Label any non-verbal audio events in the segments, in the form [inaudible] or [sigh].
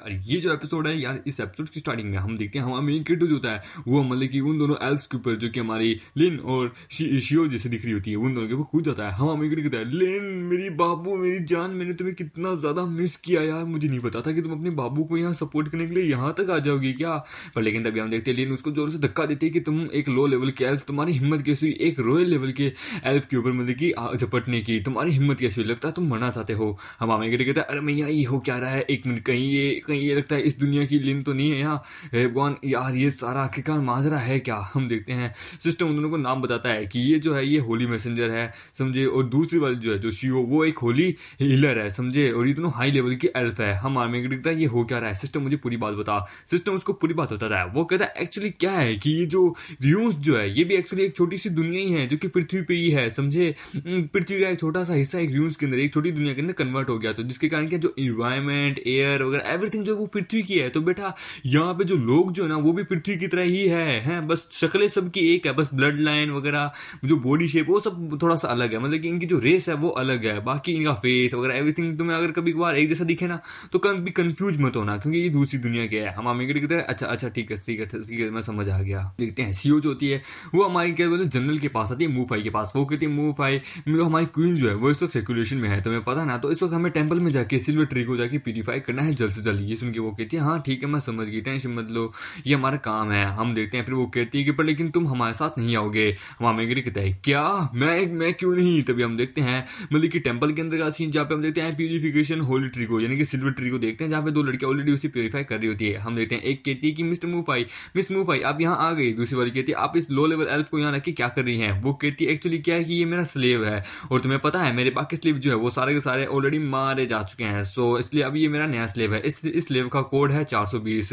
यार ये जो एपिसोड है यार इस एपिसोड की स्टार्टिंग में हम देखते हैं हमारा मेन क्रिएटर जो होता है वो मतलब कि उन दोनों एल्स के ऊपर जो कि हमारी लिन और शि, शियो जैसे दिख रही होती है उन दोनों के ऊपर कूद जाता है हमारा मेन क्रिएटर कहता है लिन मेरी बाबू मेरी जान मैंने तुम्हें कितना ज़्यादा मिस किया यार मुझे नहीं पता था कि तुम अपने बाबू को यहाँ सपोर्ट करने के लिए यहाँ तक आ जाओगी क्या पर लेकिन तभी हम देखते हैं लिन उसको जोर से धक्का देते हैं कि तुम एक लो लेवल के एल्फ तुम्हारी हिम्मत कैसी हुई एक रॉयल लेवल के एल्फ के ऊपर मतलब की झपटने की तुम्हारी हिम्मत कैसी हुई लगता है तुम मना चाहते हो हमारा मेन क्रिएटर कहता है अरे मैया ये हो क्या रहा है एक मिनट कहीं ये कहीं ये लगता है इस दुनिया की लिन तो नहीं है यहाँ रेबगॉन यार ये सारा आखिरकार माजरा है क्या हम देखते हैं सिस्टम उन दोनों को नाम बताता है कि ये जो है ये होली मैसेंजर है समझे और दूसरी वाली जो है जो शिव वो एक होली हीलर है समझे और ये दोनों हाई लेवल की एल्फ है हम आर्मी को देखता है ये हो क्या रहा है सिस्टम मुझे पूरी बात बता सिस्टम उसको पूरी बात बताता है वो कहता है एक्चुअली क्या है कि ये जो रियूस जो है ये भी एक्चुअली एक छोटी सी दुनिया ही है जो कि पृथ्वी पे ही है समझे पृथ्वी का एक छोटा सा हिस्सा एक रियूस के अंदर एक छोटी दुनिया के अंदर कन्वर्ट हो गया तो जिसके कारण क्या जो इन्वायरमेंट एयर वगैरह एवरी एवरीथिंग जो है वो पृथ्वी की है तो बेटा यहाँ पे जो लोग जो है ना वो भी पृथ्वी की तरह ही है हैं बस शक्लें सबकी एक है बस ब्लड लाइन वगैरह जो बॉडी शेप वो सब थोड़ा सा अलग है मतलब कि इनकी जो रेस है वो अलग है बाकी इनका फेस वगैरह एवरीथिंग तुम्हें अगर कभी बार एक जैसा दिखे ना तो कभी कन्फ्यूज मत होना क्योंकि ये दूसरी दुनिया के है हम अमेरिका कहते हैं अच्छा अच्छा ठीक है ठीक है ठीक है मैं समझ आ गया देखते हैं सीओ जो होती है वो हमारी क्या बोलते जनरल के पास आती है मूव के पास वो कहती है मूव मतलब आई हमारी क्वीन जो है वो इस वक्त सर्कुलेशन में है तुम्हें पता ना तो इस वक्त हमें टेम्पल में जाके सिल्वर ट्री को जाके प्यूरीफाई करना है जल्द से जल्द ये सुन के वो कहती है हाँ ठीक है मैं समझ गई टेंशन मत लो ये हमारा काम है हम देखते हैं फिर वो कहती है कि पर लेकिन तुम हमारे साथ नहीं आओगे मामेगिरी कहता है क्या मैं मैं क्यों नहीं तभी हम देखते हैं मतलब कि टेम्पल के अंदर का सीन जहाँ पे हम देखते हैं प्योरीफिकेशन होली ट्री को यानी कि सिल्वर ट्री को देखते हैं जहाँ पे दो लड़कियाँ ऑलरेडी उसे प्योरीफाई कर रही होती है हम देखते हैं एक कहती है कि मिस्टर मूफाई मिस मूफाई आप यहाँ आ गई दूसरी बार कहती है आप इस लो लेवल एल्फ को यहाँ रख के क्या कर रही है वो कहती है एक्चुअली क्या है कि ये मेरा स्लेव है और तुम्हें पता है मेरे पास के स्लेव जो है वो सारे के सारे ऑलरेडी मारे जा चुके हैं सो इसलिए अब ये मेरा नया स्लेव है इस लेव का कोड है 420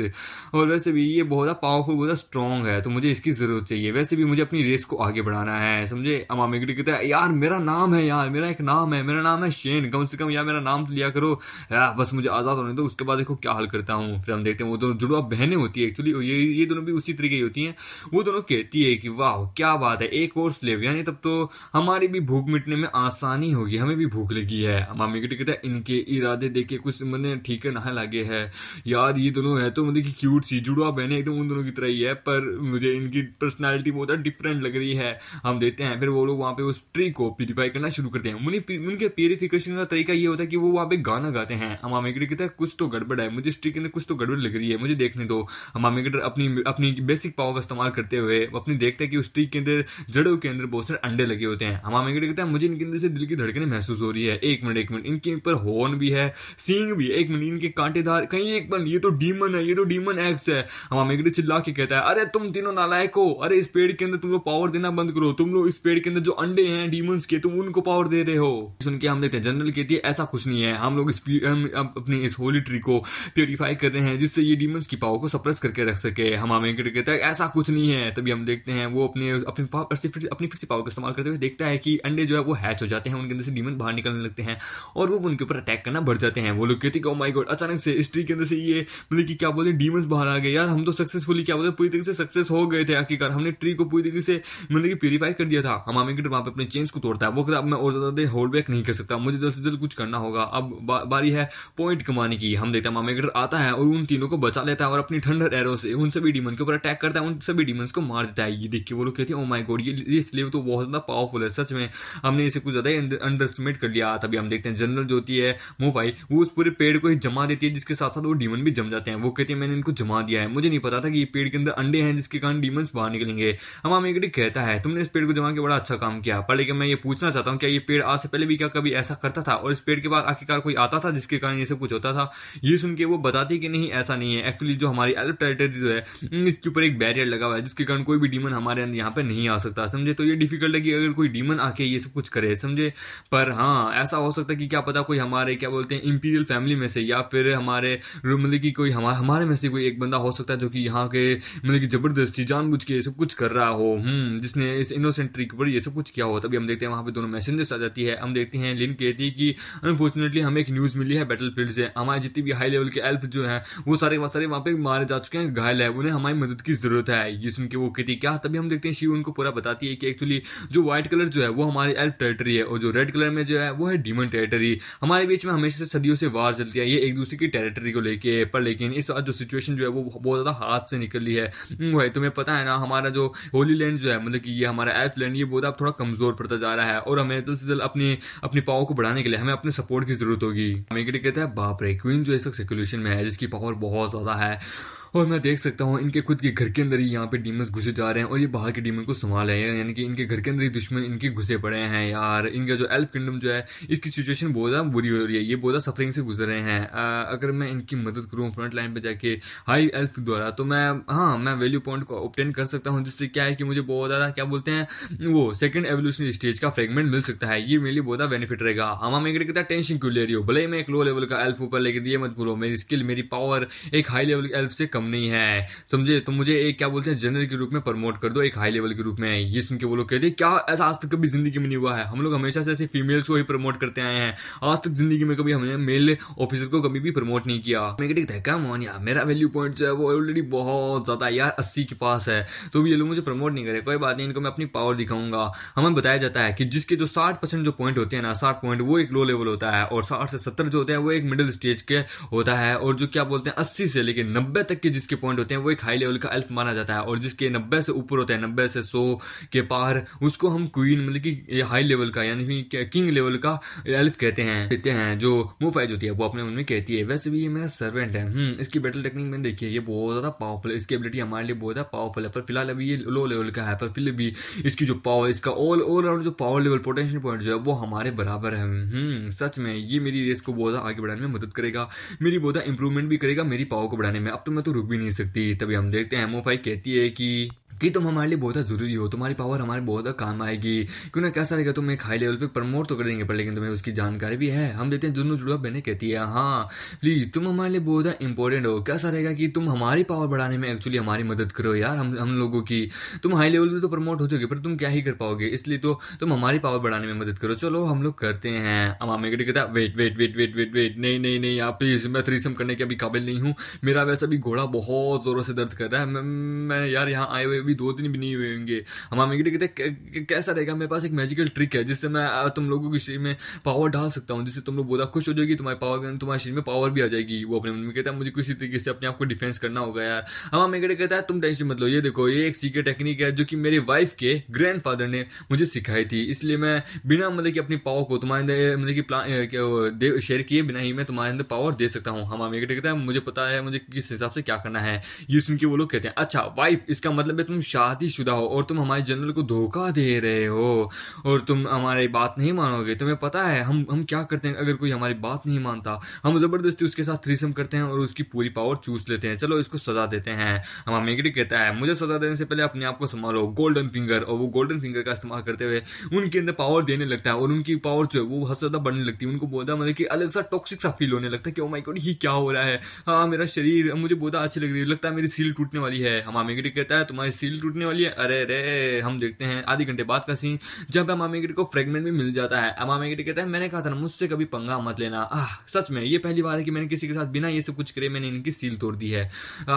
और वैसे भी ये बहुत ज़्यादा पावरफुल बहुत ज़्यादा स्ट्रॉन्ग है तो मुझे इसकी ज़रूरत चाहिए वैसे भी मुझे अपनी रेस को आगे बढ़ाना है समझे अमाम मिगड़ी कहता है यार मेरा नाम है यार मेरा एक नाम है मेरा नाम है शेन कम से कम यार मेरा नाम तो लिया करो यार बस मुझे आज़ाद होने दो उसके बाद देखो क्या हल करता हूँ फिर हम देखते हैं वो दोनों जुड़वा बहनें होती है एक्चुअली ये ये दोनों भी उसी तरीके की होती हैं वो दोनों कहती है कि वाह क्या बात है एक और स्लेव यानी तब तो हमारी भी भूख मिटने में आसानी होगी हमें भी भूख लगी है अमाम मिगड़ी कहता है इनके इरादे देखे कुछ मैंने ठीक नहा लगे है है यार ये दोनों है तो मतलब कि क्यूट सी जुड़वा बहने एकदम उन दोनों की तरह ही है पर मुझे इनकी पर्सनैलिटी बहुत ज़्यादा डिफरेंट लग रही है हम देखते हैं फिर वो लोग वहाँ पे उस ट्री को प्यूरीफाई करना शुरू करते हैं उनके प्योरीफिकेशन का तरीका ये होता है कि वो वहाँ पे गाना गाते हैं हम मेगडर कहता है कुछ तो गड़बड़ है मुझे स्ट्री के अंदर कुछ तो गड़बड़ लग रही है मुझे देखने दो हम मेगडर अपनी अपनी बेसिक पावर का इस्तेमाल करते हुए अपनी देखते हैं कि उस ट्री के अंदर जड़ों के अंदर बहुत सारे अंडे लगे होते हैं हम मेगडर कहता हैं मुझे इनके अंदर से दिल की धड़कने महसूस हो रही है एक मिनट एक मिनट इनके ऊपर हॉर्न भी है सींग भी है एक मिनट इनके कांटेदार यार कहीं एक बन ये तो डीमन है ये तो डीमन एक्स है हमारा मेगड़ी चिल्ला के कहता है अरे तुम तीनों नालायक हो अरे इस पेड़ के अंदर तुम लोग पावर देना बंद करो तुम लोग इस पेड़ के अंदर जो अंडे हैं डीमंस के तुम उनको पावर दे रहे हो सुन के हम देखते हैं जनरल कहती है ऐसा कुछ नहीं है हम लोग इस हम अपनी इस होली ट्री को प्योरीफाई कर रहे हैं जिससे ये डीमंस की पावर को सप्रेस करके रख सके हमारा मेगड़ी कहता है ऐसा कुछ नहीं है तभी हम देखते हैं वो अपने अपने फिर अपनी फिर से पावर का इस्तेमाल करते हुए देखता है कि अंडे जो है वो हैच हो जाते हैं उनके अंदर से डीमन बाहर निकलने लगते हैं और वो उनके ऊपर अटैक करना बढ़ जाते हैं वो लोग कहते हैं माय गॉड oh अचानक से इस हिस्ट्री के अंदर से ये मतलब कि क्या बोलते हैं डीमंस बाहर आ गए यार हम तो सक्सेसफुली क्या बोलते हैं पूरी तरीके से सक्सेस हो गए थे आखिरकार हमने ट्री को पूरी तरीके से मतलब कि प्योरीफाई कर दिया था हम हमारा विकेट वहाँ पर अपने चेंज को तोड़ता है वो कहता मैं और ज़्यादा देर होल्ड बैक नहीं कर सकता मुझे जल्द से जल्द कुछ करना होगा अब बारी है पॉइंट कमाने की हम देखते हैं मामेगटर आता है और उन तीनों को बचा लेता है और अपनी ठंडर एरो से उन सभी डीमन के ऊपर अटैक करता है उन सभी डीमन्स को मार देता है ये देख के वो लोग कहते हैं ओ माई गोड ये स्लेव तो बहुत ज़्यादा पावरफुल है सच में हमने इसे कुछ ज़्यादा अंडर एस्टिमेट कर लिया तभी हम देखते हैं जनरल जो होती है मोबाइल वो उस पूरे पेड़ को ही जमा देती है जिसके इसके साथ साथ वो डीमन भी जम जाते हैं वो कहते हैं मैंने इनको जमा दिया है मुझे नहीं पता था कि ये पेड़ के अंदर अंडे हैं जिसके कारण डीमन बाहर निकलेंगे हमाम एगडी कहता है तुमने इस पेड़ को जमा के बड़ा अच्छा काम किया पर लेकिन मैं ये पूछना चाहता हूँ क्या ये पेड़ आज से पहले भी क्या कभी ऐसा करता था और इस पेड़ के बाद आखिरकार कोई आता था जिसके कारण ये सब कुछ होता था ये सुन के वो बताती कि नहीं ऐसा नहीं है एक्चुअली जो हमारी अल्प टेरिटरी जो है इसके ऊपर एक बैरियर लगा हुआ है जिसके कारण कोई भी डीमन हमारे यहाँ पर नहीं आ सकता समझे तो ये डिफिकल्ट है कि अगर कोई डीमन आके ये सब कुछ करे समझे पर हाँ ऐसा हो सकता है कि क्या पता कोई हमारे क्या बोलते हैं इंपीरियल फैमिली में से या फिर हमारे हमारे मतलब की कोई हमा, हमारे में से कोई एक बंदा हो सकता है जो कि यहाँ के मतलब की ज़बरदस्ती जानबूझ के सब कुछ कर रहा हो हम्म जिसने इस इनोसेंट ट्रिक पर ये सब कुछ किया हो तभी हम देखते हैं वहाँ पर दोनों मैसेजेस आ जाती है हम देखते हैं लिन कहती है कि अनफॉर्चुनेटली हमें एक न्यूज़ मिली है बैटल फील्ड से हमारे जितनी भी हाई लेवल के एल्फ जो है वो सारे वहाँ सारे वहाँ पे मारे जा चुके हैं घायल है उन्हें हमारी मदद की ज़रूरत है ये सुन के वो कहती क्या तभी हम देखते हैं शिव उनको पूरा बताती है कि एक्चुअली जो व्हाइट कलर जो है वो हमारी एल्फ टेरेटरी है और जो रेड कलर में जो है वो है डीमन टेरेटरी हमारे बीच में हमेशा से सदियों से वार चलती है ये एक दूसरे की टेरेटरी टेरिटरी को लेके पर लेकिन इस जो सिचुएशन जो है वो बहुत ज़्यादा हाथ से निकली है हम्म, भाई तुम्हें पता है ना हमारा जो होली लैंड जो है मतलब कि ये हमारा एल्फ लैंड ये बहुत अब थोड़ा कमज़ोर पड़ता जा रहा है और हमें जल्द से जल्द अपनी अपनी पावर को बढ़ाने के लिए हमें अपने सपोर्ट की ज़रूरत होगी हमें कहते हैं बाप रे क्वीन जो इस वक्त में है जिसकी पावर बहुत ज़्यादा है और मैं देख सकता हूँ इनके खुद के घर के अंदर ही यहाँ पे डीमंस घुसे जा रहे हैं और ये बाहर के डीमन को संभाल रहे हैं यानी कि इनके घर के अंदर ही दुश्मन इनके घुसे पड़े हैं यार इनका जो एल्फ किंगडम जो है इसकी सिचुएशन बहुत ज़्यादा बुरी हो रही है ये बहुत ज़्यादा सफरिंग से गुजर रहे हैं अगर मैं इनकी मदद करूँ फ्रंट लाइन पर जाके हाई एल्फ द्वारा तो मैं हाँ मैं वैल्यू पॉइंट को ऑप्टेन कर सकता हूँ जिससे क्या है कि मुझे बहुत ज़्यादा क्या बोलते हैं वो सेकंड एवोल्यूशनरी स्टेज का फ्रेगमेंट मिल सकता है ये मेरे लिए बहुत ज़्यादा बेनिफिट रहेगा हम हाँ, मेरे कितना टेंशन क्यों ले रही हो भले ही मैं एक लो लेवल का एल्फ ऊपर लेकिन ये मत बोलो मेरी स्किल मेरी पावर एक हाई लेवल एल्फ से कम कम नहीं है समझे तो, तो मुझे एक क्या बोलते हैं जनरल के रूप में प्रमोट कर दो एक हाई लेवल के रूप में ये सुन के वो लोग कहते हैं क्या ऐसा आज तक कभी जिंदगी में नहीं हुआ है हम लोग हमेशा से ऐसे फीमेल्स को ही प्रमोट करते आए हैं आज तक जिंदगी में कभी हमने मेल ऑफिसर को कभी भी प्रमोट नहीं किया मैं कहते मोहन यार मेरा वैल्यू पॉइंट जो है वो ऑलरेडी बहुत ज़्यादा यार अस्सी के पास है तो ये लोग मुझे प्रमोट नहीं करे कोई बात नहीं इनको मैं अपनी पावर दिखाऊंगा हमें बताया जाता है कि जिसके जो साठ परसेंट जो पॉइंट होते हैं ना साठ पॉइंट वो एक लो लेवल होता है और साठ से सत्तर जो होते हैं वो एक मिडिल स्टेज के होता है और जो क्या बोलते हैं अस्सी से लेकर नब्बे तक के जिसके पॉइंट होते हैं वो एक हाई लेवल का एल्फ माना जाता है और जिसके नब्बे से ऊपर होते हैं नब्बे से सौ के पार उसको हम क्वीन मतलब कि हाई लेवल का यानी किंग लेवल का एल्फ कहते हैं कहते हैं जो मोफाइज होती है वो अपने उनमें कहती है वैसे भी ये मेरा सर्वेंट है हम्म, इसकी बैटल टेक्निक मैंने देखी है ये बहुत ज़्यादा पावरफुल है इसकी एबिलिटी हमारे लिए बहुत ज़्यादा पावरफुल है पर फिलहाल अभी ये लो लेवल का है पर फिर भी इसकी जो पावर इसका ऑल ऑलराउंड जो पावर लेवल पोटेंशियल पॉइंट जो है वो हमारे बराबर है हम्म, सच में ये मेरी रेस को बहुत आगे बढ़ाने में मदद करेगा मेरी बहुत इंप्रूवमेंट भी करेगा मेरी पावर को बढ़ाने में अब तो मैं तो रुक भी नहीं सकती तभी हम देखते हैं एमओ फाइव कहती है कि कि तुम हमारे लिए बहुत ज़रूरी हो तुम्हारी पावर हमारे बहुत काम आएगी क्यों ना कैसा रहेगा तुम्हें हाई लेवल पे प्रमोट तो कर देंगे पर लेकिन तुम्हें उसकी जानकारी भी है हम देते हैं दोनों जुड़वा बहने कहती है हाँ प्लीज़ तुम हमारे लिए बहुत इंपॉर्टेंट हो कैसा रहेगा कि तुम हमारी पावर बढ़ाने में एक्चुअली हमारी मदद करो यार हम हम लोगों की तुम हाई लेवल पर तो प्रमोट हो जाओगे पर तुम क्या ही कर पाओगे इसलिए तो तुम हमारी पावर बढ़ाने में मदद करो चलो हम लोग करते हैं अब हमें कटी कहता wait wait wait wait wait wait नहीं नहीं नहीं आप प्लीज़ मैं थ्रीसम करने के अभी काबिल नहीं हूँ मेरा वैसा भी घोड़ा बहुत ज़ोरों से दर्द कर रहा है मैं यार यहाँ आए हुए अभी दो दिन भी नहीं हुए होंगे हम मेगिटा कहता है कैसा रहेगा मेरे पास एक मैजिकल ट्रिक है जिससे मैं तुम लोगों के शरीर में पावर डाल सकता हूँ जिससे तुम लोग बहुत खुश हो जाएगी तुम्हारे पावर तुम्हारे शरीर में पावर भी आ जाएगी वो अपने मन में कहता है मुझे किसी तरीके से अपने आप को डिफेंस करना होगा यार हमारा मेगिटा कहता है तुम टेंशन मत लो ये देखो ये एक सीक्रेट टेक्निक है जो कि मेरे वाइफ के ग्रैंड ने मुझे सिखाई थी इसलिए मैं बिना मतलब कि अपनी पावर को तुम्हारे अंदर मतलब कि प्लान शेयर किए बिना ही मैं तुम्हारे अंदर पावर दे सकता हूँ हम मेगिटा कहता है मुझे पता है मुझे किस हिसाब से क्या करना है ये सुन के वो लोग कहते हैं अच्छा वाइफ इसका मतलब है तुम शादीशुदा हो और तुम हमारे जनरल को धोखा दे रहे हो और तुम हमारी बात नहीं मानोगे तुम्हें पता है हम हम क्या करते हैं अगर कोई हमारी बात नहीं मानता हम ज़बरदस्ती उसके साथ थ्रीसम करते हैं और उसकी पूरी पावर चूस लेते हैं चलो इसको सजा देते हैं हमारा मेगडी कहता है मुझे सजा देने से पहले अपने आप को संभालो गोल्डन फिंगर और वो गोल्डन फिंगर का इस्तेमाल करते हुए उनके अंदर पावर देने लगता है और उनकी पावर जो है वो बहुत ज़्यादा बढ़ने लगती है उनको है मतलब कि अलग सा टॉक्सिक सा फील होने लगता है कि ओ माई गॉड ये क्या हो रहा है हाँ मेरा शरीर मुझे बोधा अच्छी लग रही है लगता है मेरी सील टूटने वाली है हमारा मेगडी कहता है तुम्हारी सील टूटने वाली है अरे अरे हम देखते हैं आधे घंटे बाद का सीन जब अमामेगिरी को फ्रेगमेंट भी मिल जाता है अमामेगिरी कहता है मैंने कहा था ना मुझसे कभी पंगा मत लेना आह सच में ये पहली बार है कि मैंने किसी के साथ बिना ये सब कुछ करे मैंने इनकी सील तोड़ दी है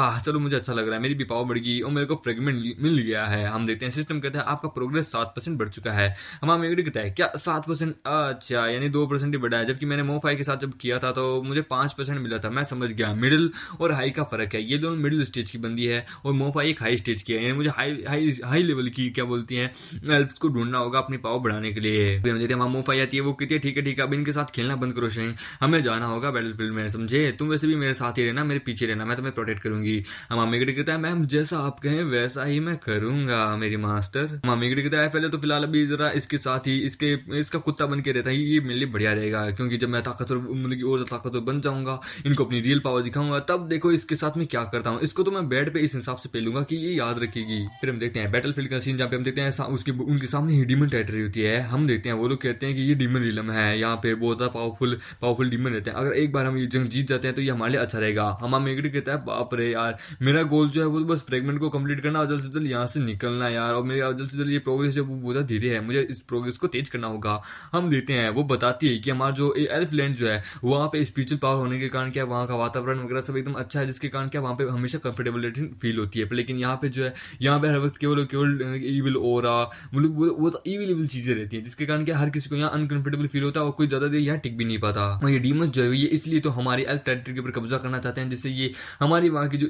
आह चलो मुझे अच्छा लग रहा है मेरी भी पावर बढ़ गई और मेरे को फ्रेगमेंट मिल गया है हम देखते हैं सिस्टम कहता है आपका प्रोग्रेस सात परसेंट बढ़ चुका है अमामेगिरी कहता है क्या सात परसेंट अच्छा यानी दो परसेंट ही बढ़ा है जबकि मैंने मोफाई के साथ जब किया था तो मुझे पांच परसेंट मिला था मैं समझ गया मिडिल और हाई का फर्क है ये दोनों मिडिल स्टेज की बंदी है और मोफाई एक हाई स्टेज की है हैं मुझे हाई हाई हाई लेवल की क्या बोलती हैं एल्फ्स को ढूंढना होगा अपनी पावर बढ़ाने के लिए जैसे वहाँ मोफ आई जाती है वो कहती है ठीक है ठीक है अब इनके साथ खेलना बंद करो शेंग हमें जाना होगा बैटल फील्ड में समझे तुम वैसे भी मेरे साथ ही रहना मेरे पीछे रहना मैं तुम्हें प्रोटेक्ट करूंगी हम मामी गड़ी कहता है मैम जैसा आप कहें वैसा ही मैं करूंगा मेरी मास्टर मामी गड़ी कहता है पहले तो फिलहाल अभी जरा इसके साथ ही इसके इसका कुत्ता बन के रहता है ये मेरे लिए बढ़िया रहेगा क्योंकि जब मैं ताकतवर मतलब की और ताकतवर बन जाऊंगा इनको अपनी रियल पावर दिखाऊंगा तब देखो इसके साथ मैं क्या करता हूँ इसको तो मैं बेड पे इस हिसाब से पेलूंगा कि ये याद रखे रखेगी फिर हम देखते हैं बैटल फील्ड का सीन जहाँ पे हम देखते हैं सा, उसके उनके सामने ही डीमन टाइट होती है हम देखते हैं वो लोग कहते हैं कि ये डीमन रिलम है यहाँ पे बहुत ज्यादा पावरफुल पावरफुल डीमन रहते हैं अगर एक बार हम ये जंग जीत जाते हैं तो ये हमारे लिए अच्छा रहेगा हमारे मेगडी कहता है बाप रे यार मेरा गोल जो है वो बस फ्रेगमेंट को कम्प्लीट करना और जल्द से जल्द यहाँ से निकलना यार और मेरे जल्द से जल्द ये प्रोग्रेस जो बहुत धीरे है मुझे इस प्रोग्रेस को तेज करना होगा हम देते हैं वो बताती है कि हमारा जो एल्फ लैंड जो है वहाँ पे स्पिरिचुअल पावर होने के कारण क्या वहाँ का वातावरण वगैरह सब एकदम अच्छा है जिसके कारण क्या वहाँ पे हमेशा कंफर्टेबिलिटी फील होती है लेकिन यहाँ पे जो है यहाँ पे हर वक्त केवल केवल ईविल ओरा मतलब वो वो ईविल ईविल चीज़ें रहती हैं जिसके कारण क्या हर किसी को यहाँ अनकंफर्टेबल फील होता है और कोई ज़्यादा देर यहाँ टिक भी नहीं पाता और ये डीमस जो है ये इसलिए तो हमारी एल्फ टेरिटरी के ऊपर कब्जा करना चाहते हैं जिससे ये हमारी वहाँ की जो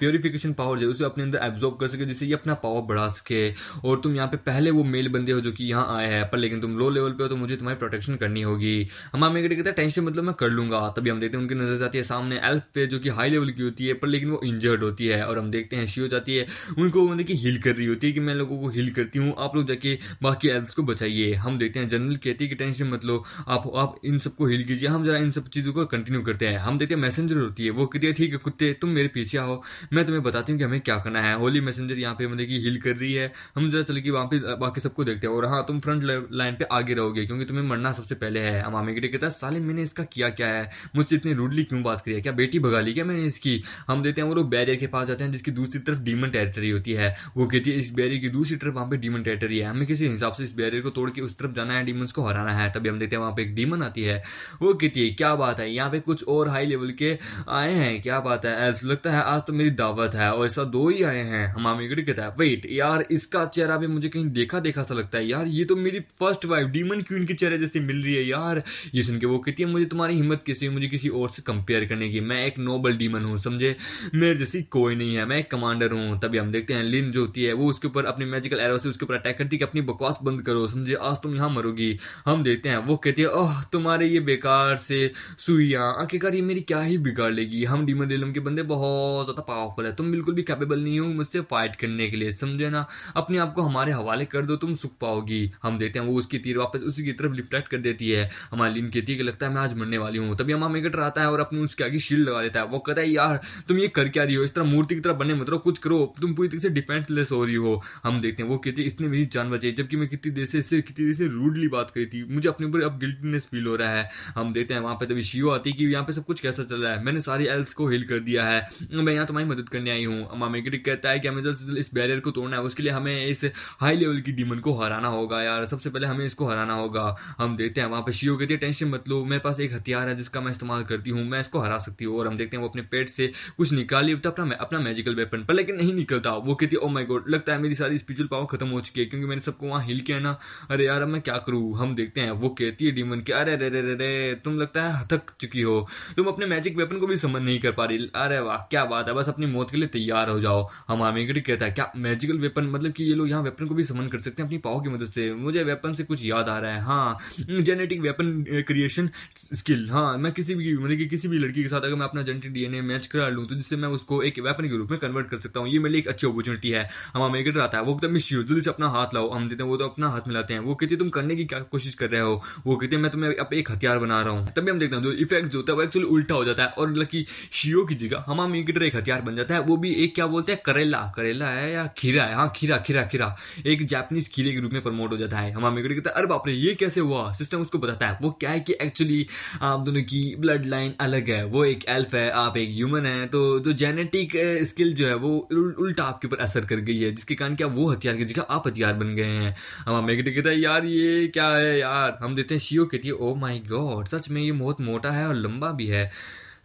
प्योरिफिकेशन e, पावर है उसे अपने अंदर एब्जॉर्ब कर सके जिससे ये अपना पावर बढ़ा सके और तुम यहाँ पे पहले वो मेल बंदे हो जो कि यहाँ आए हैं पर लेकिन तुम लो लेवल पे हो तो मुझे तुम्हारी प्रोटेक्शन करनी होगी हमारे मेरे कहते हैं टेंशन मतलब मैं कर लूंगा तभी हम देखते हैं उनकी नजर जाती है सामने एल्फ पे जो कि हाई लेवल की होती है पर लेकिन वो इंजर्ड होती है और हम देखते हैं शी हो जाती है उनको मतलब कि हील कर रही होती है कि मैं लोगों को हील करती हूँ आप लोग जाके बाकी एल्स को बचाइए हम देखते हैं जनरल कहती है कि टेंशन मत लो आप आप इन सबको हील कीजिए हम जरा इन सब चीज़ों को कंटिन्यू करते हैं हम देखते हैं मैसेंजर होती है वो कहती है ठीक है कुत्ते तुम मेरे पीछे आओ मैं तुम्हें बताती हूँ कि हमें क्या करना है होली मैसेंजर यहाँ पे मतलब कि हील कर रही है हम जरा चले कि वहाँ पे बाकी सबको देखते हैं और हाँ तुम फ्रंट लाइन पे आगे रहोगे क्योंकि तुम्हें मरना सबसे पहले है हम आमिगडे कहता है साले मैंने इसका किया क्या है मुझसे इतनी रूडली क्यों बात करी है क्या बेटी भगा ली क्या मैंने इसकी हम देते हैं वो लोग बैरियर के पास जाते हैं जिसकी दूसरी तरफ डीमन टेरिटरी टेरिटरी होती है वो कहती है इस बैरियर की दूसरी तरफ वहाँ पे डीमन टेरिटरी है हमें किसी हिसाब से इस बैरियर को तोड़ के उस तरफ जाना है डीमन्स को हराना है तभी हम देखते हैं वहाँ पे एक डीमन आती है वो कहती है क्या बात है यहाँ पे कुछ और हाई लेवल के आए हैं क्या बात है ऐसा लगता है आज तो मेरी दावत है और ऐसा दो ही आए हैं हम आम कहता है वेट यार इसका चेहरा भी मुझे कहीं देखा देखा सा लगता है यार ये तो मेरी फर्स्ट वाइफ डीमन क्वीन इनके चेहरे जैसे मिल रही है यार ये सुन के वो कहती है मुझे तुम्हारी हिम्मत कैसे हुई मुझे किसी और से कंपेयर करने की मैं एक नोबल डीमन हूँ समझे मेरे जैसी कोई नहीं है मैं एक कमांडर हूँ तभी हम हम देखते हैं लिन जो होती है वो उसके ऊपर अपने मैजिकल एरो से उसके ऊपर अटैक करती है कि अपनी बकवास बंद करो समझे आज तुम यहाँ मरोगी हम देखते हैं वो कहती है ओह तुम्हारे ये बेकार से सुइया आखिरकार ये मेरी क्या ही बिगाड़ लेगी हम डीमन रेलम के बंदे बहुत ज़्यादा पावरफुल है तुम बिल्कुल भी कैपेबल नहीं हो मुझसे फाइट करने के लिए समझे ना अपने आप को हमारे हवाले कर दो तुम सुख पाओगी हम देखते हैं वो उसकी तीर वापस उसी की तरफ रिफ्लेक्ट कर देती है हमारी लिन कहती है कि लगता है मैं आज मरने वाली हूँ तभी हमारा मेकटर आता है और अपने उसके आगे शील्ड लगा देता है वो कहता है यार तुम ये कर क्या रही हो इस तरह मूर्ति की तरफ बने मतलब कुछ करो तुम पूरी तरीके से डिफेंसलेस हो रही हो हम देखते हैं वो कहते हैं इसने मेरी जान बचाई जबकि मैं कितनी देर से इससे कितनी देर से रूडली बात करी थी मुझे अपने ऊपर अब गिल्टीनेस फील हो रहा है हम देखते हैं वहाँ पर तभी शियो आती है कि यहाँ पे सब कुछ कैसा चल रहा है मैंने सारी एल्स को हिल कर दिया है मैं यहाँ तुम्हारी मदद करने आई हूँ मामेग्रिक कहता है कि हमें जल्द इस बैरियर को तोड़ना है उसके लिए हमें इस हाई लेवल की डीमन को हराना होगा यार सबसे पहले हमें इसको हराना होगा हम देखते हैं वहाँ पर शियो कहती है टेंशन मत लो मेरे पास एक हथियार है जिसका मैं इस्तेमाल करती हूँ मैं इसको हरा सकती हूँ और हम देखते हैं वो अपने पेट से कुछ निकाली अपना अपना मैजिकल वेपन पर लेकिन नहीं निकलता था वो कहती है ओ माई गॉड लगता है मेरी सारी स्पिरिचुअल पावर खत्म हो चुकी है क्योंकि मैंने सबको वहां हिल किया ना अरे यार अब मैं क्या करूँ हम देखते हैं वो कहती है डीमन की अरे अरे अरे अरे तुम लगता है हथक चुकी हो तुम अपने मैजिक वेपन को भी समझ नहीं कर पा रही अरे वाह क्या बात है बस अपनी मौत के लिए तैयार हो जाओ हम आमेगरी कहता है क्या मैजिकल वेपन मतलब कि ये लोग यहाँ वेपन को भी समन कर सकते हैं अपनी पाओ की मदद से मुझे वेपन से कुछ याद आ रहा है हाँ जेनेटिक वेपन क्रिएशन स्किल हाँ मैं किसी भी मतलब कि किसी भी लड़की के साथ अगर मैं अपना जेनेटिक डीएनए मैच करा लूँ तो जिससे मैं उसको एक वेपन के रूप में कन्वर्ट कर सकता हूँ ये मेरे लिए एक अच्छी अपॉर्चुनिटी है हम अमेरिका आता है वो कहता है मिस्टर जल्दी से अपना हाथ लाओ हम देते हैं वो तो अपना हाथ मिलाते हैं वो कहते हैं तुम करने की क्या कोशिश कर रहे हो वो कहते हैं मैं तुम्हें अब एक हथियार बना रहा हूँ तभी हम देखते हैं जो इफेक्ट होता है वो एक्चुअली उल्टा हो जाता है और मतलब की शियो की जगह हम अमेरिकेटर एक हथियार बन जाता है वो भी एक क्या बोलते हैं करेला करेला है या खीरा है हाँ खीरा खीरा खीरा एक जैपनीज खीरे के रूप में प्रमोट हो जाता है हम अमेरिकेटर कहते हैं अरे बापरे ये कैसे हुआ सिस्टम उसको बताता है वो क्या है कि एक्चुअली आप दोनों की ब्लड लाइन अलग है वो एक एल्फ है आप एक ह्यूमन है तो जो जेनेटिक स्किल जो है वो उल्टा आपके ऊपर असर कर गई है जिसके कारण क्या वो हथियार की जगह आप हथियार बन गए हैं हमारा हमें कहता है यार ये क्या है यार हम देते हैं शियो कहती है ओ माई गॉड सच में ये बहुत मोटा है और लंबा भी है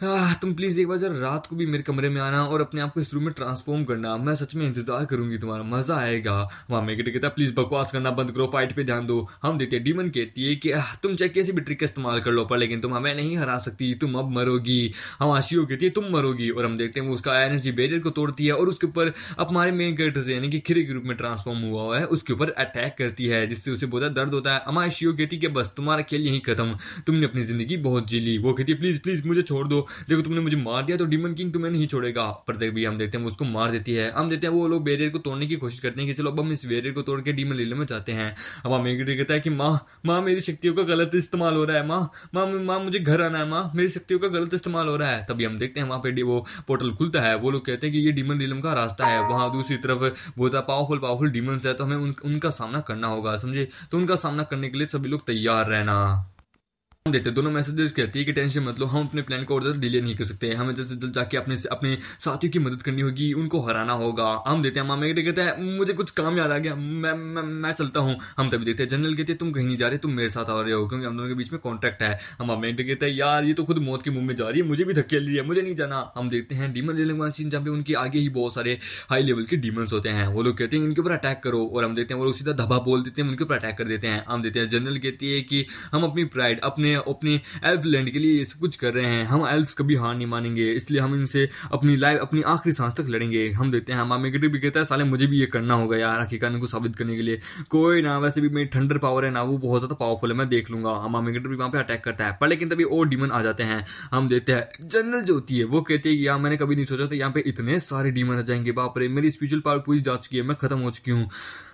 तुम प्लीज़ एक बार जरा रात को भी मेरे कमरे में आना और अपने आप को इस रूम में ट्रांसफॉर्म करना मैं सच में इंतजार करूंगी तुम्हारा मज़ा आएगा वहां मैं कहता प्लीज़ बकवास करना बंद करो फाइट पे ध्यान दो हम देखते डीमन कहती है कि तुम चाहे कैसे भी ट्रिक का इस्तेमाल कर लो पर लेकिन तुम हमें नहीं हरा सकती तुम अब मरोगी हम आशियो कहती है तुम मरोगी और हम देखते हैं वो उसका एनर्जी बैरियर को तोड़ती है और उसके ऊपर अब हमारे मेन कैरेक्टर से यानी कि खिरे के रूप में ट्रांसफॉर्म हुआ हुआ है उसके ऊपर अटैक करती है जिससे उसे बहुत दर्द होता है हम शियो कहती है कि बस तुम्हारा खेल यही खत्म तुमने अपनी जिंदगी बहुत जी ली वो कहती है प्लीज़ प्लीज़ मुझे छोड़ दो देखो तुमने मुझे मार दिया तो डिमन किंग तुम्हें नहीं छोड़ेगा पर देख भी हम देखते हैं उसको मार देती है हम देते हैं वो लोग बैरियर को तोड़ने की कोशिश करते हैं कि चलो अब हम इस बैरियर को तोड़ के डीमन लीले में जाते हैं अब हम एक कहता है कि माँ माँ मेरी शक्तियों का गलत इस्तेमाल हो रहा है माँ माँ माँ मुझे घर आना है माँ मेरी शक्तियों का गलत इस्तेमाल हो रहा है तभी हम देखते हैं वहाँ पे वो पोर्टल खुलता है वो लोग कहते हैं कि ये डीमन लीलम का रास्ता है वहाँ दूसरी तरफ बहुत पावरफुल पावरफुल डीमंस है तो हमें उनका सामना करना होगा समझे तो उनका सामना करने के लिए सभी लोग तैयार रहना देते दोनों मैसेजेस कहती है कि टेंशन मत लो हम अपने प्लान को और ज़्यादा डिले नहीं कर सकते हमें जल्द से जल्द जाके अपने अपने साथियों की मदद करनी होगी उनको हराना होगा हम देते हैं मामा कहते हैं मुझे कुछ काम याद आ गया मैं मैं, मैं चलता हूँ हम तभी देखते हैं जनरल कहते हैं तुम कहीं नहीं जा रहे तुम मेरे साथ आ रहे हो क्योंकि हम दोनों के बीच में कॉन्ट्रैक्ट है हम मामा कहते हैं यार ये तो खुद मौत के मुंह में जा रही है मुझे भी धक्के लिए मुझे नहीं जाना हम देखते हैं डीमन रेलिंग वाला सीन जहाँ पे उनके आगे ही बहुत सारे हाई लेवल के डीमन्स होते हैं वो लोग कहते हैं इनके ऊपर अटैक करो और हम देखते हैं वो लोग सीधा धबा बोल देते हैं उनके ऊपर अटैक कर देते हैं हम देते हैं जनरल कहती है कि हम अपनी प्राइड अपने हैं अपने एल्फ लैंड के लिए सब कुछ कर रहे हैं हम एल्फ कभी हार नहीं मानेंगे इसलिए हम इनसे अपनी लाइफ अपनी आखिरी सांस तक लड़ेंगे हम देखते हैं हमारा मेगेटिव भी कहता है साले मुझे भी ये करना होगा यार हकीकत को साबित करने के लिए कोई ना वैसे भी मेरी थंडर पावर है ना वो बहुत ज़्यादा पावरफुल है मैं देख लूंगा हमारा मेगेटिव भी वहाँ पर अटैक करता है पर लेकिन तभी और डीमन आ जाते हैं हम देखते हैं जनरल जो होती है वो कहते हैं यार मैंने कभी नहीं सोचा था यहाँ पे इतने सारे डीमन आ जाएंगे बाप रे मेरी स्पिरिचुअल पावर पूरी जा चुकी है मैं खत्म हो चुकी हूँ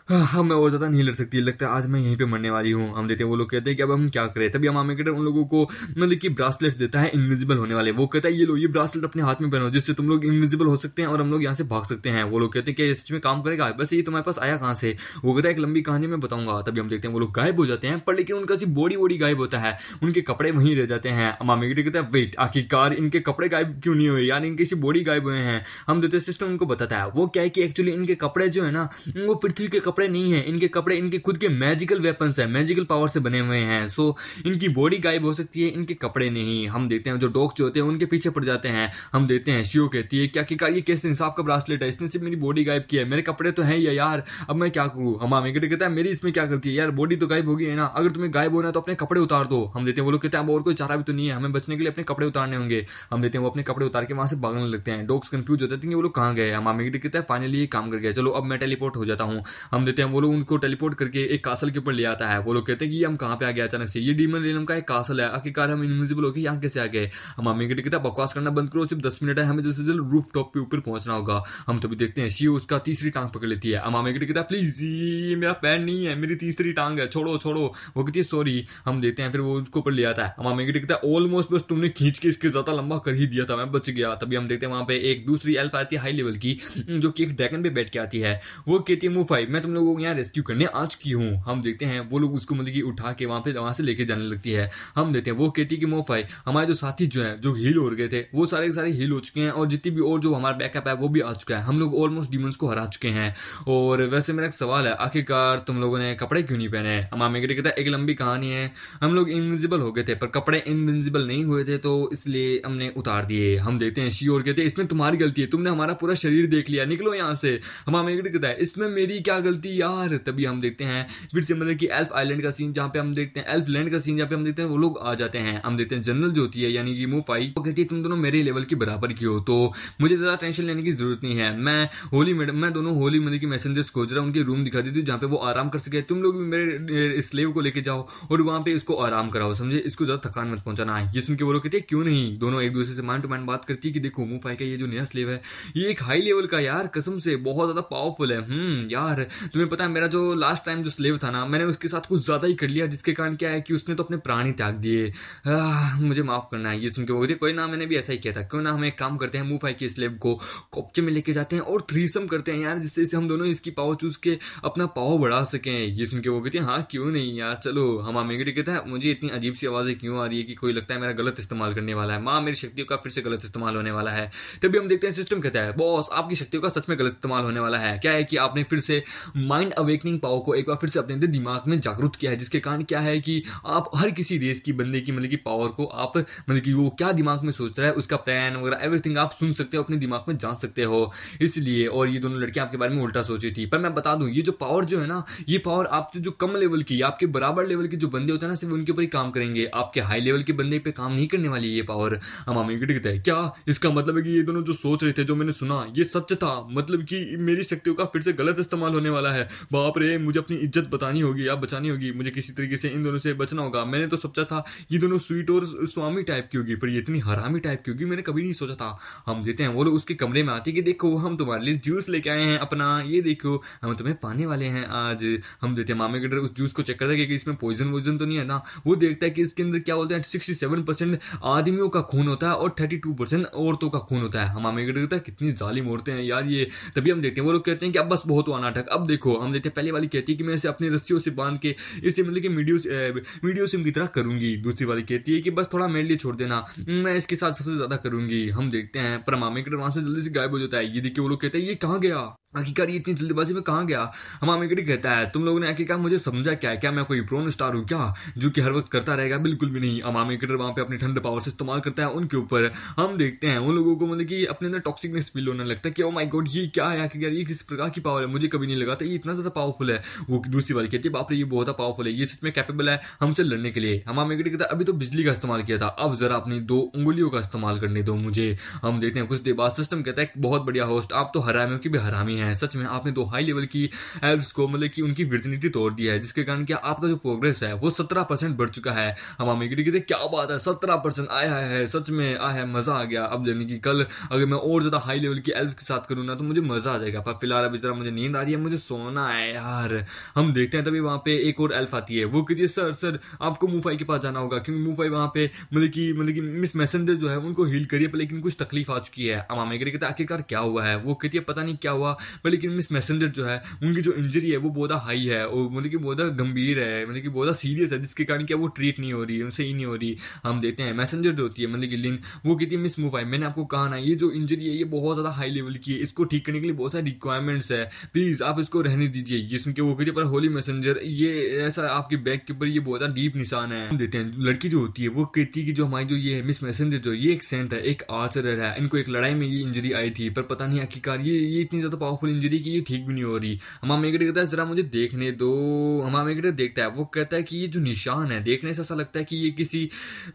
हाँ, हाँ मैं और ज़्यादा नहीं लड़ सकती लगता है आज मैं यहीं पे मरने वाली हूँ हम देते हैं वो लोग कहते हैं कि अब हम क्या करें तभी हमारा क्रिकेटर उन लोगों को मतलब कि ब्रासलेट्स देता है इनविजिबल होने वाले वो कहता है ये लो ये ब्रासलेट अपने हाथ में पहनो जिससे तुम लोग इनविजिबल हो सकते हैं और हम लोग यहाँ से भाग सकते हैं वो लोग कहते हैं कि काम करेगा बस ये तुम्हारे पास आया कहाँ से वो कहता है एक लंबी कहानी में बताऊंगा तभी हम देखते हैं वो लोग गायब हो जाते हैं पर लेकिन उनका सिर्फ बॉडी वॉडी गायब होता है उनके कपड़े वहीं रह जाते हैं मामी क्रिकेटर कहता है वेट आखिरकार इनके कपड़े गायब क्यों नहीं हुए यानी इनके सिर्फ बॉडी गायब हुए हैं हम देते सिस्टम उनको बताता है वो क्या है कि एक्चुअली इनके कपड़े जो है ना वो पृथ्वी के कपड़े नहीं है इनके कपड़े इनके खुद के मैजिकल वेपन्स है मैजिकल पावर से बने हुए हैं सो इनकी बॉडी गायब हो सकती है इनके कपड़े नहीं हम देखते हैं जो डॉग्स जो होते हैं उनके पीछे पड़ जाते हैं हम देखते हैं शिव कहती है क्या क्या ये कैसे इंसाफ का ब्रासलेट है इसने सिर्फ मेरी बॉडी गायब की है मेरे कपड़े तो हैं या यार अब मैं क्या करूँ हम हमें कहता है मेरी इसमें क्या करती है यार बॉडी तो गायब होगी है ना अगर तुम्हें गायब होना है तो अपने कपड़े उतार दो हम देते हैं वो लोग कहते हैं अब और कोई चारा भी तो नहीं है हमें बचने के लिए अपने कपड़े उतारने होंगे हम देते हैं वो अपने कपड़े उतार के वहां से भागने लगते हैं डॉग्स कंफ्यूज होते हैं कि तो वो लोग कहाँ गए हम हमें कहता है फाइनली ये काम कर गया चलो अब मैं टेलीपोर्ट हो जाता हूँ हम नाम देते हैं वो लोग उनको टेलीपोर्ट करके एक कासल के ऊपर ले आता है वो लोग कहते हैं कि हम कहाँ पे आ गए अचानक से ये डीमन रेलम का एक कासल है आखिरकार हम इनविजिबल होकर यहाँ कैसे आ गए हम हमें कहते कहते बकवास करना बंद करो सिर्फ दस मिनट है हमें जल्द से जल्द रूफ टॉप पे ऊपर पहुंचना होगा हम तभी देखते हैं सी उसका तीसरी टांग पकड़ लेती है हम हमें कहते कहता प्लीज ये मेरा पैन नहीं है मेरी तीसरी टांग है छोड़ो छोड़ो वो कहती है सॉरी हम देते हैं फिर वो उसको ऊपर ले आता है हम हमें कहते कहता ऑलमोस्ट बस तुमने खींच के इसके ज्यादा लंबा कर ही दिया था मैं बच गया तभी हम देखते हैं वहां पे एक दूसरी एल्फ आती है हाई लेवल की जो कि एक ड्रैगन पे बैठ के आती है वो कहती है मुफाई मैं उन लोगों को यहाँ रेस्क्यू करने आ चुकी हूँ हम देखते हैं वो लोग उसको मतलब की उठा के वहाँ पे वहाँ से लेके जाने लगती है हम देखते हैं वो कहती है कि मोफाई हमारे जो साथी जो है जो हील हो गए थे वो सारे के सारे हील हो चुके हैं और जितनी भी और जो हमारा बैकअप है वो भी आ चुका है हम लोग ऑलमोस्ट डीमंस को हरा चुके हैं और वैसे मेरा एक सवाल है आखिरकार तुम लोगों ने कपड़े क्यों नहीं पहने हमारा मेगेटी कहता है एक लंबी कहानी है हम लोग इनविजिबल हो गए थे पर कपड़े इनविजिबल नहीं हुए थे तो इसलिए हमने उतार दिए हम देखते हैं शी और कहते हैं इसमें तुम्हारी गलती है तुमने हमारा पूरा शरीर देख लिया निकलो यहाँ से हमारा मेगेटी कहता है इसमें मेरी क्या गलती चलती यार तभी हम देखते हैं फिर से मतलब कि एल्फ आइलैंड का सीन जहाँ पे हम देखते हैं एल्फ लैंड का सीन जहाँ पे हम देखते हैं वो लोग आ जाते हैं हम देखते हैं जनरल जो होती है यानी कि वो फाइट वो कहती है तुम दोनों मेरे लेवल के बराबर की हो तो मुझे ज़्यादा टेंशन लेने की जरूरत नहीं है मैं होली मैडम मैं दोनों होली मतलब की मैसेजर्स खोज रहा हूँ उनकी रूम दिखा देती हूँ जहाँ पे वो आराम कर सके तुम लोग भी मेरे स्लेव को लेके जाओ और वहाँ पे इसको आराम कराओ समझे इसको ज़्यादा थकान मत पहुंचाना है ये सुन वो लोग कहते हैं क्यों नहीं दोनों एक दूसरे से माइंड टू माइंड बात करती है कि देखो मुफाई का ये जो नया स्लेव है ये एक हाई लेवल का यार कसम से बहुत ज़्यादा पावरफुल है हम्म यार तुम्हें पता है मेरा जो लास्ट टाइम जो स्लेव था ना मैंने उसके साथ कुछ ज़्यादा ही कर लिया जिसके कारण क्या है कि उसने तो अपने प्राण ही त्याग दिए मुझे माफ़ करना है ये सुन के बोलते कोई ना मैंने भी ऐसा ही किया था क्यों ना हम एक काम करते हैं मुँह फाई के स्लेव को कॉपचे में लेके जाते हैं और थ्रीसम करते हैं यार जिससे हम दोनों इसकी पाव चूज के अपना पाव बढ़ा सकें ये सुन के वो कहते हैं हाँ क्यों नहीं यार चलो हमारा मेगड़ी कहता है मुझे इतनी अजीब सी आवाज़ें क्यों आ रही है कि कोई लगता है मेरा गलत इस्तेमाल करने वाला है माँ मेरी शक्तियों का फिर से गलत इस्तेमाल होने वाला है तभी हम देखते हैं सिस्टम कहता है बॉस आपकी शक्तियों का सच में गलत इस्तेमाल होने वाला है क्या है कि आपने फिर से माइंड अवेकनिंग पावर को एक बार फिर से अपने दिमाग में जागरूक किया है जिसके कारण क्या है कि आप हर किसी रेस की बंदे की मतलब की पावर को आप मतलब कि वो क्या दिमाग में सोच रहा है उसका प्लान वगैरह एवरीथिंग आप सुन सकते हो अपने दिमाग में जान सकते हो इसलिए और ये दोनों लड़कियां आपके बारे में उल्टा सोची थी पर मैं बता दूं ये जो पावर जो है ना ये पावर आपसे जो कम लेवल की आपके बराबर लेवल के जो बंदे होते हैं ना सिर्फ उनके ऊपर ही काम करेंगे आपके हाई लेवल के बंदे पे काम नहीं करने वाली ये पावर हमामी कहते हैं क्या इसका मतलब है कि ये दोनों जो सोच रहे थे जो मैंने सुना ये सच था मतलब कि मेरी शक्तियों का फिर से गलत इस्तेमाल होने वाला रहा है बाप रे मुझे अपनी इज्जत बतानी होगी या बचानी होगी मुझे किसी तरीके से इन दोनों से बचना होगा मैंने तो सोचा था ये दोनों स्वीट और स्वामी टाइप की होगी पर ये इतनी हरामी टाइप की होगी मैंने कभी नहीं सोचा था हम देते हैं वो लोग उसके कमरे में आते कि देखो हम तुम्हारे लिए जूस लेके आए हैं अपना ये देखो हम तुम्हें पाने वाले हैं आज हम देते हैं मामे के डर उस जूस को चेक करता है कि इसमें पॉइजन वोजन तो नहीं है ना वो देखता है कि इसके अंदर क्या बोलते हैं सिक्सटी सेवन परसेंट आदमियों का खून होता है और थर्टी टू परसेंट औरतों का खून होता है हम मामे के डर कितनी जालिम औरतें हैं यार ये तभी हम देखते हैं वो लोग कहते हैं कि अब बस बहुत हुआ नाटक अब देखो देखो हम देखते हैं पहली वाली कहती है कि मैं इसे अपनी रस्सियों से बांध के इसे मतलब कि मीडियो मीडियो सिम की तरह करूंगी दूसरी वाली कहती है कि बस थोड़ा मेरे लिए छोड़ देना हम्म, मैं इसके साथ सबसे ज़्यादा करूंगी हम देखते हैं पर मामे के से जल्दी से गायब हो जाता है ये देखिए वो लोग कहते हैं ये कहाँ गया आखिरकार ये इतनी जल्दबाजी में कहाँ गया हमाम एंकड़ी कहता है तुम लोगों ने आखिरकार मुझे समझा क्या है क्या मैं कोई प्रोन स्टार हूँ क्या जो कि हर वक्त करता रहेगा बिल्कुल भी नहीं हमाम एंकड़ी वहाँ पे अपने ठंड पावर से इस्तेमाल करता है उनके ऊपर हम देखते हैं उन लोगों को मतलब कि अपने अंदर टॉक्सिकनेस फील होने लगता है कि ओ माई गॉड ये क्या है आखिरकार ये किस प्रकार की पावर है मुझे कभी नहीं लगा था ये इतना ज़्यादा पावरफुल है वो दूसरी बार कहती है रे ये बहुत पावरफुल है ये सच में कैपेबल है हमसे लड़ने के लिए हमामे एंकड़ी कहता है अभी तो बिजली का इस्तेमाल किया था अब ज़रा अपनी दो उंगलियों का इस्तेमाल करने दो मुझे हम देखते हैं कुछ देर बाद सिस्टम कहता है बहुत बढ़िया होस्ट आप तो हरामियों की भी हरामी है दिए हैं सच में आपने दो हाई लेवल की एप्स को मतलब कि उनकी वर्जिनिटी तोड़ दी है जिसके कारण क्या आपका जो प्रोग्रेस है वो सत्रह परसेंट बढ़ चुका है हम हमें कहते क्या बात है सत्रह परसेंट आया है सच में आया है मज़ा आ गया अब यानी कि कल अगर मैं और ज़्यादा हाई लेवल की एप्स के साथ करूँ ना तो मुझे मज़ा आ जाएगा पर फिलहाल अभी ज़रा मुझे नींद आ रही है मुझे सोना है यार हम देखते हैं तभी वहाँ पे एक और एल्फ आती है वो कहती है सर सर आपको मुफाई के पास जाना होगा क्योंकि मुफाई वहाँ पे मतलब कि मतलब कि मिस मैसेंजर जो है उनको हील करिए पर लेकिन कुछ तकलीफ आ चुकी है अब हमें कहते आखिरकार क्या हुआ है वो कहती है पता नहीं क्या हुआ पर लेकिन मिस मैसेंजर जो है उनकी जो इंजरी है वो बहुत हाई है और मतलब कि बहुत गंभीर है मतलब कि बहुत सीरियस है जिसके कारण क्या वो ट्रीट नहीं हो रही है सही नहीं हो रही हम देखते हैं मैसेंजर जो होती है मतलब कि लिन वो कहती है मिस मोबाइल मैंने आपको कहा ना ये जो इंजरी है ये बहुत ज़्यादा हाई लेवल की है इसको ठीक करने के लिए बहुत सारी रिक्वायरमेंट्स है प्लीज़ आप इसको रहने दीजिए ये सुन के वो कहती है पर होली मैसेंजर ये ऐसा आपके बैग के ऊपर ये बहुत ज़्यादा डीप निशान है देते हैं लड़की जो होती है वो कहती है कि जो हमारी जो ये है मिस मैसेंजर जो ये एक सेंट है एक आर्चर है इनको एक लड़ाई में ये इंजरी आई थी पर पता नहीं आखिरकार ये ये इतनी ज़्यादा पावरफुल पावरफुल इंजरी की ये ठीक भी नहीं हो रही हमाम मेगडे कहता है ज़रा मुझे देखने दो हमाम मेगडे देखता है वो कहता है कि ये जो निशान है देखने से ऐसा लगता है कि ये किसी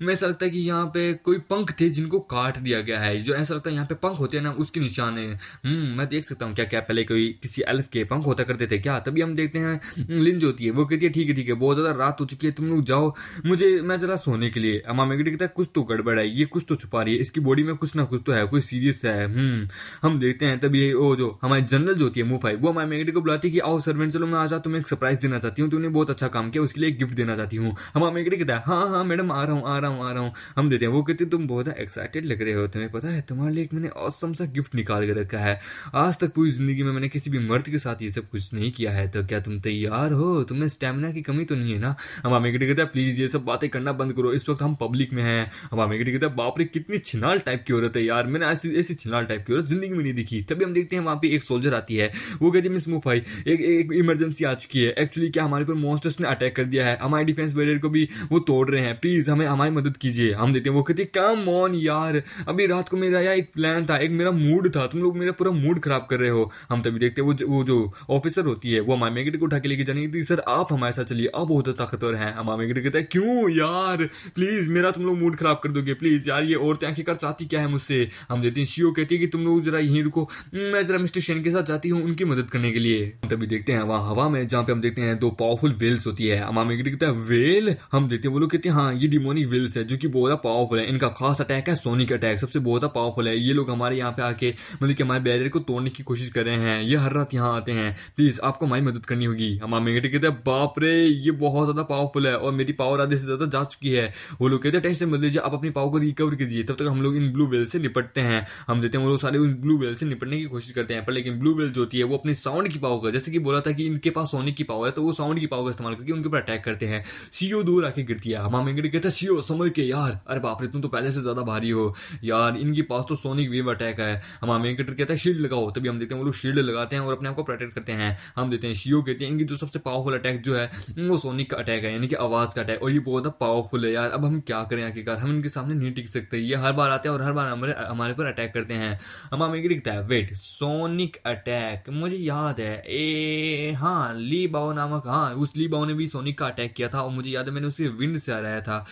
में ऐसा लगता है कि यहाँ पे कोई पंख थे जिनको काट दिया गया है जो ऐसा लगता है यहाँ पे पंख होते हैं ना उसके निशान है हम्म, मैं देख सकता हूँ क्या क्या पहले कोई किसी एल्फ के पंख होता करते थे क्या तभी हम देखते हैं हम्म, लिंज होती है वो कहती है ठीक है ठीक है बहुत ज़्यादा रात हो चुकी है तुम लोग जाओ मुझे मैं ज़रा सोने के लिए हमाम मेगडे कहता है कुछ तो गड़बड़ है ये कुछ तो छुपा रही है इसकी बॉडी में कुछ ना कुछ तो है कोई सीरियस है हम्म, हम देखते हैं तभी ओ जो हमारे जनरल जो होती है मुफाई वो हमारे मैगडी को बुलाती है कि आओ सर्वेंट चलो मैं आ आज तुम्हें एक सरप्राइज देना चाहती हूँ तुमने बहुत अच्छा काम किया उसके लिए एक गिफ्ट देना चाहती हूँ हमारे मैगडी कहता है हाँ हाँ मैडम आ रहा हूँ आ रहा हूँ आ रहा हूँ हम देते हैं वो कहते तुम बहुत एक्साइटेड लग रहे हो तुम्हें पता है तुम्हारे लिए एक मैंने औसम सा गिफ्ट निकाल कर रखा है आज तक पूरी जिंदगी में मैंने किसी भी मर्द के साथ ये सब कुछ नहीं किया है तो क्या तुम तैयार हो तुम्हें स्टेमिना की कमी तो नहीं है ना हमारे मैगडी कहता है प्लीज़ ये सब बातें करना बंद करो इस वक्त हम पब्लिक में हैं हमारे मैगडी कहता है बापरे कितनी छिनाल टाइप की औरत है यार मैंने ऐसी ऐसी छिनाल टाइप की औरत जिंदगी में नहीं दिखी तभी हम देखते हैं वहाँ पे एक सोल्जर नजर आती है वो कहती है मिस मुफाई एक एक इमरजेंसी आ चुकी है एक्चुअली क्या हमारे पर मोस्टर्स ने अटैक कर दिया है हमारे डिफेंस वेरियर को भी वो तोड़ रहे हैं प्लीज़ हमें हमारी मदद कीजिए हम देते हैं वो कहती है कम मॉन यार अभी रात को मेरा यार एक प्लान था एक मेरा मूड था तुम लोग मेरा पूरा मूड खराब कर रहे हो हम तभी देखते हैं वो वो जो ऑफिसर होती है वो हमारे मेगेट को उठा के लेके जाने की सर आप हमारे साथ चलिए आप बहुत ताकतवर हैं हमारे मेगेट कहता है क्यों यार प्लीज़ मेरा तुम लोग मूड खराब कर दोगे प्लीज़ यार ये औरतें आखिरकार चाहती क्या है मुझसे हम देते हैं शियो कहती है कि तुम लोग जरा यहीं रुको मैं जरा मिस्टर शेन के साथ जाती हूँ उनकी मदद करने के लिए तभी देखते हैं वहाँ हवा में जहाँ पे हम देखते हैं दो पावरफुल वेल्स होती है अमाम कहते हैं वेल हम देखते हैं वो लोग कहते हैं हाँ ये डिमोनिक वेल्स है जो की बहुत पावरफुल है इनका खास अटैक है सोनिक अटैक सबसे बहुत पावरफुल है ये लोग हमारे यहाँ पे आके मतलब की हमारे बैरियर को तोड़ने की कोशिश कर रहे हैं ये हर रात यहाँ आते हैं प्लीज आपको हमारी मदद करनी होगी हमारा कहते हैं बाप रे ये बहुत ज्यादा पावरफुल है और मेरी पावर आधे से ज्यादा जा चुकी है वो लोग कहते हैं टेंशन मत लीजिए आप अपनी पावर को रिकवर कीजिए तब तक हम लोग इन ब्लू वेल से निपटते हैं हम देते हैं वो लोग सारे उन ब्लू वेल से निपटने की कोशिश करते हैं पर लेकिन ब्लू बेल्स होती है वो अपने साउंड की पावर का जैसे कि बोला था कि इनके पास सोनिक की पावर है तो वो साउंड की पावर का इस्तेमाल करके उनके ऊपर अटैक करते हैं सीओ दूर आके गिरती है हमाम इंगड़ी कहते हैं सीओ समझ के यार अरे बाप रे तुम तो पहले से ज़्यादा भारी हो यार इनके पास तो सोनिक वेव अटैक है हमाम इंगड़ी कहता है शील्ड लगाओ तभी हम देखते हैं वो लोग शील्ड लगाते हैं और अपने आप को प्रोटेक्ट करते हैं हम देते हैं सीओ कहते हैं इनकी जो सबसे पावरफुल अटैक जो है वो सोनिक का अटैक है यानी कि आवाज़ का अटैक और ये बहुत पावरफुल है यार अब हम क्या करें आखिरकार हम इनके सामने नहीं टिक सकते ये हर बार आते हैं और हर बार हमारे हमारे पर अटैक करते हैं हमाम इंगड़ी कहता है वेट सोनिक अटैक मुझे याद है ए हाँ ली बाओ नामक हाँ उस ली बाओ ने भी सोनिक का अटैक किया था और मुझे याद है मैंने उसे विंड से हराया था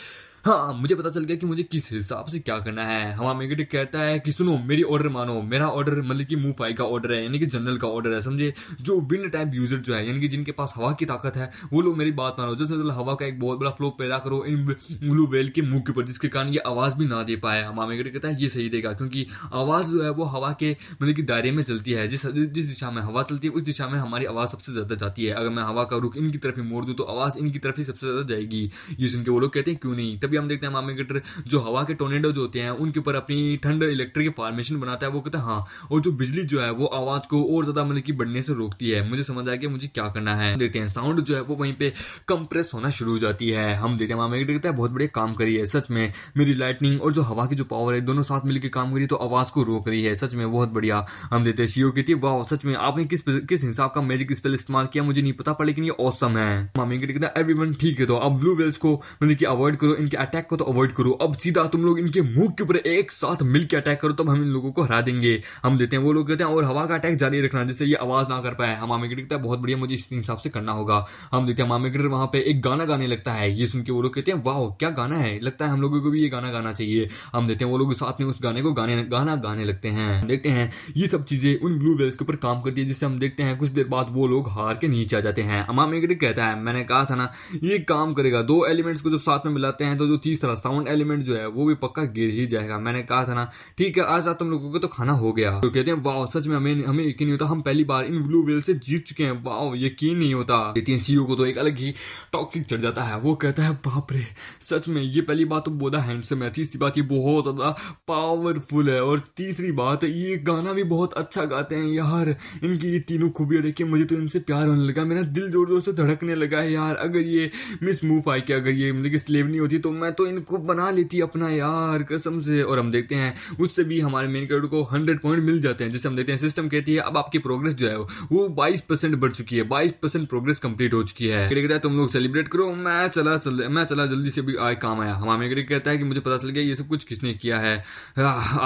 हाँ मुझे पता चल गया कि मुझे किस हिसाब से क्या करना है हमारा मेगेटिव कहता है कि सुनो मेरी ऑर्डर मानो मेरा ऑर्डर मतलब कि मूव का ऑर्डर है यानी कि जनरल का ऑर्डर है समझे जो विंड टाइप यूजर जो है यानी कि जिनके पास हवा की ताकत है वो लोग मेरी बात मानो जैसे जल्द हवा का एक बहुत बड़ा फ्लो पैदा करो इन ब्लू वेल के मुंह के ऊपर जिसके कारण ये आवाज़ भी ना दे पाए हमारा मेगेटिव कहता है ये सही देगा क्योंकि आवाज़ जो है वो हवा के मतलब कि दायरे में चलती है जिस जिस दिशा में हवा चलती है उस दिशा में हमारी आवाज़ सबसे ज़्यादा जाती है अगर मैं हवा का रुख इनकी तरफ ही मोड़ दूँ तो आवाज़ इनकी तरफ ही सबसे ज़्यादा जाएगी ये सुन के वो लोग कहते हैं क्यों नहीं तभी भी हम देखते हैं मामेगेटर जो हवा के टोनेडो जो होते हैं उनके ऊपर अपनी ठंड इलेक्ट्रिक फॉर्मेशन बनाता है वो कहता है हाँ और जो बिजली जो है वो आवाज़ को और ज़्यादा मतलब की बढ़ने से रोकती है मुझे समझ आया कि मुझे क्या करना है देखते हैं साउंड जो है वो वहीं पे कंप्रेस होना शुरू हो जाती है हम देखते हैं मामेगेटर कहते हैं बहुत बड़े काम करी है सच में मेरी लाइटनिंग और जो हवा की जो पावर है दोनों साथ मिलकर काम करी तो आवाज़ को रोक रही है सच में बहुत बढ़िया हम देते हैं सी की थी वाह सच में आपने किस किस हिसाब का मैजिक स्पेल इस्तेमाल किया मुझे नहीं पता पर लेकिन ये औसम है मामेगेटर कहते हैं एवरी ठीक है तो अब ब्लू वेल्स को मतलब की अवॉइड करो इनके अटैक को तो अवॉइड करो अब सीधा तुम लोग इनके मुंह के ऊपर एक साथ मिलकर अटैक करो तब हम इन लोगों को हरा देंगे हम देते हैं वो लोग कहते हैं और हवा का अटैक जारी रखना जिससे ये आवाज़ ना कर पाए हमामे हाँ, क्रिकेट कहता है बहुत बढ़िया मुझे इस हिसाब से करना होगा हम देते हैं हमामे क्रिकेट वहाँ पे एक गाना गाने लगता है ये सुन के वो लोग कहते हैं वाह क्या गाना है लगता है हम लोगों को भी ये गाना गाना चाहिए हम देते हैं वो लोग साथ में उस गाने को गाने गाना गाने लगते हैं देखते हैं ये सब चीज़ें उन ब्लू वेल्स के ऊपर काम करती है जिससे हम देखते हैं कुछ देर बाद वो लोग हार के नीचे आ जाते हैं अमामेगरी कहता है मैंने कहा था ना ये काम करेगा दो एलिमेंट्स को जब साथ में मिलाते हैं तो जो तीसरा साउंड एलिमेंट जो है वो भी पक्का गिर ही जाएगा मैंने कहा था ना ठीक है आज रात तुम लोगों को तो खाना हो गया तो कहते हैं वाह सच में हमें हमें यकीन नहीं होता हम पहली बार इन ब्लू वेल से जीत चुके हैं वाह यकीन नहीं होता कहते हैं सीओ को तो एक अलग ही टॉक्सिक चढ़ जाता है वो कहता है बाप रे सच में ये पहली बात तो बोधा हैंडसम है तीसरी बात ये बहुत ज़्यादा पावरफुल है और तीसरी बात ये गाना भी बहुत अच्छा गाते हैं यार इनकी ये तीनों खूबियाँ देखिए मुझे तो इनसे प्यार होने लगा मेरा दिल जोर जोर से धड़कने लगा है यार अगर ये मिस मूव आई के अगर ये मतलब कि स्लेव नहीं होती तो मैं मैं तो इनको बना लेती अपना यार कसम से और हम देखते हैं उससे भी हमारे मेन कैरेक्टर को हंड्रेड पॉइंट मिल जाते हैं जैसे हम देखते हैं सिस्टम कहती है अब आपकी प्रोग्रेस जो है वो बाईस परसेंट बढ़ चुकी है बाईस परसेंट प्रोग्रेस कंप्लीट हो चुकी है कहता है तुम लोग सेलिब्रेट करो मैं चला चल, मैं चला जल्दी से भी आए काम आया हमारे मेकरी कहता है कि मुझे पता चल गया ये सब कुछ किसने किया है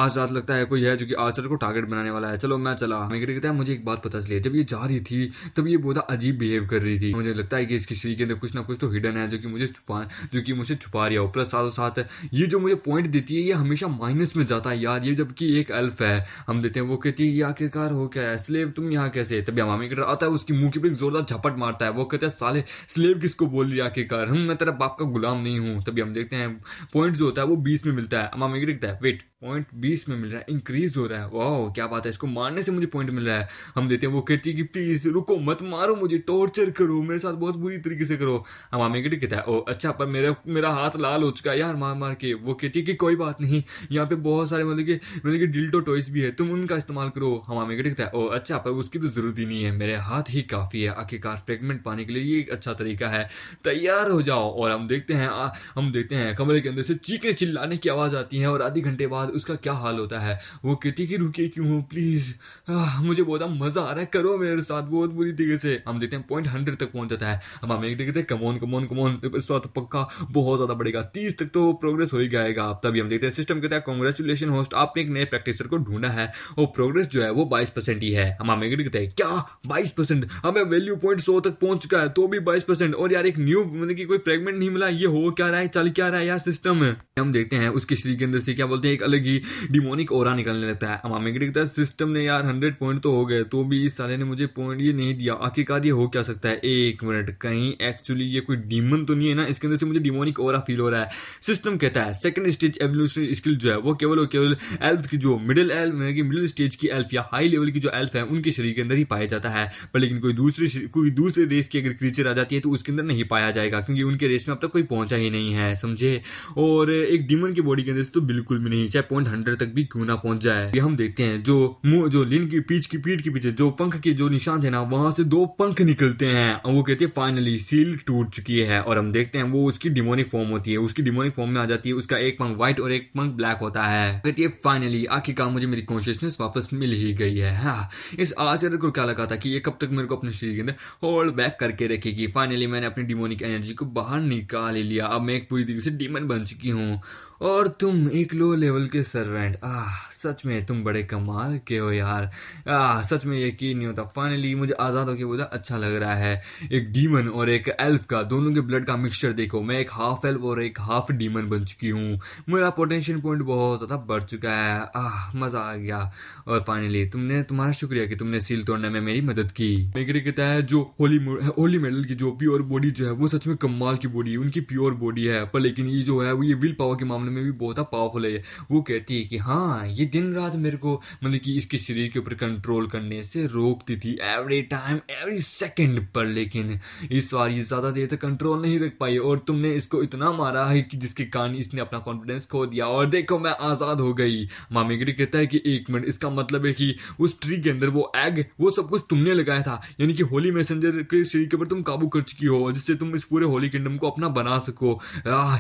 आज रात लगता है कोई है जो कि आज को टारगेट बनाने वाला है चलो मैं चला मेरे कहता है मुझे एक बात पता चली जब ये जा रही थी तब ये बहुत अजीब बिहेव कर रही थी मुझे लगता है कि इसकी शरीर के अंदर कुछ ना कुछ तो हिडन है जो कि मुझे छुपा जो कि मुझे छुपा रही हो प्लस साथ साथ ये जो मुझे पॉइंट देती है ये हमेशा माइनस में जाता है यार ये जबकि एक अल्फ है हम देते हैं वो कहती है ये आखिरकार हो क्या है स्लेव तुम यहाँ कैसे तभी हमामी कटर आता है उसकी मुंह की पर जोरदार झपट मारता है वो कहते हैं साले स्लेव किसको बोल रही आखिरकार हम मैं तेरा बाप का गुलाम नहीं हूँ तभी हम देखते हैं पॉइंट जो होता है वो बीस में मिलता है हमामी कटर है वेट पॉइंट बीस में मिल रहा है इंक्रीज हो रहा है वाह क्या बात है इसको मारने से मुझे पॉइंट मिल रहा है हम देते हैं वो कहती है कि प्लीज रुको मत मारो मुझे टॉर्चर करो मेरे साथ बहुत बुरी तरीके से करो हम आमे के कहता है ओ अच्छा पर मेरा मेरा हाथ लाल हो चुका है यार मार मार के वो कहती है कि कोई बात नहीं यहाँ पे बहुत सारे मतलब कि मतलब कि डिल्टो टॉयस भी है तुम उनका इस्तेमाल करो हम आमे कहता है ओ अच्छा पर उसकी तो जरूरत ही नहीं है मेरे हाथ ही काफी है आखिरकार प्रेगनेंट पाने के लिए ये एक अच्छा तरीका है तैयार हो जाओ और हम देखते हैं हम देखते हैं कमरे के अंदर से चीखे चिल्लाने की आवाज आती है और आधे घंटे बाद बाद उसका क्या हाल होता है वो कहती है कि रुके क्यों हो प्लीज़ मुझे बहुत मज़ा आ रहा है करो मेरे साथ बहुत बुरी तरीके से हम देखते हैं पॉइंट हंड्रेड तक पहुंच जाता है अब हम एक देखते हैं कमोन कमोन कमोन इस बात तो पक्का बहुत ज़्यादा बढ़ेगा तीस तक तो प्रोग्रेस हो ही जाएगा अब तभी हम देखते हैं सिस्टम कहता है कॉन्ग्रेचुलेशन होस्ट आपने एक नए प्रैक्टिसर को ढूंढा है और प्रोग्रेस जो है वो बाईस परसेंट ही है हम हम एक देखते हैं क्या बाईस परसेंट हमें वैल्यू पॉइंट सौ तक पहुंच चुका है तो भी बाईस परसेंट और यार एक न्यू मतलब की कोई फ्रेगमेंट नहीं मिला ये हो क्या रहा है चल क्या रहा है यार सिस्टम हम देखते हैं उसके श्री के अंदर से क्या बोलते हैं एक अलग लगी डिमोनिक ओरा निकलने लगता है अमामे के दिखता है सिस्टम ने यार हंड्रेड पॉइंट तो हो गए तो भी इस साले ने मुझे पॉइंट ये नहीं दिया आखिरकार ये हो क्या सकता है एक मिनट कहीं एक्चुअली ये कोई डीमन तो नहीं है ना इसके अंदर से मुझे डिमोनिक ओरा फील हो रहा है सिस्टम कहता है सेकंड स्टेज एवोल्यूशनरी स्किल जो है वो केवल और केवल एल्फ की जो मिडिल एल्फ मिडिल स्टेज की एल्फ या हाई लेवल की जो एल्फ है उनके शरीर के अंदर ही पाया जाता है पर लेकिन कोई दूसरे कोई दूसरे रेस की अगर क्रीचर आ जाती है तो उसके अंदर नहीं पाया जाएगा क्योंकि उनके रेस में अब तक कोई पहुंचा ही नहीं है समझे और एक डिमन की बॉडी के अंदर से तो बिल्कुल भी नहीं चाहे पॉइंट हंड्रेड तक भी क्यों ना पहुंच जाए ये हम देखते हैं जो मुंह जो लिन की पीछ की पीठ के पीछे जो पंख के जो निशान थे ना वहां से दो पंख निकलते हैं और वो कहते हैं फाइनली सील टूट चुकी है और हम देखते हैं वो उसकी डिमोनिक फॉर्म होती है उसकी डिमोनिक फॉर्म में आ जाती है उसका एक पंख व्हाइट और एक पंख ब्लैक होता है कहती है फाइनली आखिरकार मुझे मेरी कॉन्शियसनेस वापस मिल ही गई है हाँ, इस आचार्य को क्या लगा था कि ये कब तक मेरे को अपने शरीर के अंदर होल्ड बैक करके रखेगी फाइनली मैंने अपनी डिमोनिक एनर्जी को बाहर निकाल लिया अब मैं एक पूरी तरीके से डिमन बन चुकी हूँ और तुम एक लो लेवल के सर्वेंट आह सच में तुम बड़े कमाल के हो यार आ, सच में यकीन नहीं होता फाइनली मुझे आज़ाद होकर बोला अच्छा लग रहा है एक डीमन और एक एल्फ का दोनों के ब्लड का मिक्सचर देखो मैं एक हाफ एल्फ और एक हाफ डीमन बन चुकी हूँ मेरा पोटेंशियल पॉइंट बहुत ज़्यादा बढ़ चुका है आह मज़ा आ गया और फाइनली तुमने तुम्हारा शुक्रिया कि तुमने सील तोड़ने में मेरी मदद की मेगरी कहता है जो होली होली मेडल की जो प्योर बॉडी जो है वो सच में कमाल की बॉडी है उनकी प्योर बॉडी है पर लेकिन ये जो है वो ये विल पावर के मामले में भी बहुत पावरफुल है वो कहती है कि हाँ ये दिन रात मेरे को मतलब कि इसके शरीर के ऊपर कंट्रोल करने से रोकती थी एवरी टाइम एवरी सेकेंड पर लेकिन इस बार ये ज़्यादा देर तक कंट्रोल नहीं रख पाई और तुमने इसको इतना मारा है कि जिसके कारण इसने अपना कॉन्फिडेंस खो दिया और देखो मैं आज़ाद हो गई मामी कहता है कि एक मिनट इसका मतलब है कि उस ट्री के अंदर वो एग वो सब कुछ तुमने लगाया था यानी कि होली मैसेंजर के शरीर के ऊपर तुम काबू कर चुकी हो जिससे तुम इस पूरे होली किंगडम को अपना बना सको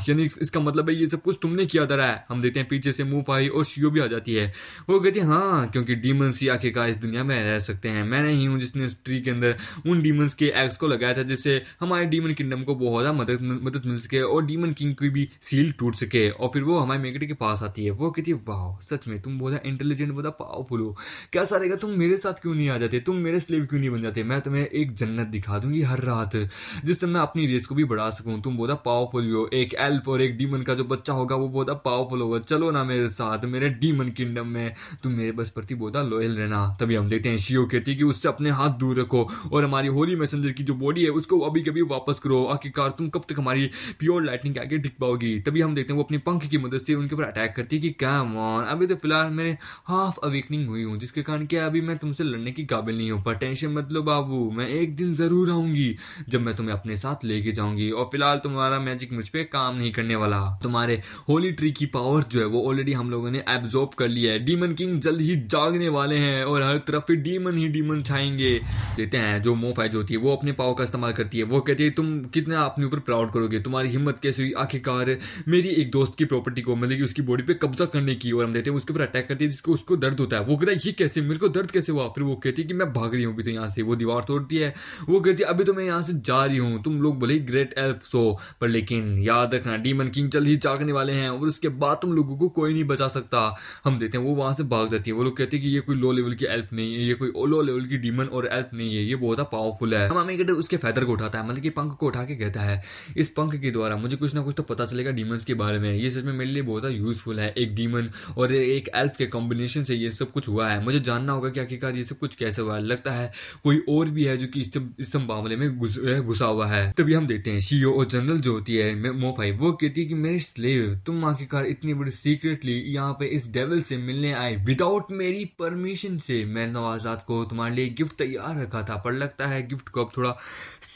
यानी इसका मतलब है ये सब कुछ तुमने किया था हम देखते हैं पीछे से मुंह पाई और शियो भी आ जाती है है वो कहती है हाँ क्योंकि डीमंस ही आखिरकार इस दुनिया में रह सकते हैं मैं नहीं हूँ जिसने उस ट्री के अंदर उन डीमंस के एग्स को लगाया था जिससे हमारे डीमन किंगडम को बहुत ज़्यादा मदद मदद मिल सके और डीमन किंग की भी सील टूट सके और फिर वो हमारे मेगेट के पास आती है वो कहती है वाह सच में तुम बहुत इंटेलिजेंट बहुत पावरफुल हो कैसा रहेगा तुम मेरे साथ क्यों नहीं आ जाते तुम मेरे स्लेव क्यों नहीं बन जाते मैं तुम्हें एक जन्नत दिखा दूंगी हर रात जिससे मैं अपनी रेस को भी बढ़ा सकूं तुम बहुत पावरफुल भी हो एक एल्फ और एक डीमन का जो बच्चा होगा वो बहुत पावरफुल होगा चलो ना मेरे साथ मेरे डीमन की किंगडम में तुम मेरे बस प्रति बोधा लॉयल रहना तभी हम देखते हैं शियो कहती है कि उससे अपने हाथ दूर रखो और हमारी होली मैसेंजर की जो बॉडी है उसको अभी कभी वापस करो आखिरकार तुम कब तक हमारी प्योर लाइटनिंग के आगे टिक पाओगी तभी हम देखते हैं वो अपने पंख की मदद से उनके ऊपर अटैक करती है कि क्या मॉन अभी तो फिलहाल मैं हाफ अवेकनिंग हुई हूँ जिसके कारण क्या अभी मैं तुमसे लड़ने की काबिल नहीं हूँ पर टेंशन मतलब बाबू मैं एक दिन जरूर आऊंगी जब मैं तुम्हें अपने साथ लेके जाऊंगी और फिलहाल तुम्हारा मैजिक मुझ पर काम नहीं करने वाला तुम्हारे होली ट्री की पावर जो है वो ऑलरेडी हम लोगों ने एब्जॉर्ब कर लिया लिया है डीमन किंग जल्द ही जागने वाले हैं और हर तरफ पे डीमन ही डीमन छाएंगे देते हैं जो मोफाइज होती है वो अपने पाव का इस्तेमाल करती है वो कहती है तुम कितना अपने ऊपर प्राउड करोगे तुम्हारी हिम्मत कैसे हुई आखिरकार मेरी एक दोस्त की प्रॉपर्टी को मतलब कि उसकी बॉडी पे कब्जा करने की और हम देते हैं उसके ऊपर अटैक करती है जिसको उसको दर्द होता है वो कहता है ये कैसे मेरे को दर्द कैसे हुआ फिर वो कहती है कि मैं भाग रही हूँ अभी तो यहाँ से वो दीवार तोड़ती है वो कहती है अभी तो मैं यहाँ से जा रही हूँ तुम लोग बोले ग्रेट एल्फ सो पर लेकिन याद रखना डीमन किंग जल्द ही जागने वाले हैं और उसके बाद तुम लोगों को कोई नहीं बचा सकता हम देते देते हैं वो वहां से भाग जाती है वो लोग कहते हैं कि ये कोई लो लेवल की एल्फ नहीं है ये कोई लो लेवल की डीमन और एल्फ नहीं है ये बहुत पावरफुल है हम हमें उसके फैदर को उठाता है मतलब कि पंख को उठा के कहता है इस पंख के द्वारा मुझे कुछ ना कुछ तो पता चलेगा डीमंस के बारे में ये सच में मेरे लिए बहुत यूजफुल है एक डीमन और एक एल्फ के कॉम्बिनेशन से ये सब कुछ हुआ है मुझे जानना होगा कि आखिरकार ये सब कुछ कैसे हुआ है लगता है कोई और भी है जो कि इस मामले में घुसा हुआ है तभी हम देखते हैं सीओ और जनरल जो होती है मोफाई वो कहती है कि मेरे स्लेव तुम आखिरकार इतनी बड़ी सीक्रेटली यहाँ पे इस डेवल से मिलने आए विदाउट मेरी परमिशन से मैं नवाजात को तुम्हारे लिए गिफ्ट तैयार रखा था पर लगता है गिफ्ट को अब थोड़ा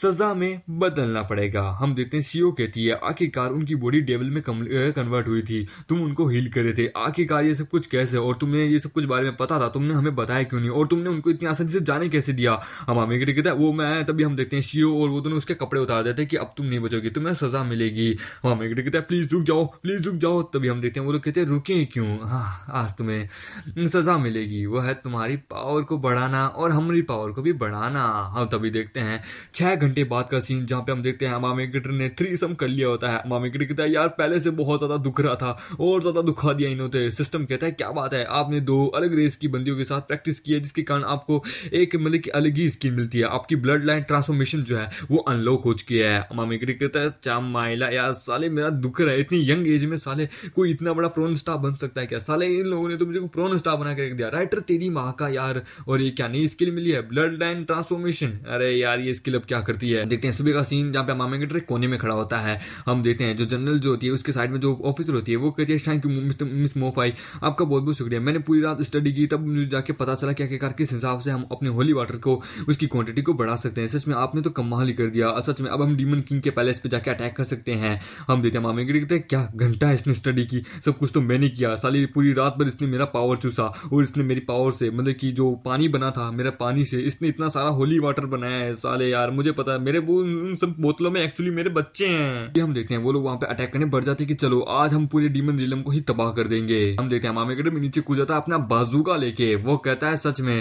सजा में बदलना पड़ेगा हम देखते हैं सीओ कहती है आखिरकार उनकी बॉडी डेविल में कन्वर्ट हुई थी तुम उनको हील करे थे आखिरकार ये सब कुछ कैसे और तुमने ये सब कुछ बारे में पता था तुमने हमें बताया क्यों नहीं और तुमने उनको इतनी आसानी से जाने कैसे दिया हम हमें कहते हैं वो मैं तभी हम देखते हैं सीओ और वो दोनों उसके कपड़े उतार देते कि अब तुम नहीं बचोगे तुम्हें सजा मिलेगी हम हमें कहते हैं प्लीज रुक जाओ प्लीज रुक जाओ तभी हम देखते हैं वो लोग कहते हैं रुके क्यों हाँ आज साथ तुम्हें सज़ा मिलेगी वो है तुम्हारी पावर को बढ़ाना और हमारी पावर को भी बढ़ाना हम हाँ, तभी देखते हैं छह घंटे बाद का सीन जहाँ पे हम देखते हैं मामी किटर ने थ्री सम कर लिया होता है मामी किटर कहता है यार पहले से बहुत ज़्यादा दुख रहा था और ज़्यादा दुखा दिया इन्होंने सिस्टम कहता है क्या बात है आपने दो अलग रेस की बंदियों के साथ प्रैक्टिस की है जिसके कारण आपको एक मतलब की अलग ही स्किल मिलती है आपकी ब्लड लाइन ट्रांसफॉर्मेशन जो है वो अनलॉक हो चुकी है मामी किटर कहता है चा माइला यार साले मेरा दुख रहा है इतनी यंग एज में साले कोई इतना बड़ा प्रोन स्टार बन सकता है क्या साले इन लोगों लोगों ने तो मुझे प्रोन स्टार बना के रख दिया राइटर तेरी माँ का यार और ये क्या नई स्किल मिली है ब्लड लाइन ट्रांसफॉर्मेशन अरे यार ये स्किल अब क्या करती है देखते हैं सुबह का सीन जहाँ पे मामा गेटर कोने में खड़ा होता है हम देखते हैं जो जनरल जो होती है उसके साइड में जो ऑफिसर होती है वो कहती है थैंक यू मिस मोफाई आपका बहुत बहुत शुक्रिया मैंने पूरी रात स्टडी की तब मुझे जाके पता चला क्या क्या किस हिसाब से हम अपने होली वाटर को उसकी क्वांटिटी को बढ़ा सकते हैं सच में आपने तो कमाल ही कर दिया सच में अब हम डीमन किंग के पैलेस पे जाके अटैक कर सकते हैं हम देखते हैं मामा गेटर कहते हैं क्या घंटा है इसने स्टडी की सब कुछ तो मैंने किया साली पूरी रात पर इसने मेरा पावर चूसा और इसने मेरी पावर से मतलब कि जो पानी बना था मेरा पानी से इसने इतना सारा होली वाटर बनाया है साले यार मुझे पता है मेरे वो उन सब बोतलों में एक्चुअली मेरे बच्चे हैं ये हम देखते हैं वो लोग वहाँ पे अटैक करने बढ़ जाते कि चलो आज हम पूरे डीमन रिलम को ही तबाह कर देंगे हम देखते हैं मामे कदम नीचे कूद जाता है अपना बाजूका लेके वो कहता है सच में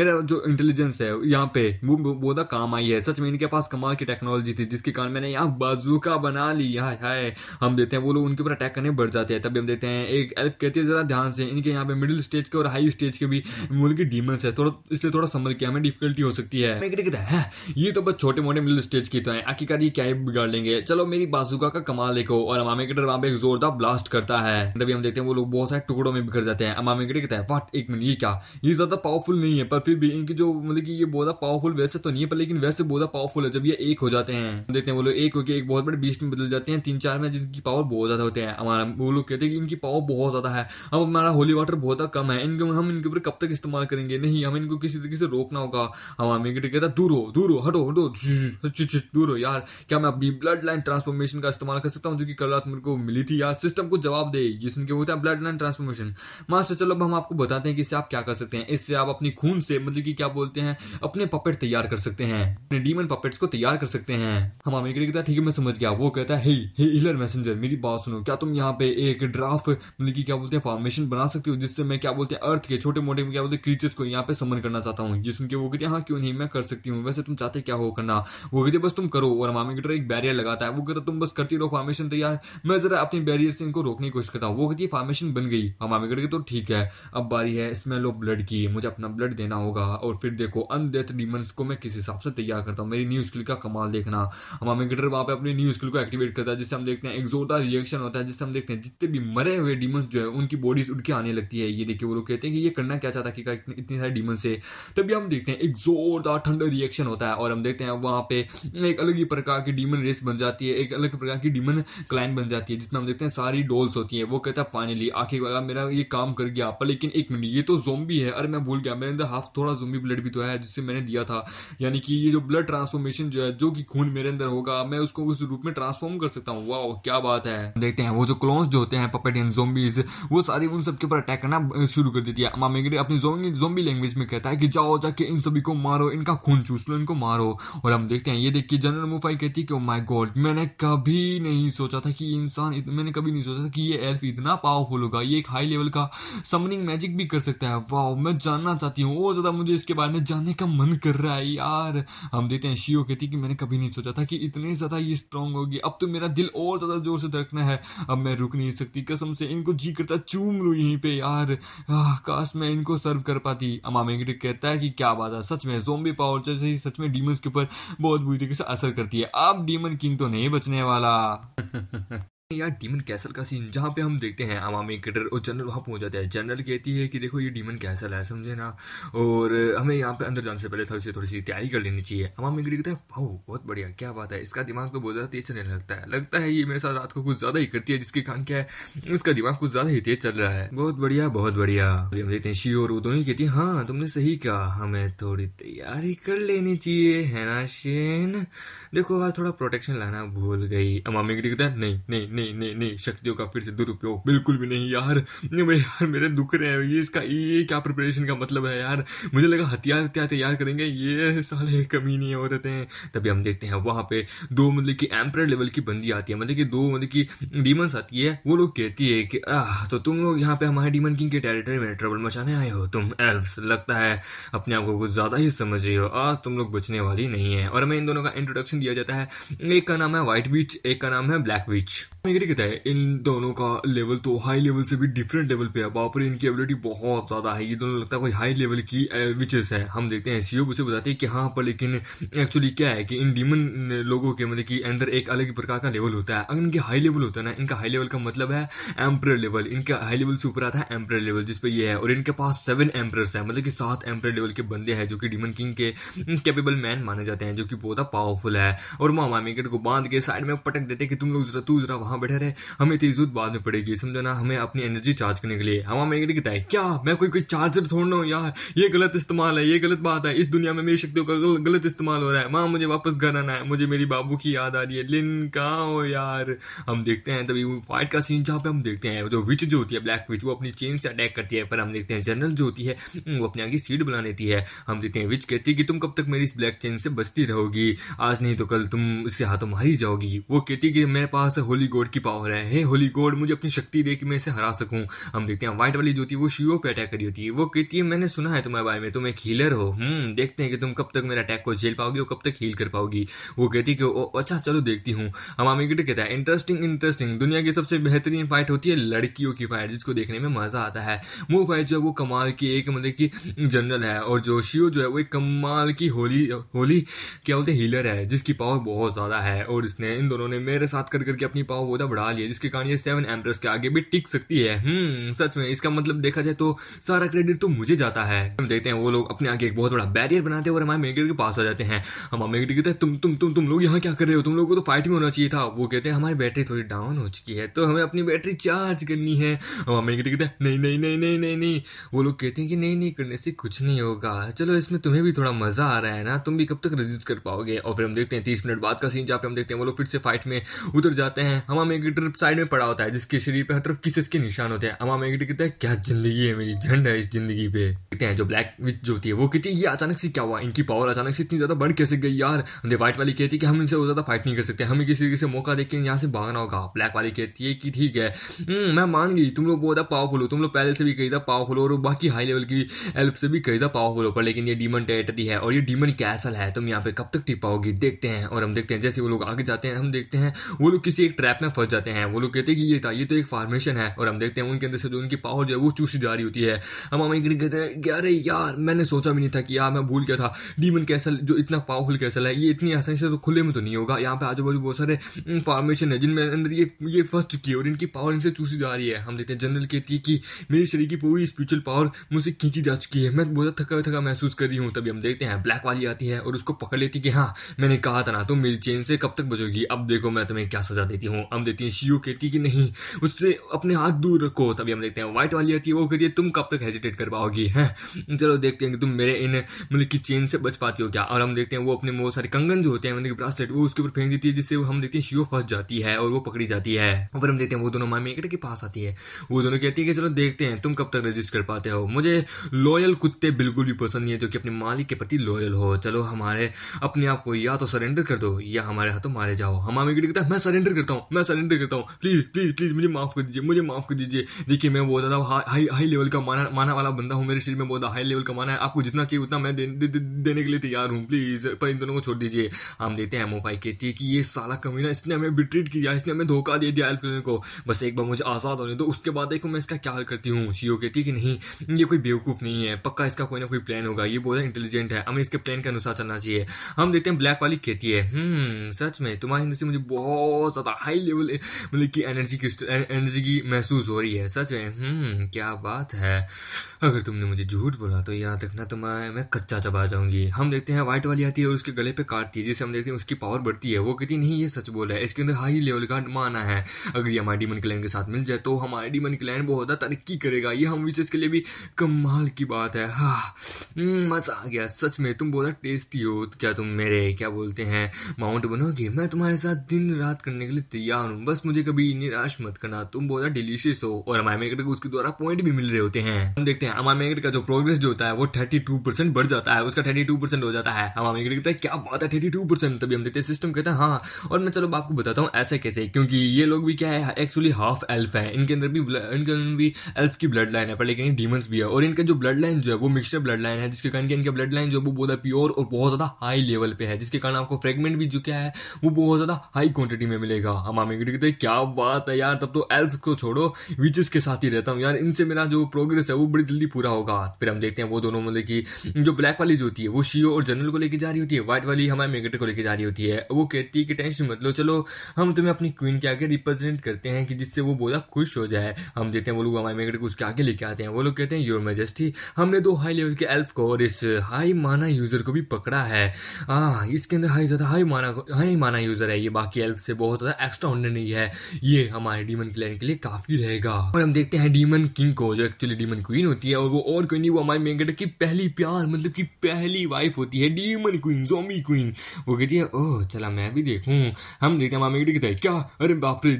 मेरा जो इंटेलिजेंस है यहाँ पे वो बोधा काम आई है सच में इनके पास कमाल की टेक्नोलॉजी थी जिसके कारण मैंने यहाँ बाजूका बना लिया है हम देखते हैं वो लोग उनके ऊपर अटैक करने बढ़ जाते हैं तभी हम देखते हैं एक एल्फ कहती है ज़रा ध्यान से इनके यहाँ पे मिडिल स्टेज के और हाई स्टेज के भी मूल के डीमंस है थोड़ा इसलिए थोड़ा संभल के हमें डिफिकल्टी हो सकती है हाँ, ये तो बस छोटे मोटे मिडिल स्टेज की तो है आखिरकार ये क्या बिगाड़ लेंगे चलो मेरी बाजूका का कमाल देखो और अमामे कटर वहाँ पे एक जोरदार ब्लास्ट करता है तभी हम देखते हैं वो लोग बहुत सारे टुकड़ों में बिखर जाते हैं अमामे कटर कहता है वाट एक मिनट ये क्या ये ज़्यादा पावरफुल नहीं है पर फिर भी इनकी जो मतलब की ये बहुत पावरफुल वैसे तो नहीं है पर लेकिन वैसे बहुत पावरफुल है जब ये एक हो जाते हैं देखते हैं वो लोग एक होकर एक बहुत बड़े बीस में बदल जाते हैं तीन चार में जिनकी पावर बहुत ज़्यादा होते हैं हमारा वो लोग कहते हैं कि इनकी पावर बहुत ज़्यादा है अब हमारा होली वाटर बहुत कम है इनके हम इनके ऊपर कब तक इस्तेमाल करेंगे नहीं हमें इनको किसी तरीके से रोकना होगा हमारे मीटर कहता दूर हो दूर हो हटो हटो दूर हो यार क्या मैं अपनी ब्लड लाइन ट्रांसफॉर्मेशन का इस्तेमाल कर सकता हूँ जो कि कल रात मेरे को मिली थी यार सिस्टम को जवाब दे जिसने के बोलते हैं ब्लड लाइन ट्रांसफॉर्मेशन मास्टर चलो अब हम आपको बताते हैं कि इससे आप क्या कर सकते हैं इससे आप अपनी खून से मतलब की क्या बोलते हैं अपने पपेट तैयार कर सकते हैं अपने डीमन पपेट्स को तैयार कर सकते हैं हमारे कहता ठीक है मैं समझ गया वो कहता है हिलर मैसेंजर मेरी बात सुनो क्या तुम यहाँ पे एक ड्राफ्ट मतलब की क्या बोलते हैं मिशन बना सकती हूँ जिससे मैं क्या बोलते हैं अर्थ के छोटे मोटे क्या बोलते हैं क्रीचर्स को यहाँ पे समन करना चाहता हूँ जिसके वो कहते हैं हाँ क्यों नहीं मैं कर सकती हूँ वैसे तुम चाहते क्या हो करना वो कहते बस तुम करो और मामी की एक बैरियर लगाता है वो कहता तुम बस करती रहो फॉर्मेशन तैयार मैं जरा अपनी बैरियर से इनको रोकने की कोशिश करता हूँ वो कहती है फॉर्मेशन बन गई हमामी की तो ठीक है अब बारी है स्मेल ऑफ ब्लड की मुझे अपना ब्लड देना होगा और फिर देखो अनडेथ डीमंस को मैं किस हिसाब से तैयार करता हूँ मेरी न्यू स्किल का कमाल देखना हमारे गिटर वहाँ पे अपनी न्यू स्किल को एक्टिवेट करता है जिससे हम देखते हैं एक जोरदार रिएक्शन होता है जिससे हम देखते हैं जितने भी मरे हुए डीमंस जो है उनकी बॉडीज उठ के आने लगती है ये देखिए वो लोग कहते हैं कि ये करना क्या चाहता कि इतने सारे डीमन से तभी हम देखते हैं एक जोरदार ठंडा रिएक्शन होता है और हम देखते हैं वहाँ पे एक अलग ही प्रकार की डीमन रेस बन जाती है एक अलग प्रकार की डीमन क्लाइन बन जाती है जिसमें हम देखते हैं सारी डोल्स होती है वो कहता है फाइनली आखिर वाला मेरा ये काम कर गया पर लेकिन एक मिनट ये तो जोम्बी है अरे मैं भूल गया मेरे अंदर हाफ थोड़ा जोम्बी ब्लड भी तो है जिससे मैंने दिया था यानी कि ये जो ब्लड ट्रांसफॉर्मेशन जो है जो कि खून मेरे अंदर होगा मैं उसको उस रूप में ट्रांसफॉर्म कर सकता हूँ वाह क्या बात है देखते हैं वो जो क्लोन्स जो होते हैं पपेट एंड जोम्बीज वो सारे बाद ही उन सबके ऊपर अटैक करना शुरू कर देती है मामेगरे अपनी जोम्बी लैंग्वेज में कहता है कि जाओ जाके इन सभी को मारो इनका खून चूस लो इनको मारो और हम देखते हैं ये देख के जनरल मुफाई कहती है कि माई गॉड मैंने कभी नहीं सोचा था कि इंसान मैंने कभी नहीं सोचा था कि ये एल्फ इतना पावरफुल होगा ये एक हाई लेवल का समनिंग मैजिक भी कर सकता है वाह मैं जानना चाहती हूँ और ज़्यादा मुझे इसके बारे में जानने का मन कर रहा है यार हम देखते हैं शियो कहती है कि मैंने कभी नहीं सोचा था कि इतने ज़्यादा ये स्ट्रांग होगी अब तो मेरा दिल और ज़्यादा जोर से धड़कना है अब मैं रुक नहीं सकती कसम से इनको जी करता चू घूम लूँ यहीं पे यार आ, काश मैं इनको सर्व कर पाती अमा मैग्रिक कहता है कि क्या बात है सच में जोम्बी पावर जैसे ही सच में डीमन के ऊपर बहुत बुरी तरीके से असर करती है अब डीमन किंग तो नहीं बचने वाला [laughs] यार डीमन कैसल का सीन जहाँ पे हम देखते हैं अवामी क्रिकेटर और जनरल वहाँ पहुँच जाते हैं जनरल कहती है कि देखो ये डीमन कैसल है समझे ना और हमें यहाँ पे अंदर जाने से पहले थोड़ी सी थोड़ी सी तैयारी कर लेनी चाहिए अवामी क्रिकेट कहते हैं भाऊ बहुत बढ़िया क्या बात है इसका दिमाग तो बहुत ज़्यादा तेज चलने लगता है लगता है ये मेरे साथ रात को कुछ ज़्यादा ही करती है जिसके कारण क्या है उसका दिमाग कुछ ज़्यादा ही तेज चल रहा है बहुत बढ़िया बहुत बढ़िया हम देखते हैं शी और दोनों ही कहती है हाँ तुमने सही कहा हमें थोड़ी तैयारी कर लेनी चाहिए है ना शेन देखो आज थोड़ा प्रोटेक्शन लाना भूल गई अमामी कहता है नहीं नहीं नहीं नहीं नहीं शक्तियों का फिर से दुरुपयोग बिल्कुल भी नहीं यार नहीं यार मेरे दुख रहे हैं ये इसका ये क्या प्रिपरेशन का मतलब है यार मुझे लगा हथियार हथियार तैयार करेंगे ये साले कमी नहीं हो रहे हैं तभी हम देखते हैं वहाँ पे दो मतलब की एम्पर लेवल की बंदी आती है मतलब की दो मतलब की डीमंस आती है वो लोग कहती है कि आ तो तुम लोग यहाँ पे हमारे डीमन किंग के टेरिटरी में ट्रबल मचाने आए हो तुम एल्फ लगता है अपने आप को कुछ ज़्यादा ही समझ रही हो आ तुम लोग बचने वाली नहीं है और हमें इन दोनों का इंट्रोडक्शन दिया जाता है एक का नाम है व्हाइट बीच एक का नाम है ब्लैक बीच में ये कहता है इन दोनों का लेवल तो हाई लेवल से भी डिफरेंट लेवल पे है बाप रे इनकी एबिलिटी बहुत ज़्यादा है ये दोनों लगता है कोई हाई लेवल की विचेस है हम देखते हैं सीओ उसे बताते हैं कि हाँ पर लेकिन एक्चुअली क्या है कि इन डीमन लोगों के मतलब कि अंदर एक अलग प्रकार का लेवल होता है अगर इनके हाई लेवल होता है ना इनका हाई लेवल का मतलब है एम्प्रेयर लेवल इनका हाई लेवल से ऊपर आता है एम्प्रेयर लेवल जिस पर ये है और इनके पास सेवन एम्प्रेस है मतलब कि सात एम्प्रेयर लेवल के बंदे हैं जो कि डीमन किंग के कैपेबल मैन माने जाते हैं जो कि बहुत पावरफुल है और मामा मेकर को बांध के साइड में पटक देते कि तुम लोग जरा तू जरा वहाँ वहाँ बैठे रहे हमें तेरी जरूरत बाद में पड़ेगी समझो ना हमें अपनी एनर्जी चार्ज करने के लिए हवा में कहता है क्या मैं कोई कोई चार्जर छोड़ रहा हूँ यार ये गलत इस्तेमाल है ये गलत बात है इस दुनिया में मेरी शक्तियों का गलत इस्तेमाल हो रहा है माँ मुझे वापस घर आना है मुझे मेरी बाबू की याद आ रही है लिन कहाँ हो यार हम देखते हैं तभी वो फाइट का सीन जहाँ पे हम देखते हैं जो विच जो होती है ब्लैक विच वो अपनी चेन से अटैक करती है पर हम देखते हैं जनरल जो होती है वो अपने आगे सीट बना लेती है हम देखते हैं विच कहती है कि तुम कब तक मेरी इस ब्लैक चेन से बचती रहोगी आज नहीं तो कल तुम इससे हाथों तो मारी जाओगी वो कहती है कि मेरे पास होली गोड गोड की पावर है हे होली गोड मुझे अपनी शक्ति दे कि मैं इसे हरा सकूं हम देखते हैं व्हाइट वाली जो थी वो शिवो पे अटैक करी होती है वो कहती है मैंने सुना है तुम्हारे बारे में तुम एक हीलर हो हम्म देखते हैं कि तुम कब तक मेरा अटैक को झेल पाओगी और कब तक हील कर पाओगी वो कहती है कि ओ, अच्छा चलो देखती हूँ हमामी गिटर कहता है इंटरेस्टिंग इंटरेस्टिंग दुनिया की सबसे बेहतरीन फाइट होती है लड़कियों की फाइट जिसको देखने में मजा आता है वो फाइट जो है वो कमाल की एक मतलब की जनरल है और जो शिव जो है वो एक कमाल की होली होली क्या बोलते हैं हीलर है जिसकी पावर बहुत ज़्यादा है और इसने इन दोनों ने मेरे साथ कर करके अपनी पावर ओहदा बढ़ा लिया जिसके कारण ये सेवन एम्प्रेस के आगे भी टिक सकती है हम्म सच में इसका मतलब देखा जाए तो सारा क्रेडिट तो मुझे जाता है हम देखते हैं वो लोग अपने आगे एक बहुत बड़ा बैरियर बनाते हैं और हमारे मेडिकेट के पास आ जाते हैं हमारे मेडिकेट कहते हैं तुम तुम तुम तुम लोग यहाँ क्या कर रहे हो तुम लोगों को तो फाइट में होना चाहिए था वो कहते हैं हमारी बैटरी थोड़ी डाउन हो चुकी है तो हमें अपनी बैटरी चार्ज करनी है हमारे मेडिकेट कहते हैं नहीं नहीं नहीं नहीं नहीं नहीं वो लोग कहते हैं कि नहीं नहीं करने से कुछ नहीं होगा चलो इसमें तुम्हें भी थोड़ा मजा आ रहा है ना तुम भी कब तक रजिस्ट कर पाओगे और फिर हम देखते हैं तीस मिनट बाद का सीन जहाँ पे हम देखते हैं वो लोग फिर से फाइट में उतर जाते हैं हम अमाम एग्रीटर साइड में पड़ा होता है जिसके शरीर पे हर तरफ किस के निशान होते हैं अमाम एग्रीटर कहता है क्या जिंदगी है मेरी झंड है इस जिंदगी पे कहते हैं जो ब्लैक विच जो होती है वो कहती है ये अचानक से क्या हुआ इनकी पावर अचानक से इतनी ज्यादा बढ़ कैसे गई यार व्हाइट वाली कहती है कि हम इनसे ज्यादा फाइट नहीं कर सकते हमें किसी तरीके से मौका देकर यहाँ से भागना होगा ब्लैक वाली कहती है कि ठीक है हम्म, मैं मान गई तुम लोग बहुत ज्यादा पावरफुल हो तुम लोग पहले से भी कही था पावरफुल हो और बाकी हाई लेवल की हेल्प से भी कही था पावरफुल हो पर लेकिन ये डीमन टेरिटरी है और ये डीमन कैसल है तुम यहाँ पे कब तक टिप पाओगी देखते हैं और हम देखते हैं जैसे वो लोग आगे जाते हैं हम देखते हैं वो लोग किसी एक ट्रैप में में फंस जाते हैं वो लोग कहते हैं कि ये था ये तो एक फार्मेशन है और हम देखते हैं उनके अंदर से जो उनकी पावर जो है वो चूसी जा रही होती है हम हमें कहते हैं कि अरे यार मैंने सोचा भी नहीं था कि यार मैं भूल गया था डीमन कैसल जो इतना पावरफुल कैसल है ये इतनी आसानी से तो खुले में तो नहीं होगा यहाँ पे आजू बाजू बहुत सारे फार्मेशन है जिनमें अंदर ये ये फंस चुकी है और इनकी पावर इनसे चूसी जा रही है हम देखते हैं जनरल कहती है कि मेरे शरीर की पूरी स्पिरिचुअल पावर मुझसे खींची जा चुकी है मैं बहुत थका थका महसूस कर रही हूँ तभी हम देखते हैं ब्लैक वाली आती है और उसको पकड़ लेती है कि हाँ मैंने कहा था ना तुम तो मेरी चेन से कब तक बचोगी अब देखो मैं तुम्हें क्या सजा देती हूँ हम देती हैं शियू कहती है कि नहीं उससे अपने हाथ दूर रखो तभी हम देखते हैं व्हाइट वाली आती है वो कहती है तुम कब तक हेजिटेट कर पाओगी है चलो देखते हैं कि तुम मेरे इन मतलब की चेन से बच पाती हो क्या और हम देखते हैं वो अपने बहुत सारे कंगन जो होते हैं मतलब ब्रासलेट वो उसके ऊपर फेंक देती है जिससे हम देखते हैं शियो फंस जाती है और वो पकड़ी जाती है और हम देखते हैं वो दोनों मामी एक के पास आती है वो दोनों कहती है कि चलो देखते हैं तुम कब तक रजिस्ट कर पाते हो मुझे लॉयल कुत्ते बिल्कुल भी पसंद नहीं है जो कि अपने मालिक के प्रति लॉयल हो चलो हमारे अपने आप को या तो सरेंडर कर दो या हमारे हाथों मारे जाओ हम हाँ, मामी कहता है मैं सरेंडर करता हूँ मैं सरेंडर करता हूँ प्लीज़ प्लीज़ प्लीज़ मुझे माफ़ कर दीजिए मुझे माफ़ कर दीजिए देखिए मैं बहुत ज़्यादा हाई हाई लेवल का माना माना वाला बंदा हूँ मेरे शरीर में बहुत हाई लेवल का माना है आपको जितना चाहिए उतना मैं देने के लिए तैयार हूँ प्लीज़ पर इन दोनों को छोड़ दीजिए हम देते हैं मोफाई कहती है कि ये साला कमीना इसने हमें बिट्रीट किया इसने हमें धोखा दे दिया एल्फिन को बस एक बार मुझे आज़ाद होने तो उसके बाद देखो मैं इसका ख्याल करती हूँ शीओ कहती है कि नहीं ये कोई बेवकूफ़ नहीं है पक्का इसका कोई ना कोई प्लान होगा ये बहुत इंटेलिजेंट है हमें इसके प्लान के अनुसार चलना चाहिए हम देते हैं ब्लैक वाली कहती है हम्म, सच में तुम्हारी हिंदी से मुझे बहुत ज़्यादा हाई लेवल अनबिलीवेबल e, मतलब कि एनर्जी क्रिस्टल एनर्जी की महसूस हो रही है सच में हम्म क्या बात है अगर तुमने मुझे झूठ बोला तो याद रखना तो मैं मैं कच्चा चबा जाऊंगी हम देखते हैं व्हाइट वाली आती है और उसके गले पे काटती है जिसे हम देखते हैं उसकी पावर बढ़ती है वो कहती नहीं ये सच बोला है इसके अंदर हाई लेवल का माना है अगर ये हमारे डीमन क्लैन के साथ मिल जाए तो हमारे डीमन क्लैन बहुत ज़्यादा तरक्की करेगा ये हम विचेस के लिए भी कमाल की बात है हाँ हम्म, मज़ा आ गया सच में तुम बहुत टेस्टी हो क्या तुम मेरे क्या बोलते हैं माउंट बनोगे मैं तुम्हारे साथ दिन रात करने के लिए तैयार परेशान हूँ बस मुझे कभी निराश मत करना तुम बहुत डिलीशियस हो और अमाय मेगर को उसके द्वारा पॉइंट भी मिल रहे होते हैं हम देखते हैं अमाय मेगर का जो प्रोग्रेस जो होता है वो थर्टी टू परसेंट बढ़ जाता है उसका थर्टी टू परसेंट हो जाता है अमाय मेगर कहता है क्या बात है थर्टी टू परसेंट तभी हम देखते हैं सिस्टम कहता है हाँ और मैं चलो आपको बताता हूँ ऐसे कैसे क्योंकि ये लोग भी क्या है एक्चुअली हाफ एल्फ है इनके अंदर भी इनके अंदर भी एल्फ की ब्लड लाइन है पर लेकिन डीमंस भी है और इनका जो ब्लड लाइन जो है वो मिक्सचर ब्लड लाइन है जिसके कारण इनका ब्लड लाइन जो है वो बहुत प्योर और बहुत ज्यादा हाई लेवल पे है जिसके कारण आपको फ्रेगमेंट भी जो क्या है वो बहुत ज्यादा हाई क्वांटिटी में मिलेगा हम करेंगे क्या बात है यार तब तो एल्फ को छोड़ो विचेस के साथ ही रहता हूँ यार इनसे मेरा जो प्रोग्रेस है वो बड़ी जल्दी पूरा होगा फिर हम देखते हैं वो दोनों मतलब की जो ब्लैक वाली जो होती है वो शीओ और जनरल को लेकर जा रही होती है व्हाइट वाली हमारे मेगेट को लेकर जा रही होती है वो कहती है कि टेंशन मत लो चलो हम तुम्हें अपनी क्वीन के आगे रिप्रेजेंट करते हैं कि जिससे वो बोला खुश हो जाए हम देखते हैं वो लोग हमारे मेगेट को उसके आगे लेके आते हैं वो लोग कहते हैं योर मेजेस्टी हमने दो हाई लेवल के एल्फ को और इस हाई माना यूजर को भी पकड़ा है हाँ इसके अंदर हाई ज़्यादा हाई माना हाई माना यूजर है ये बाकी एल्फ से बहुत ज़्यादा एक्स्ट्रा ने नहीं है ये हमारे डीमन क्लैन के लिए काफी रहेगा और हम देखते हैं डीमन किंग को जो एक्चुअली डीमन क्वीन होती है और वो और कोई नहीं वो हमारे मेन की पहली प्यार मतलब की पहली वाइफ होती है डीमन क्वीन जोमी क्वीन वो कहती है ओह चला मैं भी देखू हम देखते हैं हमारे मेन कहता है क्या अरे बाप रे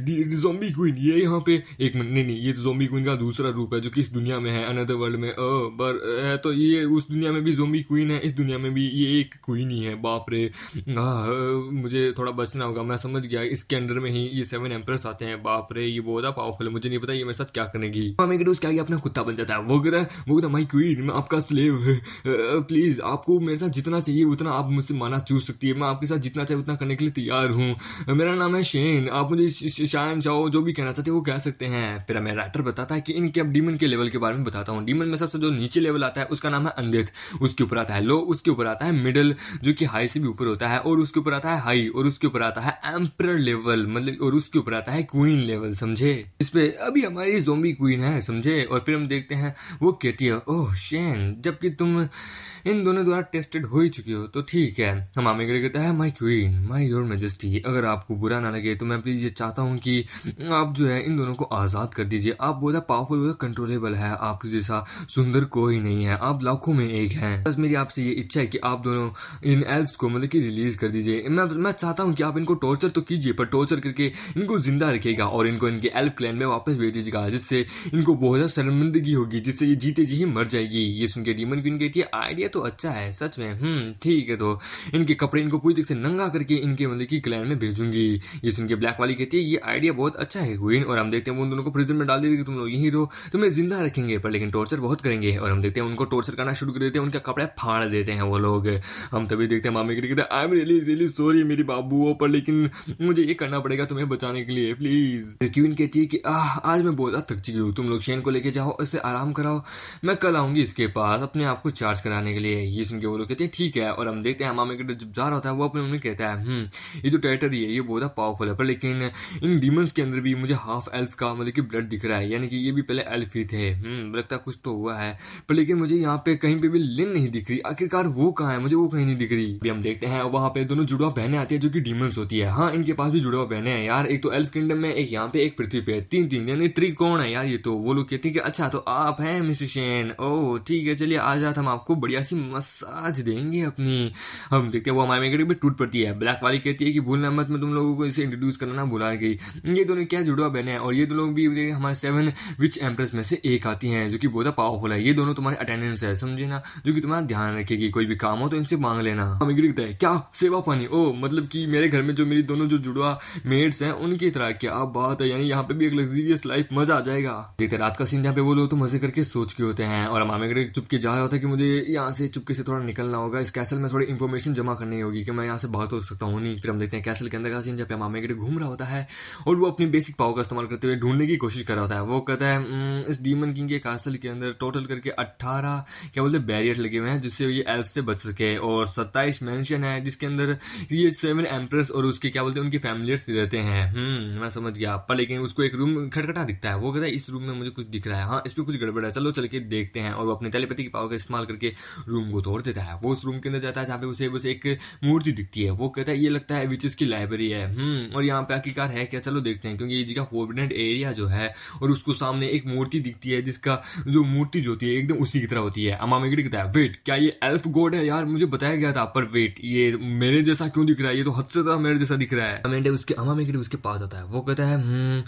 जोम्बी क्वीन ये यहाँ पे एक मिनट नहीं नहीं ये तो जोम्बी क्वीन का दूसरा रूप है जो कि इस दुनिया में है अनदर वर्ल्ड में पर है तो ये उस दुनिया में भी जोम्बी क्वीन है इस दुनिया में भी ये एक क्वीन ही है बाप रे आ, मुझे थोड़ा बचना होगा मैं समझ गया इसके अंडर में ही ये सेवन एम्प्रेस आते हैं बाप रे ये बहुत पावरफुल है मुझे नहीं पता ये मेरे साथ क्या करने की मामी डोज क्या अपना कुत्ता बन जाता है वो कहता है वो कहता माई क्वीन मैं आपका स्लेव प्लीज आपको मेरे साथ जितना चाहिए उतना आप मुझसे माना चूज सकती है मैं आपके साथ जितना चाहिए उतना करने के लिए तैयार हूँ मेरा नाम है शेन आप मुझे शायन चाहो जो भी कहना चाहते हैं वो कह सकते हैं फिर हमें राइटर बताता है कि इनके अब डीमन के लेवल के बारे में बताता हूँ डीमन में सबसे जो नीचे लेवल आता है उसका नाम है अंधित उसके ऊपर आता है लो उसके ऊपर आता है मिडल जो कि हाई से भी ऊपर होता है और उसके ऊपर आता है हाई और उसके ऊपर आता है एम्पर लेवल मतलब और उसके ऊपर आता है क्वीन लेवल समझे इसपे अभी हमारी जोम्बी क्वीन है समझे और फिर हम देखते हैं वो कहती है ओह शेन जबकि तुम इन दोनों द्वारा टेस्टेड हो ही चुकी हो तो ठीक है हम आमिगर कहता है my queen my your majesty अगर आपको बुरा ना लगे तो मैं प्लीज ये चाहता हूँ कि आप जो है इन दोनों को आज़ाद कर दीजिए आप बहुत पावरफुल बहुत कंट्रोलेबल है आपके जैसा सुंदर कोई नहीं है आप लाखों में एक हैं बस मेरी आपसे ये इच्छा है कि आप दोनों इन एल्स को मतलब कि रिलीज कर दीजिए मैं मैं चाहता हूँ कि आप इनको टॉर्चर तो कीजिए पर टॉर्चर करके इनको जिंदा रखेगा और इनको इनके एल्फ क्लैन में वापस भेज दीजिएगा जिससे इनको बहुत ज़्यादा शर्मिंदगी होगी जिससे ये जीते जी ही मर जाएगी ये सुनकर डीमन क्वीन कहती है आइडिया तो अच्छा है सच में हम्म ठीक है तो इनके कपड़े इनको पूरी तरह से नंगा करके इनके मतलब की क्लैन में भेजूंगी ये सुनकर ब्लैक वाली कहती है ये आइडिया बहुत अच्छा है क्वीन और हम देखते हैं उन दोनों को प्रिजन में डाल देते तुम लोग यही रहो तुम्हें जिंदा रखेंगे पर लेकिन टॉर्चर बहुत करेंगे और हम देखते हैं उनको टॉर्चर करना शुरू कर देते हैं उनका कपड़े फाड़ देते हैं वो लोग हम तभी देखते हैं मामी कहते हैं I am really really sorry मेरी बाबू हो पर लेकिन मुझे ये करना पड़ेगा तुम्हें तुम्हें बचाने के लिए प्लीज क्यून कहती है कि आह आज मैं बहुत थक तक चुकी हूँ तुम लोग शेन को लेके जाओ इसे आराम कराओ मैं कल आऊंगी इसके पास अपने आप को चार्ज कराने के लिए ये सुन के वो लोग कहते हैं ठीक है और हम देखते हैं हमामे के जब जा रहा होता है वो अपने उन्हें कहता है हम्म, ये तो ही है ये बहुत पावरफुल है पर लेकिन इन डीमंस के अंदर भी मुझे हाफ एल्फ का मतलब कि ब्लड दिख रहा है यानी कि ये भी पहले एल्फ ही थे हम्म, लगता है कुछ तो हुआ है पर लेकिन मुझे यहाँ पे कहीं पे भी लिन नहीं दिख रही आखिरकार वो कहा है मुझे वो कहीं नहीं दिख रही हम देखते हैं वहाँ पे दोनों जुड़वा बहने आती है जो कि डीमंस होती है हाँ इनके पास भी जुड़वा बहने हैं यार एक तो एल्फ किंगडम में एक यहाँ पे एक पृथ्वी पे तीन तीन यानी त्रिकोण है यार ये तो वो लोग कहते हैं कि अच्छा तो आप हैं मिस्टर ओ ठीक है चलिए आज रात हम आपको बढ़िया सी मसाज देंगे अपनी हम देखते हैं वो हमारे मेकअप टूट पड़ती है ब्लैक वाली कहती है कि भूलना मत मैं तुम लोगों को इसे इंट्रोड्यूस करना ना भुला गई ये दोनों क्या जुड़वा बहने और ये दोनों भी हमारे सेवन विच एम्प्रेस में से एक आती हैं जो कि बहुत पावरफुल है ये दोनों तुम्हारे अटेंडेंस है समझे ना जो कि तुम्हारा ध्यान रखेगी कोई भी काम हो तो इनसे मांग लेना हमें है क्या सेवा पानी ओ मतलब कि मेरे घर में जो मेरी दोनों जो जुड़वा मेड्स लग्जरीस है उनकी तरह क्या बात है यानी यहाँ पे भी एक लग्जरियस लाइफ मजा आ जाएगा देखते रात का सीन जहाँ पे वो लोग तो मजे करके सोच के होते हैं और मामे करके चुपके जा रहा था है कि मुझे यहाँ से चुपके से थोड़ा निकलना होगा इस कैसल में थोड़ी इन्फॉर्मेशन जमा करनी होगी कि मैं यहाँ से बात हो सकता हूँ नहीं फिर हम देखते हैं कैसल के अंदर का सीन जहाँ पे मामे करके घूम रहा होता है और वो अपनी बेसिक पावर का इस्तेमाल करते हुए ढूंढने की कोशिश कर रहा होता है वो कहता है इस डीमन किंग के कैसल के अंदर टोटल करके अट्ठारह क्या बोलते बैरियर लगे हुए हैं जिससे ये एल्फ से बच सके और सत्ताईस मैंशन है जिसके अंदर ये सेवन एम्प्रेस और उसके क्या बोलते हैं उनकी फैमिलियर्स रहते हैं हैं हम्म, मैं समझ गया पर लेकिन उसको एक रूम खटखटा दिखता है वो कहता है इस रूम में मुझे कुछ दिख रहा है हाँ इसमें कुछ गड़बड़ है चलो चल के देखते हैं और वो अपने टेलीपैथी की पावर का इस्तेमाल करके रूम को तोड़ देता है वो उस रूम के अंदर जाता है जहाँ पे उसे बस एक मूर्ति दिखती है वो कहता है ये लगता है विचेस की लाइब्रेरी है हम्म, और यहाँ पे आखिरकार है क्या चलो देखते हैं क्योंकि ये जगह फोर्बिडेंट एरिया जो है और उसको सामने एक मूर्ति दिखती है जिसका जो मूर्ति जो होती है एकदम उसी की तरह होती है अमामा मेगड़ी कहता है वेट क्या ये एल्फ गोड है यार मुझे बताया गया था पर वेट ये मेरे जैसा क्यों दिख रहा है ये तो हद से ज्यादा मेरे जैसा दिख रहा है उसके अमामे के लिए उसके पास आता है वो कहता है हम्म,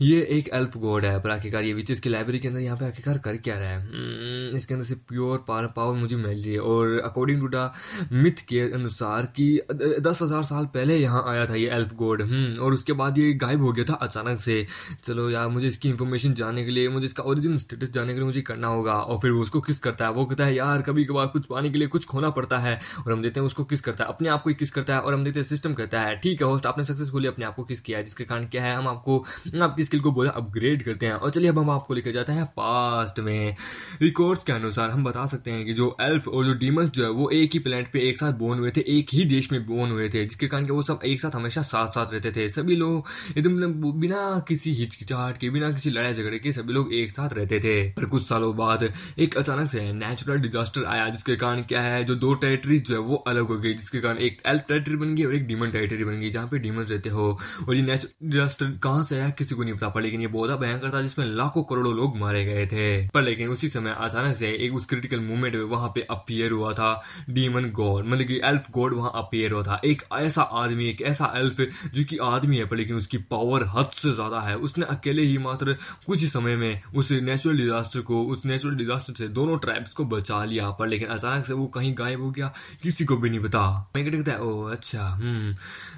ये एक एल्फ गोड है पर आखिरकार ये विचेस की लाइब्रेरी के अंदर यहाँ पे आखिरकार कर क्या रहा है hmm, इसके अंदर से प्योर पावर पावर मुझे मिल रही है और अकॉर्डिंग टू द मिथ के अनुसार कि दस हज़ार साल पहले यहाँ आया था ये एल्फ गोड hmm, और उसके बाद ये गायब हो गया था अचानक से चलो यार मुझे इसकी इन्फॉर्मेशन जानने के लिए मुझे इसका ओरिजिन स्टेटस जानने के लिए मुझे करना होगा और फिर वो उसको किस करता है वो कहता है यार कभी कभार कुछ पाने के लिए कुछ खोना पड़ता है और हम देते हैं उसको किस करता है अपने आप को ही किस करता है और हम देते हैं सिस्टम कहता है ठीक है होस्ट आपने सक्सेसफुली अपने आप को किस किया है जिसके कारण क्या है हम आपको आपकी आपकी स्किल को बोला अपग्रेड करते हैं और चलिए अब हम आपको लेकर जाते हैं पास्ट में रिकॉर्ड्स के अनुसार हम बता सकते हैं कि जो एल्फ और जो डीमस जो है वो एक ही प्लानट पे एक साथ बोर्न हुए थे एक ही देश में बोर्न हुए थे जिसके कारण वो सब एक साथ हमेशा साथ साथ रहते थे सभी लोग एकदम तो मतलब बिना किसी हिचकिचाहट के बिना किसी लड़ाई झगड़े के सभी लोग एक साथ रहते थे पर कुछ सालों बाद एक अचानक से नेचुरल डिजास्टर आया जिसके कारण क्या है जो दो टेरिटरीज जो है वो अलग हो गई जिसके कारण एक एल्फ टेरिटरी बन गई और एक डीमन टेरिटरी बन गई जहाँ पे डीमन रहते हो और ये नेचुरल डिजास्टर कहाँ से आया किसी को नहीं नहीं पता पर लेकिन ये बहुत भयंकर था जिसमें लाखों करोड़ों लोग मारे गए थे पर लेकिन उसी समय अचानक से एक उस क्रिटिकल मूवमेंट में वहां पे अपियर हुआ था डीमन गॉड मतलब की एल्फ गॉड वहां अपियर हुआ था एक ऐसा आदमी एक ऐसा एल्फ जो की आदमी है पर लेकिन उसकी पावर हद से ज्यादा है उसने अकेले ही मात्र कुछ समय में उस नेचुरल डिजास्टर को उस नेचुरल डिजास्टर से दोनों ट्राइब्स को बचा लिया पर लेकिन अचानक से वो कहीं गायब हो गया किसी को भी नहीं पता मैं क्या देखता है ओ अच्छा हम्म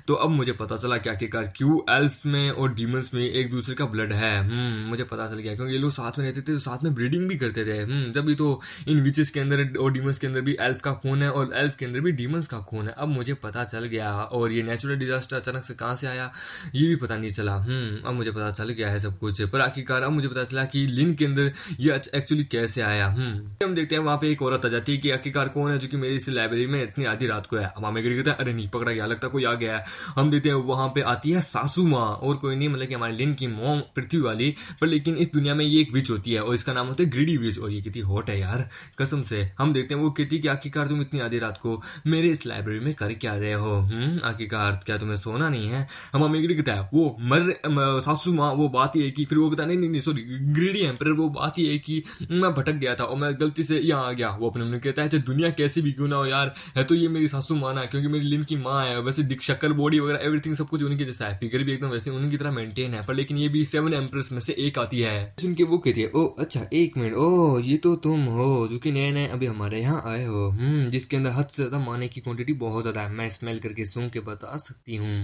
तो अब मुझे पता चला क्या आखिरकार क्यों एल्फ में और डीमंस में एक दूसरे दूसरे का ब्लड है हम्म, मुझे पता चल गया क्योंकि ये लोग साथ में रहते थे तो साथ में ब्रीडिंग भी करते रहे हम्म, जब भी तो इन विचेस के अंदर और डीमंस के अंदर भी एल्फ का खून है और एल्फ के अंदर भी डीमंस का खून है अब मुझे पता चल गया और ये नेचुरल डिजास्टर अचानक से कहाँ से आया ये भी पता नहीं चला हम्म अब मुझे पता चल गया है सब कुछ पर आखिरकार अब मुझे पता चला कि लिन के अंदर ये एक्चुअली कैसे आया हम्म, हम देखते हैं वहाँ पे एक औरत आ जाती है कि आखिरकार कौन है जो कि मेरी इस लाइब्रेरी में इतनी आधी रात को है अब हमें गिर अरे नहीं पकड़ा गया लगता कोई आ गया है हम देखते हैं वहाँ पे आती है सासू माँ और कोई नहीं मतलब कि हमारे लिन की मोम पृथ्वी वाली पर लेकिन इस दुनिया में ये एक विच होती है और इसका नाम होता है ग्रीडी विच और ये कितनी हॉट है यार कसम से हम देखते हैं वो कहती कि आखिरकार तुम इतनी आधी रात को मेरे इस लाइब्रेरी में कर क्या रहे हो हम्म, आखिरकार क्या तुम्हें सोना नहीं है हम हमें ग्रीडी कहता है वो मर सासू माँ वो बात ये है कि फिर वो कहता नहीं नहीं सॉरी ग्रीडी है वो बात ये है कि मैं भटक गया था और मैं गलती से यहाँ आ गया वो अपने मन कहता है चाहे अच्छा, दुनिया कैसी भी क्यों ना हो यार है तो ये मेरी सासू माँ ना क्योंकि मेरी लिम की माँ है वैसे शक्ल बॉडी वगैरह एवरीथिंग सब कुछ उनकी जैसा है फिगर भी एकदम वैसे उनकी तरह मेंटेन है पर लेकिन ये भी सेवन एम्प्रेस में से एक आती है सुन के वो कहती है ओ अच्छा एक मिनट ओ ये तो तुम हो जो कि नए नए अभी हमारे यहाँ आए हो हम्म जिसके अंदर हद से ज्यादा माने की क्वांटिटी बहुत ज्यादा है मैं स्मेल करके सुन के बता सकती हूँ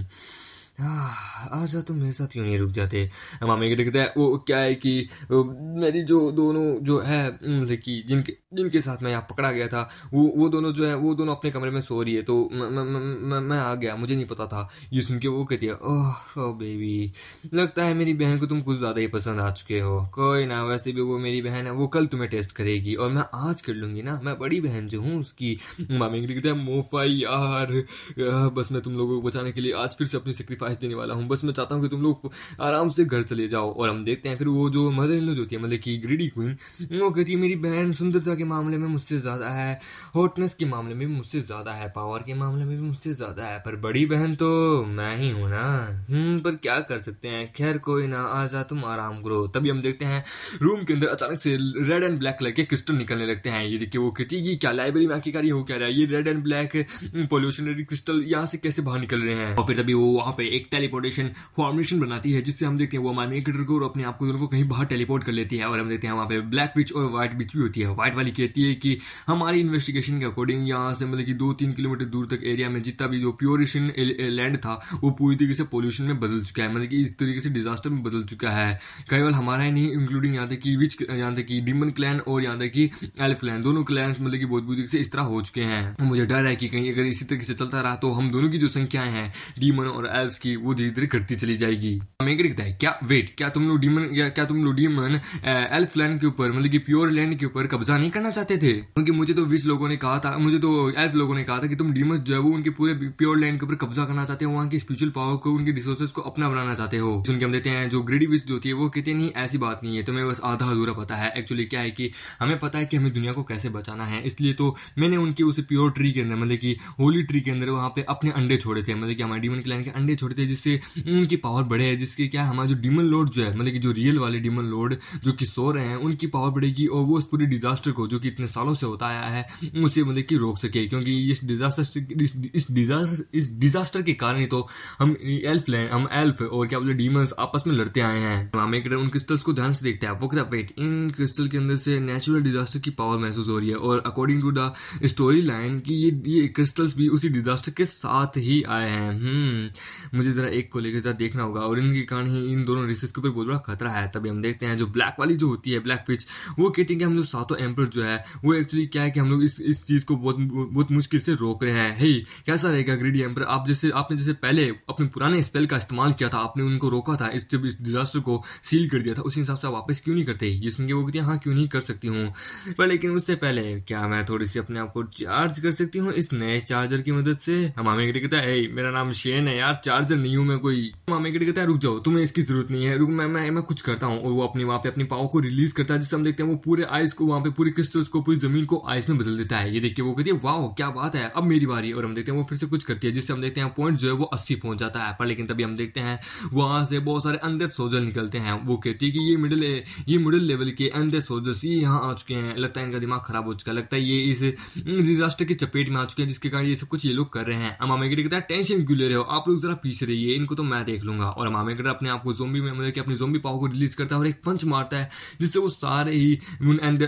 आजा तुम मेरे साथ क्यों नहीं रुक जाते मामी के देखते हैं वो क्या है कि मेरी जो दोनों जो है लड़की कि जिनके जिनके साथ मैं यहाँ पकड़ा गया था वो वो दोनों जो है वो दोनों अपने कमरे में सो रही है तो म, म, म, मैं आ गया मुझे नहीं पता था ये सुन के वो कहती है ओह बेबी लगता है मेरी बहन को तुम कुछ ज़्यादा ही पसंद आ चुके हो कोई ना वैसे भी वो मेरी बहन है वो कल तुम्हें टेस्ट करेगी और मैं आज कर लूँगी ना मैं बड़ी बहन जो हूँ उसकी मामी के देखते है मोफा यार बस मैं तुम लोगों को बचाने के लिए आज फिर से अपनी सेक्रीफाइस आज देने वाला हूँ बस मैं चाहता हूँ कि तुम लोग आराम से घर चले जाओ और हम देखते हैं फिर वो जो मदर इन लोज होती है मतलब की ग्रीडी क्वीन वो कहती है मेरी बहन सुंदरता के मामले में मुझसे ज़्यादा है हॉटनेस के मामले में मुझसे ज़्यादा है पावर के मामले में भी मुझसे ज़्यादा है पर बड़ी बहन तो मैं ही हूँ ना हम्म, पर क्या कर सकते हैं खैर कोई ना आजा तुम आराम करो तभी हम देखते हैं रूम के अंदर अचानक से रेड एंड ब्लैक कलर के क्रिस्टल निकलने लगते हैं ये देखिए वो कहती है क्या लाइब्रेरी में आखिरकार ये हो क्या रहा है ये रेड एंड ब्लैक पोल्यूशनरी क्रिस्टल यहाँ से कैसे बाहर निकल रहे हैं और फिर तभी वो वहाँ पे एक टेलीपोर्टेशन फॉर्मेशन बनाती है जिससे हम देखते हैं वो हमारे क्रिएटर को और अपने आप को दोनों को कहीं बाहर टेलीपोर्ट कर लेती है और हम देखते हैं वहाँ पे ब्लैक विच और व्हाइट विच भी होती है व्हाइट वाली कहती है कि हमारी इन्वेस्टिगेशन के अकॉर्डिंग यहाँ से मतलब कि दो तीन किलोमीटर दूर तक एरिया में जितना भी जो प्योरेशन लैंड था वो पूरी तरीके से पोल्यूशन में बदल चुका है मतलब कि इस तरीके से डिजास्टर में बदल चुका है केवल हमारा ही नहीं इंक्लूडिंग यहाँ तक कि विच यहाँ तक कि डिमन क्लैन और यहाँ तक कि एल्फ क्लैन दोनों क्लैन मतलब कि बहुत बुरी से इस तरह हो चुके हैं मुझे डर है कि कहीं अगर इसी तरीके से चलता रहा तो हम दोनों की जो संख्याएं हैं डीमन और एल्फ की वो धीरे धीरे घटती चली जाएगी मेगर है क्या वेट क्या तुम लुडीमन क्या तुम लुडीमन एल्फ लैंड के ऊपर मतलब की प्योर लैंड के ऊपर कब्जा नहीं करना चाहते थे क्योंकि मुझे तो विश लोगों ने कहा था मुझे तो एल्फ लोगों ने कहा था कि तुम डीमन जो है वो उनके पूरे प्योर लैंड के ऊपर कब्जा करना चाहते हो वहाँ की स्पिरिचुअल पावर को उनके रिसोर्सेज को अपना बनाना चाहते हो सुन हम देते हैं जो ग्रेडी विश जो होती है वो कहते नहीं ऐसी बात नहीं है तुम्हें बस आधा अधूरा पता है एक्चुअली क्या है कि हमें पता है कि हमें दुनिया को कैसे बचाना है इसलिए तो मैंने उनके उसे प्योर ट्री के अंदर मतलब की होली ट्री के अंदर वहाँ पे अपने अंडे छोड़े थे मतलब की हमारे डीमन के लैंड के अंडे छोड़े छोड़ते हैं जिससे उनकी पावर बढ़े है जिसके क्या हमारा जो डिमन लोड जो है मतलब कि जो रियल वाले डिमन लोड जो कि सो रहे हैं उनकी पावर बढ़ेगी और वो इस पूरी डिजास्टर को जो कि इतने सालों से होता आया है उसे मतलब कि रोक सके क्योंकि इस डिजास्टर इस डिजास्टर के कारण ही तो हम एल्फ लें हम एल्फ और क्या बोले डीमंस आपस में लड़ते आए हैं हम एक उन क्रिस्टल्स को ध्यान से देखते हैं वो वेट इन क्रिस्टल के अंदर से नेचुरल डिजास्टर की पावर महसूस हो रही है और according to the storyline की ये ये क्रिस्टल्स भी उसी डिजास्टर के साथ ही आए हैं हम्म। मुझे ज़रा एक को लेकर ज़रा देखना होगा और इनके कारण ही इन दोनों रेसेस के ऊपर बहुत बड़ा खतरा है तभी हम देखते हैं जो ब्लैक वाली जो होती है ब्लैक फिच वो कहती है कि हम लोग सातों एम्पर जो है वो एक्चुअली क्या है कि हम लोग इस इस चीज़ को बहुत बहुत मुश्किल से रोक रहे हैं ही कैसा रहेगा ग्रीडी एम्पर आप जैसे आपने जैसे पहले अपने पुराने स्पेल का इस्तेमाल किया था आपने उनको रोका था इस जब इस डिजास्टर को सील कर दिया था उसी हिसाब से आप वापस क्यों नहीं करते ये सुन के वो कहती है हाँ क्यों नहीं कर सकती हूँ पर लेकिन उससे पहले क्या मैं थोड़ी सी अपने आप को चार्ज कर सकती हूँ इस नए चार्जर की मदद से हम हमें कहता है मेरा नाम शेन है यार चार्जर काजल नहीं हूँ मैं कोई मामा के कहता है रुक जाओ तुम्हें इसकी जरूरत नहीं है रुक मैं मैं मैं कुछ करता हूँ और वो अपने वहाँ पे अपनी पाओ को रिलीज करता है जिससे हम देखते हैं वो पूरे आइस को वहाँ पे पूरी क्रिस्टल्स को पूरी जमीन को आइस में बदल देता है ये देखिए वो कहती है वाह क्या बात है अब मेरी बारी और हम देखते हैं वो फिर से कुछ करती है जिससे हम देखते हैं पॉइंट जो है वो अस्सी पहुंच जाता है पर लेकिन तभी हम देखते हैं वहां से बहुत सारे अंदर सोजल निकलते हैं वो कहती है कि ये मिडिल ये मिडिल लेवल के अंदर सोजल्स ये यहाँ आ चुके हैं लगता है इनका दिमाग खराब हो चुका है लगता है ये इस डिजास्टर की चपेट में आ चुके हैं जिसके कारण ये सब कुछ ये लोग कर रहे हैं अमामे कहता है टेंशन क्यों ले रहे हो आप लोग जरा पीछे से रही है इनको तो मैं देख लूंगा और मामेगर अपने आप को जोम्बी में मतलब कि अपनी जोम्बी पावर को रिलीज करता है और एक पंच मारता है जिससे वो सारे ही एंड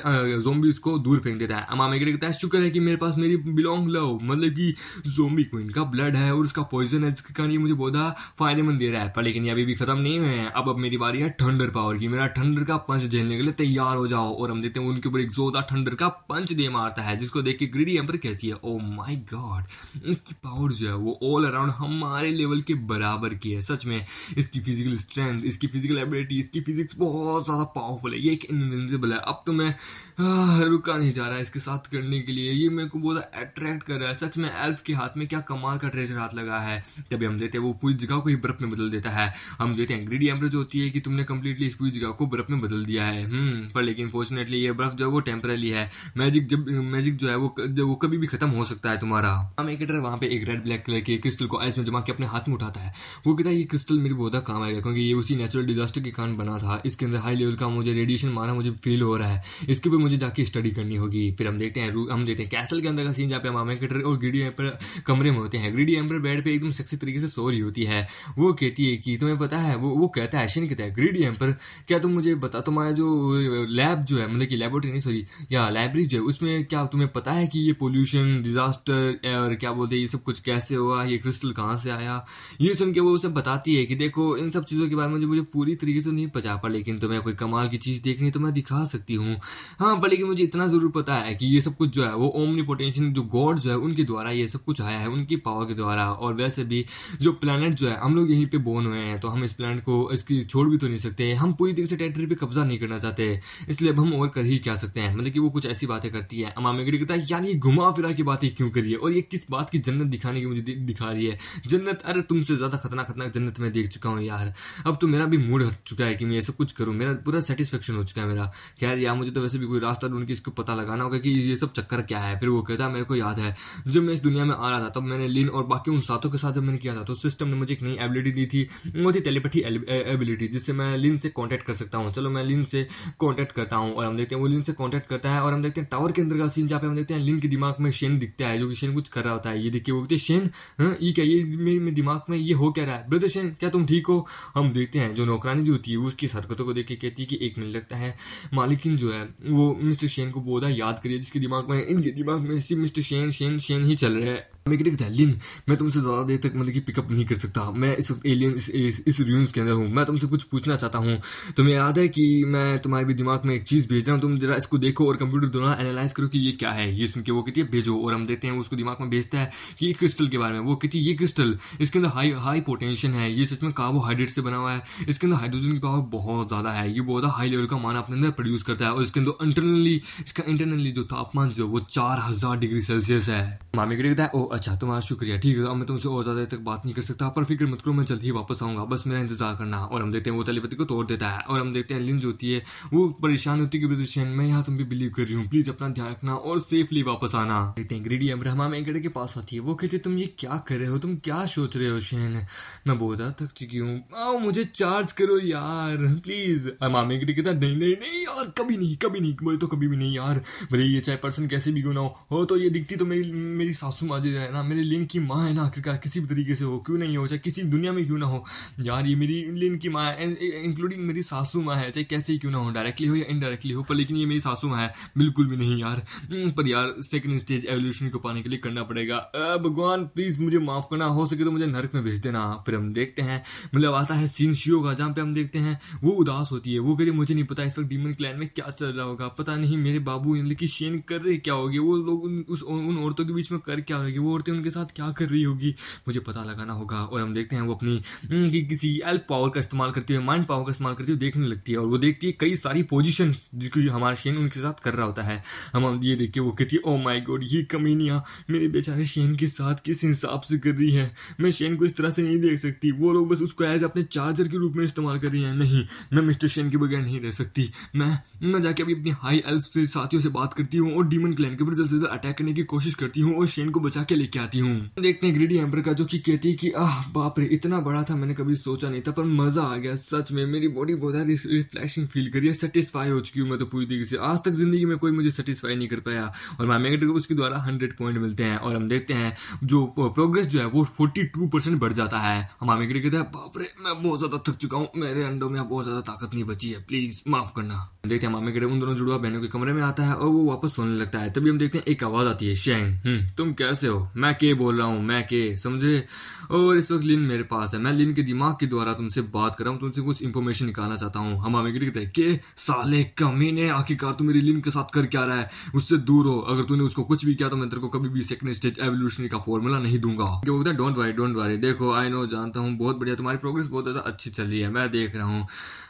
जोम्बीज uh, को दूर फेंक देता है मामेगर कहता है शुक्र है कि मेरे पास मेरी बिलोंग लव मतलब कि जोम्बी को इनका ब्लड है और उसका पॉइजन है जिसके कारण ये मुझे बहुत फायदेमंद दे रहा है पर लेकिन ये अभी भी खत्म नहीं हुए हैं अब अब मेरी बारी है थंडर पावर की मेरा थंडर का पंच झेलने के लिए तैयार हो जाओ और हम देखते हैं उनके ऊपर एक जोरदार थंडर का पंच दे मारता है जिसको देख के ग्रीडी एम्पर कहती है ओ माई गॉड इसकी पावर जो है वो ऑल अराउंड हमारे लेवल के बराबर की है सच में इसकी फिजिकल स्ट्रेंथ इसकी फिजिकल एबिलिटी इसकी फिजिक्स बहुत ज़्यादा पावरफुल है ये एक इनविजिबल है अब तो मैं आ, रुका नहीं जा रहा है इसके साथ करने के लिए ये मेरे को बहुत अट्रैक्ट कर रहा है सच में एल्फ के हाथ में क्या कमाल का ट्रेजर हाथ लगा है तभी हम देते हैं वो पूरी जगह को ही बर्फ में बदल देता है हम देते हैं ग्रीडी एम्पर जो होती है कि तुमने कम्प्लीटली इस पूरी जगह को बर्फ में बदल दिया है हम्म, पर लेकिन फॉर्चुनेटली ये बर्फ जो है वो टेम्परली है मैजिक जब मैजिक जो है वो वो कभी भी खत्म हो सकता है तुम्हारा हम एक वहां पे एक रेड ब्लैक कलर के क्रिस्टल को आइस में जमा के अपने हाथ में उठाते आता है वो कहता है ये क्रिस्टल मेरे बहुत काम आएगा क्योंकि ये उसी नेचुरल डिजास्टर के कारण बना था इसके अंदर हाई लेवल का मुझे रेडिएशन मारा मुझे फील हो रहा है इसके ऊपर मुझे जाके स्टडी करनी होगी फिर हम देखते हैं हम देखते हैं कैसल के अंदर का सीन जहाँ पे मामा कटर और ग्रीडी एम्पर कमरे में होते हैं ग्रीडी एम्पर बेड पर एकदम सेक्सी तरीके से सो रही होती है वो कहती है कि तुम्हें पता है वो वो कहता है शिन कहता है ग्रीडी एम्पर क्या तुम मुझे बता तुम्हारा जो लैब जो है मतलब कि लेबोरेटरी नहीं सॉरी या लाइब्रेरी जो है उसमें क्या तुम्हें पता है कि ये पोल्यूशन डिजास्टर और क्या बोलते हैं ये सब कुछ कैसे हुआ ये क्रिस्टल कहाँ से आया ये सुन के वो उसे बताती है कि देखो इन सब चीज़ों के बारे में मुझे पूरी तरीके से नहीं बचा पा लेकिन तुम्हें कोई कमाल की चीज़ देखनी तो मैं दिखा सकती हूँ हाँ पर लेकिन मुझे इतना ज़रूर पता है कि ये सब कुछ जो है वो ओमनी पोटेंशियल जो गॉड जो है उनके द्वारा ये सब कुछ आया है उनकी पावर के द्वारा और वैसे भी जो प्लानट जो है हम लोग यहीं पर बोर्न हुए हैं तो हम इस प्लानट को इसकी छोड़ भी तो नहीं सकते हम पूरी तरीके से टेरिटरी पर कब्जा नहीं करना चाहते इसलिए अब हम और कर ही क्या सकते हैं मतलब कि वो कुछ ऐसी बातें करती है अमामे गड़ी कहता है यार ये घुमा फिरा की बातें क्यों करिए और ये किस बात की जन्नत दिखाने की मुझे दिखा रही है जन्नत अरे तुम से ज़्यादा खतरनाक खतरनाक जन्नत में देख चुका हूँ यार अब तो मेरा भी मूड हट चुका है कि मैं ये सब कुछ करूँ मेरा पूरा सेटिस्फेक्शन हो चुका है मेरा खैर यार मुझे तो वैसे भी कोई रास्ता ढूंढ के इसको पता लगाना होगा कि ये सब चक्कर क्या है फिर वो कहता है मेरे को याद है जब मैं इस दुनिया में आ रहा था तब मैंने लिन और बाकी उन साथों के साथ जब मैंने किया था तो सिस्टम ने मुझे एक नई एबिलिटी दी थी वो थी टेलीपैथी एबिलिटी जिससे मैं लिन से कॉन्टेक्ट कर सकता हूँ चलो मैं लिन से कॉन्टेक्ट करता हूँ और हम देखते हैं वो लिन से कॉन्टेक्ट करता है और हम देखते हैं टावर के अंदर का सीन जहाँ पे हम देखते हैं लिन के दिमाग में शेन दिखता है जो कि शेन कुछ कर रहा होता है ये देखिए वो बोलते शेन हाँ, ये क्या ये मेरे दिमाग में में ये हो क्या रहा है ब्रदर सेन क्या तुम ठीक हो हम देखते हैं जो नौकरानी जो होती है उसकी हरकतों को देख के कहती है कि एक मिनट लगता है मालिकिन जो है वो मिस्टर शेन को बोधा याद करिए जिसके दिमाग में इनके दिमाग में सिर्फ मिस्टर शेन शेन शेन ही चल रहे हैं मेरे कहते एलियन मैं तुमसे ज़्यादा देर तक मतलब कि पिकअप नहीं कर सकता मैं इस एलियन इस इस, इस रियून्स के अंदर हूँ मैं तुमसे कुछ पूछना चाहता हूँ तुम्हें याद है कि मैं तुम्हारे भी दिमाग में एक चीज़ भेज रहा हूँ तुम जरा इसको देखो और कंप्यूटर दोनों एनालाइज करो कि ये क्या है ये सुन के वो कहती है भेजो और हम देते हैं उसको दिमाग में भेजता है कि ये क्रिस्टल के बारे में वो कहती है ये क्रिस्टल इसके अंदर हाई हाई पोटेंशियल है ये सच में कार्बोहाइड्रेट से बना हुआ है इसके अंदर हाइड्रोजन की पावर बहुत ज़्यादा है ये बहुत हाई लेवल का मान अपने अंदर प्रोड्यूस करता है और इसके अंदर इंटरनली इसका इंटरनली जो तापमान जो वो चार डिग्री सेल्सियस है मामी कहता है अच्छा तुम्हारा शुक्रिया ठीक है अब मैं तुमसे और ज़्यादा देर तक बात नहीं कर सकता पर फिक्र मत करो मैं जल्द ही वापस आऊंगा बस मेरा इंतजार करना और हम देखते हैं वो तलेपति को तोड़ देता है और हम देखते हैं लिंज होती है वो परेशान होती है कि मैं यहाँ तुम भी बिलीव कर रही हूँ प्लीज़ अपना ध्यान रखना और सेफली वापस आना देखते हैं ग्रीडी अमरहमा मेंगड़े के पास आती है वो कहते तुम ये क्या कर रहे हो तुम क्या सोच रहे हो शहन मैं बहुत थक चुकी हूँ आओ मुझे चार्ज करो यार प्लीज़ अरमा मेंगड़े कहता नहीं नहीं नहीं यार कभी नहीं कभी नहीं बोले तो कभी भी नहीं यार भले ये चाहे पर्सन कैसे भी गुना हो तो ये दिखती तो मेरी मेरी सासू माँ जी है ना मेरे लिन की माँ है ना आखिरकार किसी भी तरीके से हो क्यों नहीं हो चाहे किसी दुनिया में क्यों ना हो यार ये मेरी लिन की माँ है इंक्लूडिंग मेरी सासू माँ है चाहे कैसे ही क्यों ना हो डायरेक्टली हो या इनडायरेक्टली हो पर लेकिन ये मेरी सासू माँ है बिल्कुल भी नहीं यार हम्म, पर यार सेकेंड स्टेज एवोल्यूशन को पाने के लिए करना पड़ेगा भगवान प्लीज़ मुझे माफ़ करना हो सके तो मुझे नरक में भेज देना फिर हम देखते हैं मतलब आता है सीन शियो का जहाँ पे हम देखते हैं वो उदास होती है वो कह मुझे नहीं पता इस वक्त डीमन क्लैन में क्या चल रहा होगा पता नहीं मेरे बाबू इनकी शेन कर रहे क्या होगी वो लोग उन उस उन औरतों के बीच में कर क्या होगी वो औरतें उनके साथ क्या कर रही होगी मुझे पता लगाना होगा और हम देखते हैं वो अपनी हम्म, कि किसी एल्फ पावर का इस्तेमाल करते हुए माइंड पावर का इस्तेमाल करते हुए देखने लगती है और वो देखती है कई सारी पोजिशन जिसको हमारा शेन उनके साथ कर रहा होता है हम ये देख के वो कहती है ओ माई गॉड ये कमीनिया मेरे बेचारे शेन के साथ किस हिसाब से कर रही है मैं शेन को इस तरह से नहीं देख सकती वो लोग बस उसको एज अपने चार्जर के रूप में इस्तेमाल कर रही हैं नहीं मैं मिस्टर शेन के बगैर नहीं रह सकती मैं मैं जाके अभी अपनी हाई एल्फ से साथियों से बात करती हूँ और डीमन क्लैन के ऊपर जल्द से जल्द अटैक करने की कोशिश करती हूँ और शेन को बचा के लेके आती हूँ देखते हैं ग्रीडी एम्पर का जो की कहती है कि आह बाप रे इतना बड़ा था मैंने कभी सोचा नहीं था पर मजा आ गया सच में मेरी बॉडी बहुत रिफ्लेक्शन फील करी है सेटिस्फाई हो चुकी हूँ मैं तो पूरी तरीके से आज तक जिंदगी में कोई मुझे सेटिस्फाई नहीं कर पाया और मैमेगेटर को उसके द्वारा हंड्रेड पॉइंट मिलते हैं और हम देखते हैं जो प्रोग्रेस जो है वो फोर्टी टू परसेंट बढ़ जाता है हम मैमेगेटर कहते हैं बाप रे मैं बहुत ज्यादा थक चुका हूँ मेरे अंडों में बहुत ज्यादा ताकत नहीं बची है प्लीज माफ करना देखते हैं मैमेगेटर उन दोनों जुड़वा बहनों के कमरे में आता है और वो वापस सोने लगता है तभी हम देखते हैं एक आवाज आती है शेंग हम्म, तुम कैसे हो मैं के बोल रहा हूँ मैं के समझे और इस वक्त लिन मेरे पास है मैं लिन के दिमाग के द्वारा तुमसे बात कर रहा हूँ तुमसे कुछ इन्फॉर्मेशन निकालना चाहता हूँ हम हमें कहते हैं के साले कमी ने आखिरकार तू मेरी लिन के साथ कर क्या रहा है उससे दूर हो अगर तूने उसको कुछ भी किया तो मैं तेरे को कभी भी सेकंड स्टेज एवोल्यूशन का फॉर्मूला नहीं दूंगा बोलते हैं डोंट वारी डोंट वारी देखो आई नो जानता हूँ बहुत बढ़िया तुम्हारी प्रोग्रेस बहुत ज़्यादा अच्छी चल रही है मैं देख रहा हूँ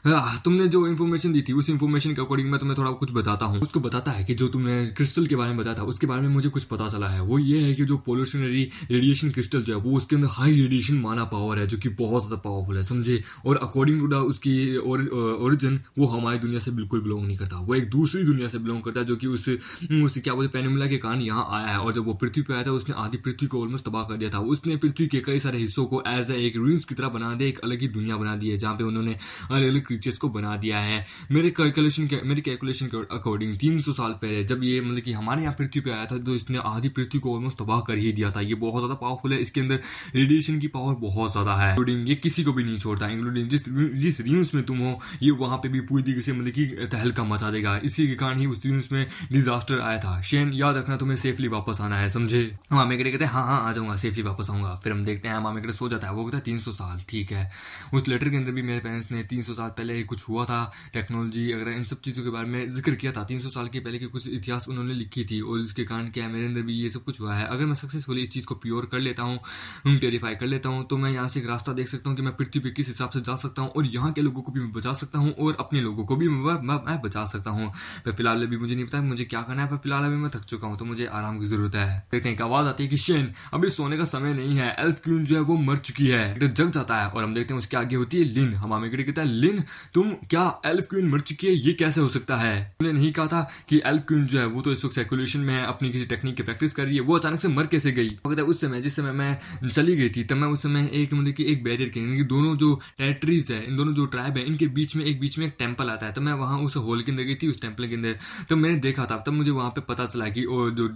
हाँ, तुमने जो इन्फॉर्मेशन दी थी उस इन्फॉर्मेशन के अकॉर्डिंग मैं तुम्हें थोड़ा कुछ बताता हूँ उसको बताता है कि जो तुमने क्रिस्टल के बारे में बताया था उसके बारे में मुझे कुछ पता चला है वो ये है कि जो पोल्यूशनरी रेडिएशन क्रिस्टल जो है वो उसके अंदर हाई रेडिएशन माना पावर है जो कि बहुत ज़्यादा पावरफुल है समझे और अकॉर्डिंग टू द उसकी ओरिजिन uh, वो हमारी दुनिया से बिल्कुल बिलोंग नहीं करता वो एक दूसरी दुनिया से बिलोंग करता है जो कि उस उस क्या बोलते पेनमिला के कारण यहाँ आया है और जब वो पृथ्वी पर आया था उसने आधी पृथ्वी को ऑलमोस्ट तबाह कर दिया था उसने पृथ्वी के कई सारे हिस्सों को एज ए एक रूस की तरह बना दिया एक अलग ही दुनिया बना दी है जहाँ पे उन्होंने अलग अलग क्रीचर्स को बना दिया है मेरे कैलकुलेशन के मेरे कैलकुलेशन के अकॉर्डिंग तीन सौ साल पहले जब ये मतलब कि हमारे यहाँ पृथ्वी पे आया था तो इसने आधी पृथ्वी को ऑलमोस्ट तबाह कर ही दिया था ये बहुत ज़्यादा पावरफुल है इसके अंदर रेडिएशन की पावर बहुत ज़्यादा है इंक्लूडिंग ये किसी को भी नहीं छोड़ता इंक्लूडिंग जिस जिस रिम्स में तुम हो ये वहां पे भी पूरी तरीके से मतलब की तहलका मचा देगा इसी के कारण ही उस रिम्स में डिजास्टर आया था शेन याद रखना तुम्हें सेफली वापस आना है समझे मामा मेकड़े कहते हैं हाँ हाँ आ जाऊंगा सेफली वापस आऊंगा फिर हम देखते हैं मामा मेकड़े सो जाता है वो कहता है तीन साल ठीक है उस लेटर के अंदर भी मेरे पेरेंट्स ने तीन साल पहले ही कुछ हुआ था टेक्नोलॉजी अगर इन सब चीज़ों के बारे में जिक्र किया था तीन सौ साल के पहले के कुछ इतिहास उन्होंने लिखी थी और इसके कारण क्या है मेरे अंदर भी ये सब कुछ हुआ है अगर मैं सक्सेसफुली इस चीज़ को प्योर कर लेता हूँ टेरिफाई हम्म, कर लेता हूँ तो मैं यहाँ से एक रास्ता देख सकता हूँ कि मैं पृथ्वी पर किस हिसाब से जा सकता हूँ और यहाँ के लोगों को भी मैं बचा सकता हूँ और अपने लोगों को भी मैं बचा सकता हूँ पर फिलहाल अभी मुझे नहीं पता मुझे क्या करना है पर फिलहाल अभी मैं थक चुका हूँ तो मुझे आराम की जरूरत है देखते हैं एक आवाज़ आती है कि शेन अभी सोने का समय नहीं है एल्फ क्वीन जो है वो मर चुकी है जग जाता है और हम देखते हैं उसके आगे होती है लिन हम हमामे कहता है लिन तुम क्या एल्फ क्वीन मर चुकी है ये कैसे हो सकता है तुमने नहीं कहा था कि एल्फ क्वीन जो है वो तो इस वक्त सेकुलेशन में है अपनी किसी टेक्निक की प्रैक्टिस कर रही है वो अचानक से मर कैसे गई तो उस समय जिस समय मैं चली गई थी तब मैं उस समय एक मतलब की एक बैरियर के दोनों जो टेरेटरीज है इन दोनों जो ट्राइब है इनके बीच में एक बीच में एक टेम्पल आता है तो मैं वहाँ उस होल के अंदर गई थी उस टेम्पल के अंदर तो मैंने देखा था तब मुझे वहाँ पे पता चला की जो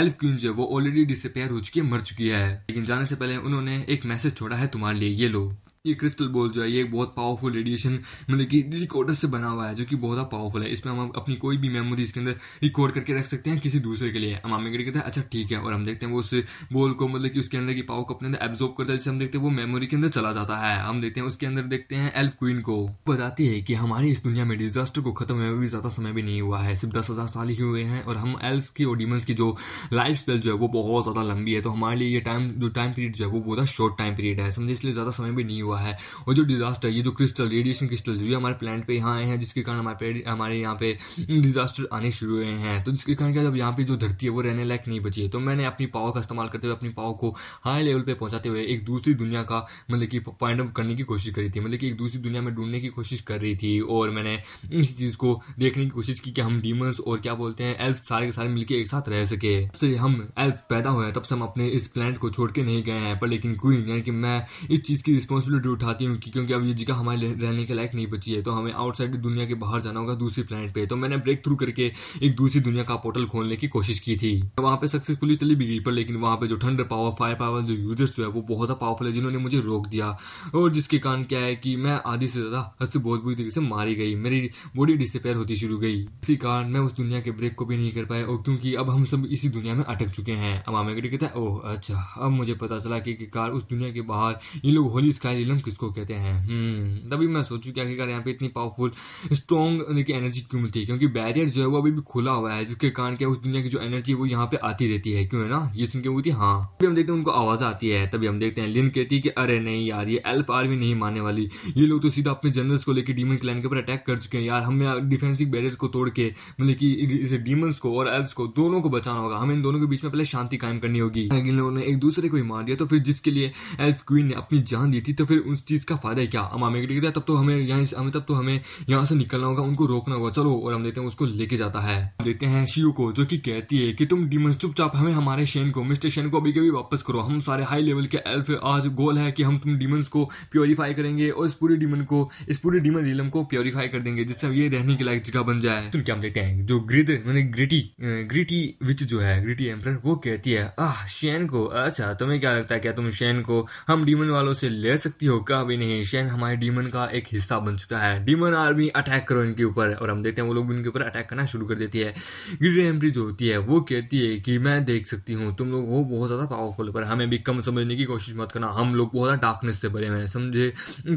एल्फ क्वीन जो है वो ऑलरेडी डिसअपेयर हो चुकी है मर चुकी है लेकिन जाने से पहले उन्होंने एक मैसेज छोड़ा है तुम्हारे लिए ये लो ये क्रिस्टल बॉल जो है ये एक बहुत पावरफुल रेडिएशन मतलब कि रिकॉर्डर से बना हुआ है जो कि बहुत पावरफुल है इसमें हम अपनी कोई भी मेमोरी इसके अंदर रिकॉर्ड करके रख सकते हैं किसी दूसरे के लिए हम आम कहते हैं अच्छा ठीक है और हम देखते हैं वो उस बॉल को मतलब कि उसके अंदर की पावर को अपने अंदर एब्जॉर्व करता है जिससे हम देखते हैं वो मेमोरी के अंदर चला जाता है हम देखते हैं उसके अंदर देखते हैं एल्फ क्वीन को बताती है कि हमारी इस दुनिया में डिजास्टर को खत्म हुए भी ज्यादा समय भी नहीं हुआ है सिर्फ दस हजार साल ही हुए हैं और हम एल्फ की और डीमंस की जो लाइफ स्पेल जो है वो बहुत ज्यादा लंबी है तो हमारे लिए ये टाइम जो टाइम पीरियड जो है वो बहुत शॉर्ट टाइम पीरियड है समझे इसलिए ज्यादा समय भी नहीं हुआ हुआ है और जो डिजास्टर ये जो क्रिस्टल रेडिएशन क्रिस्टल ये हमारे प्लांट पे यहाँ आए हैं जिसके कारण हमारे हमारे यहाँ पे डिजास्टर आने शुरू हुए हैं तो जिसके कारण क्या जब यहाँ पे जो धरती है वो रहने लायक नहीं बची है तो मैंने अपनी पावर का इस्तेमाल करते हुए अपनी पावर को हाई लेवल पर पहुंचाते हुए एक दूसरी दुनिया का मतलब कि फाइंड आउट करने की कोशिश करी थी मतलब कि एक दूसरी दुनिया में ढूंढने की कोशिश कर रही थी और मैंने इस चीज़ को देखने की कोशिश की कि हम डीमर्स और क्या बोलते हैं एल्फ सारे के सारे मिलकर एक साथ रह सके से तो हम एल्फ पैदा हुए हैं तब से हम अपने इस प्लान को छोड़ के नहीं गए हैं पर लेकिन क्वीन यानी कि मैं इस चीज़ की रिस्पॉन्सिबिलिटी वीडियो उठाती हूँ उनकी क्योंकि अब ये जगह हमारे रहने के लायक नहीं बची है तो हमें आउटसाइड दुनिया के बाहर जाना होगा दूसरी प्लानट पे तो मैंने ब्रेक थ्रू करके एक दूसरी दुनिया का पोर्टल खोलने की कोशिश की थी वहाँ पे सक्सेसफुली चली भी गई पर लेकिन वहाँ पे जो ठंड पावर फायर पावर जो यूजर्स जो है वो बहुत पावरफुल है जिन्होंने मुझे रोक दिया और जिसके कारण क्या है कि मैं आधी से ज़्यादा हद बहुत बुरी तरीके से मारी गई मेरी बॉडी डिसपेयर होती शुरू गई इसी कारण मैं उस दुनिया के ब्रेक को भी नहीं कर पाया और क्योंकि अब हम सब इसी दुनिया में अटक चुके हैं अब आमेगडी कहता है ओह अच्छा अब मुझे पता चला कि कार उस दुनिया के बाहर ये लोग होली स्काई विलियम किसको कहते हैं हम्म, तभी मैं सोचू क्या आखिरकार यहाँ पे इतनी पावरफुल स्ट्रॉन्ग उनकी एनर्जी क्यों मिलती है क्योंकि बैरियर जो है वो अभी भी खुला हुआ है जिसके कारण क्या उस दुनिया की जो एनर्जी वो यहाँ पे आती रहती है क्यों है ना ये सुन के होती हाँ तभी हम देखते हैं उनको आवाज़ आती है तभी हम देखते हैं लिन कहती है कि अरे नहीं यार ये एल्फ आर्मी नहीं मानने वाली ये लोग तो सीधा अपने जनरल्स को लेकर डीमन क्लैन के ऊपर अटैक कर चुके हैं यार हमें डिफेंसिव बैरियर को तोड़ के मतलब की इसे डीमंस को और एल्फ को दोनों को बचाना होगा हमें इन दोनों के बीच में पहले शांति कायम करनी होगी इन लोगों ने एक दूसरे को ही मार दिया तो फिर जिसके लिए एल्फ क्वीन ने अपनी जान दी थी तो फिर उस चीज़ का फ़ायदा है क्या हम आमे गिर गया तब तो हमें यहाँ हमें तब तो हमें यहाँ से निकलना होगा उनको रोकना होगा चलो और हम देते हैं उसको लेके जाता है देते हैं शिव को जो की कहती है कि तुम डीमन चुपचाप हमें हमारे शेन को मिस्टर शेन को अभी कभी वापस करो हम सारे हाई लेवल के एल्फ आज गोल है कि हम तुम डीमन्स को प्योरीफाई करेंगे और इस पूरे डीमन को इस पूरे डीमन रिलम को प्योरीफाई कर देंगे जिससे ये रहने के लायक जगह बन जाए तुम क्या हम देखते हैं जो ग्रिद मैंने ग्रिटी ग्रिटी विच जो है ग्रिटी एम्पर वो कहती है आह शेन को अच्छा तुम्हें क्या लगता है क्या तुम शेन को हम डीमन वालों से ले सकती हो योका शेन हमारे डीमन का एक हिस्सा बन चुका है डीमन आर्मी अटैक करो इनके ऊपर और हम देखते हैं वो लोग इनके ऊपर अटैक करना शुरू कर देती है ग्रीन एम्प्री जो होती है वो कहती है कि मैं देख सकती हूँ तुम लोग वो बहुत ज़्यादा पावरफुल पर हमें भी कम समझने की कोशिश मत करना हम लोग बहुत ज़्यादा डार्कनेस से भरे हैं समझे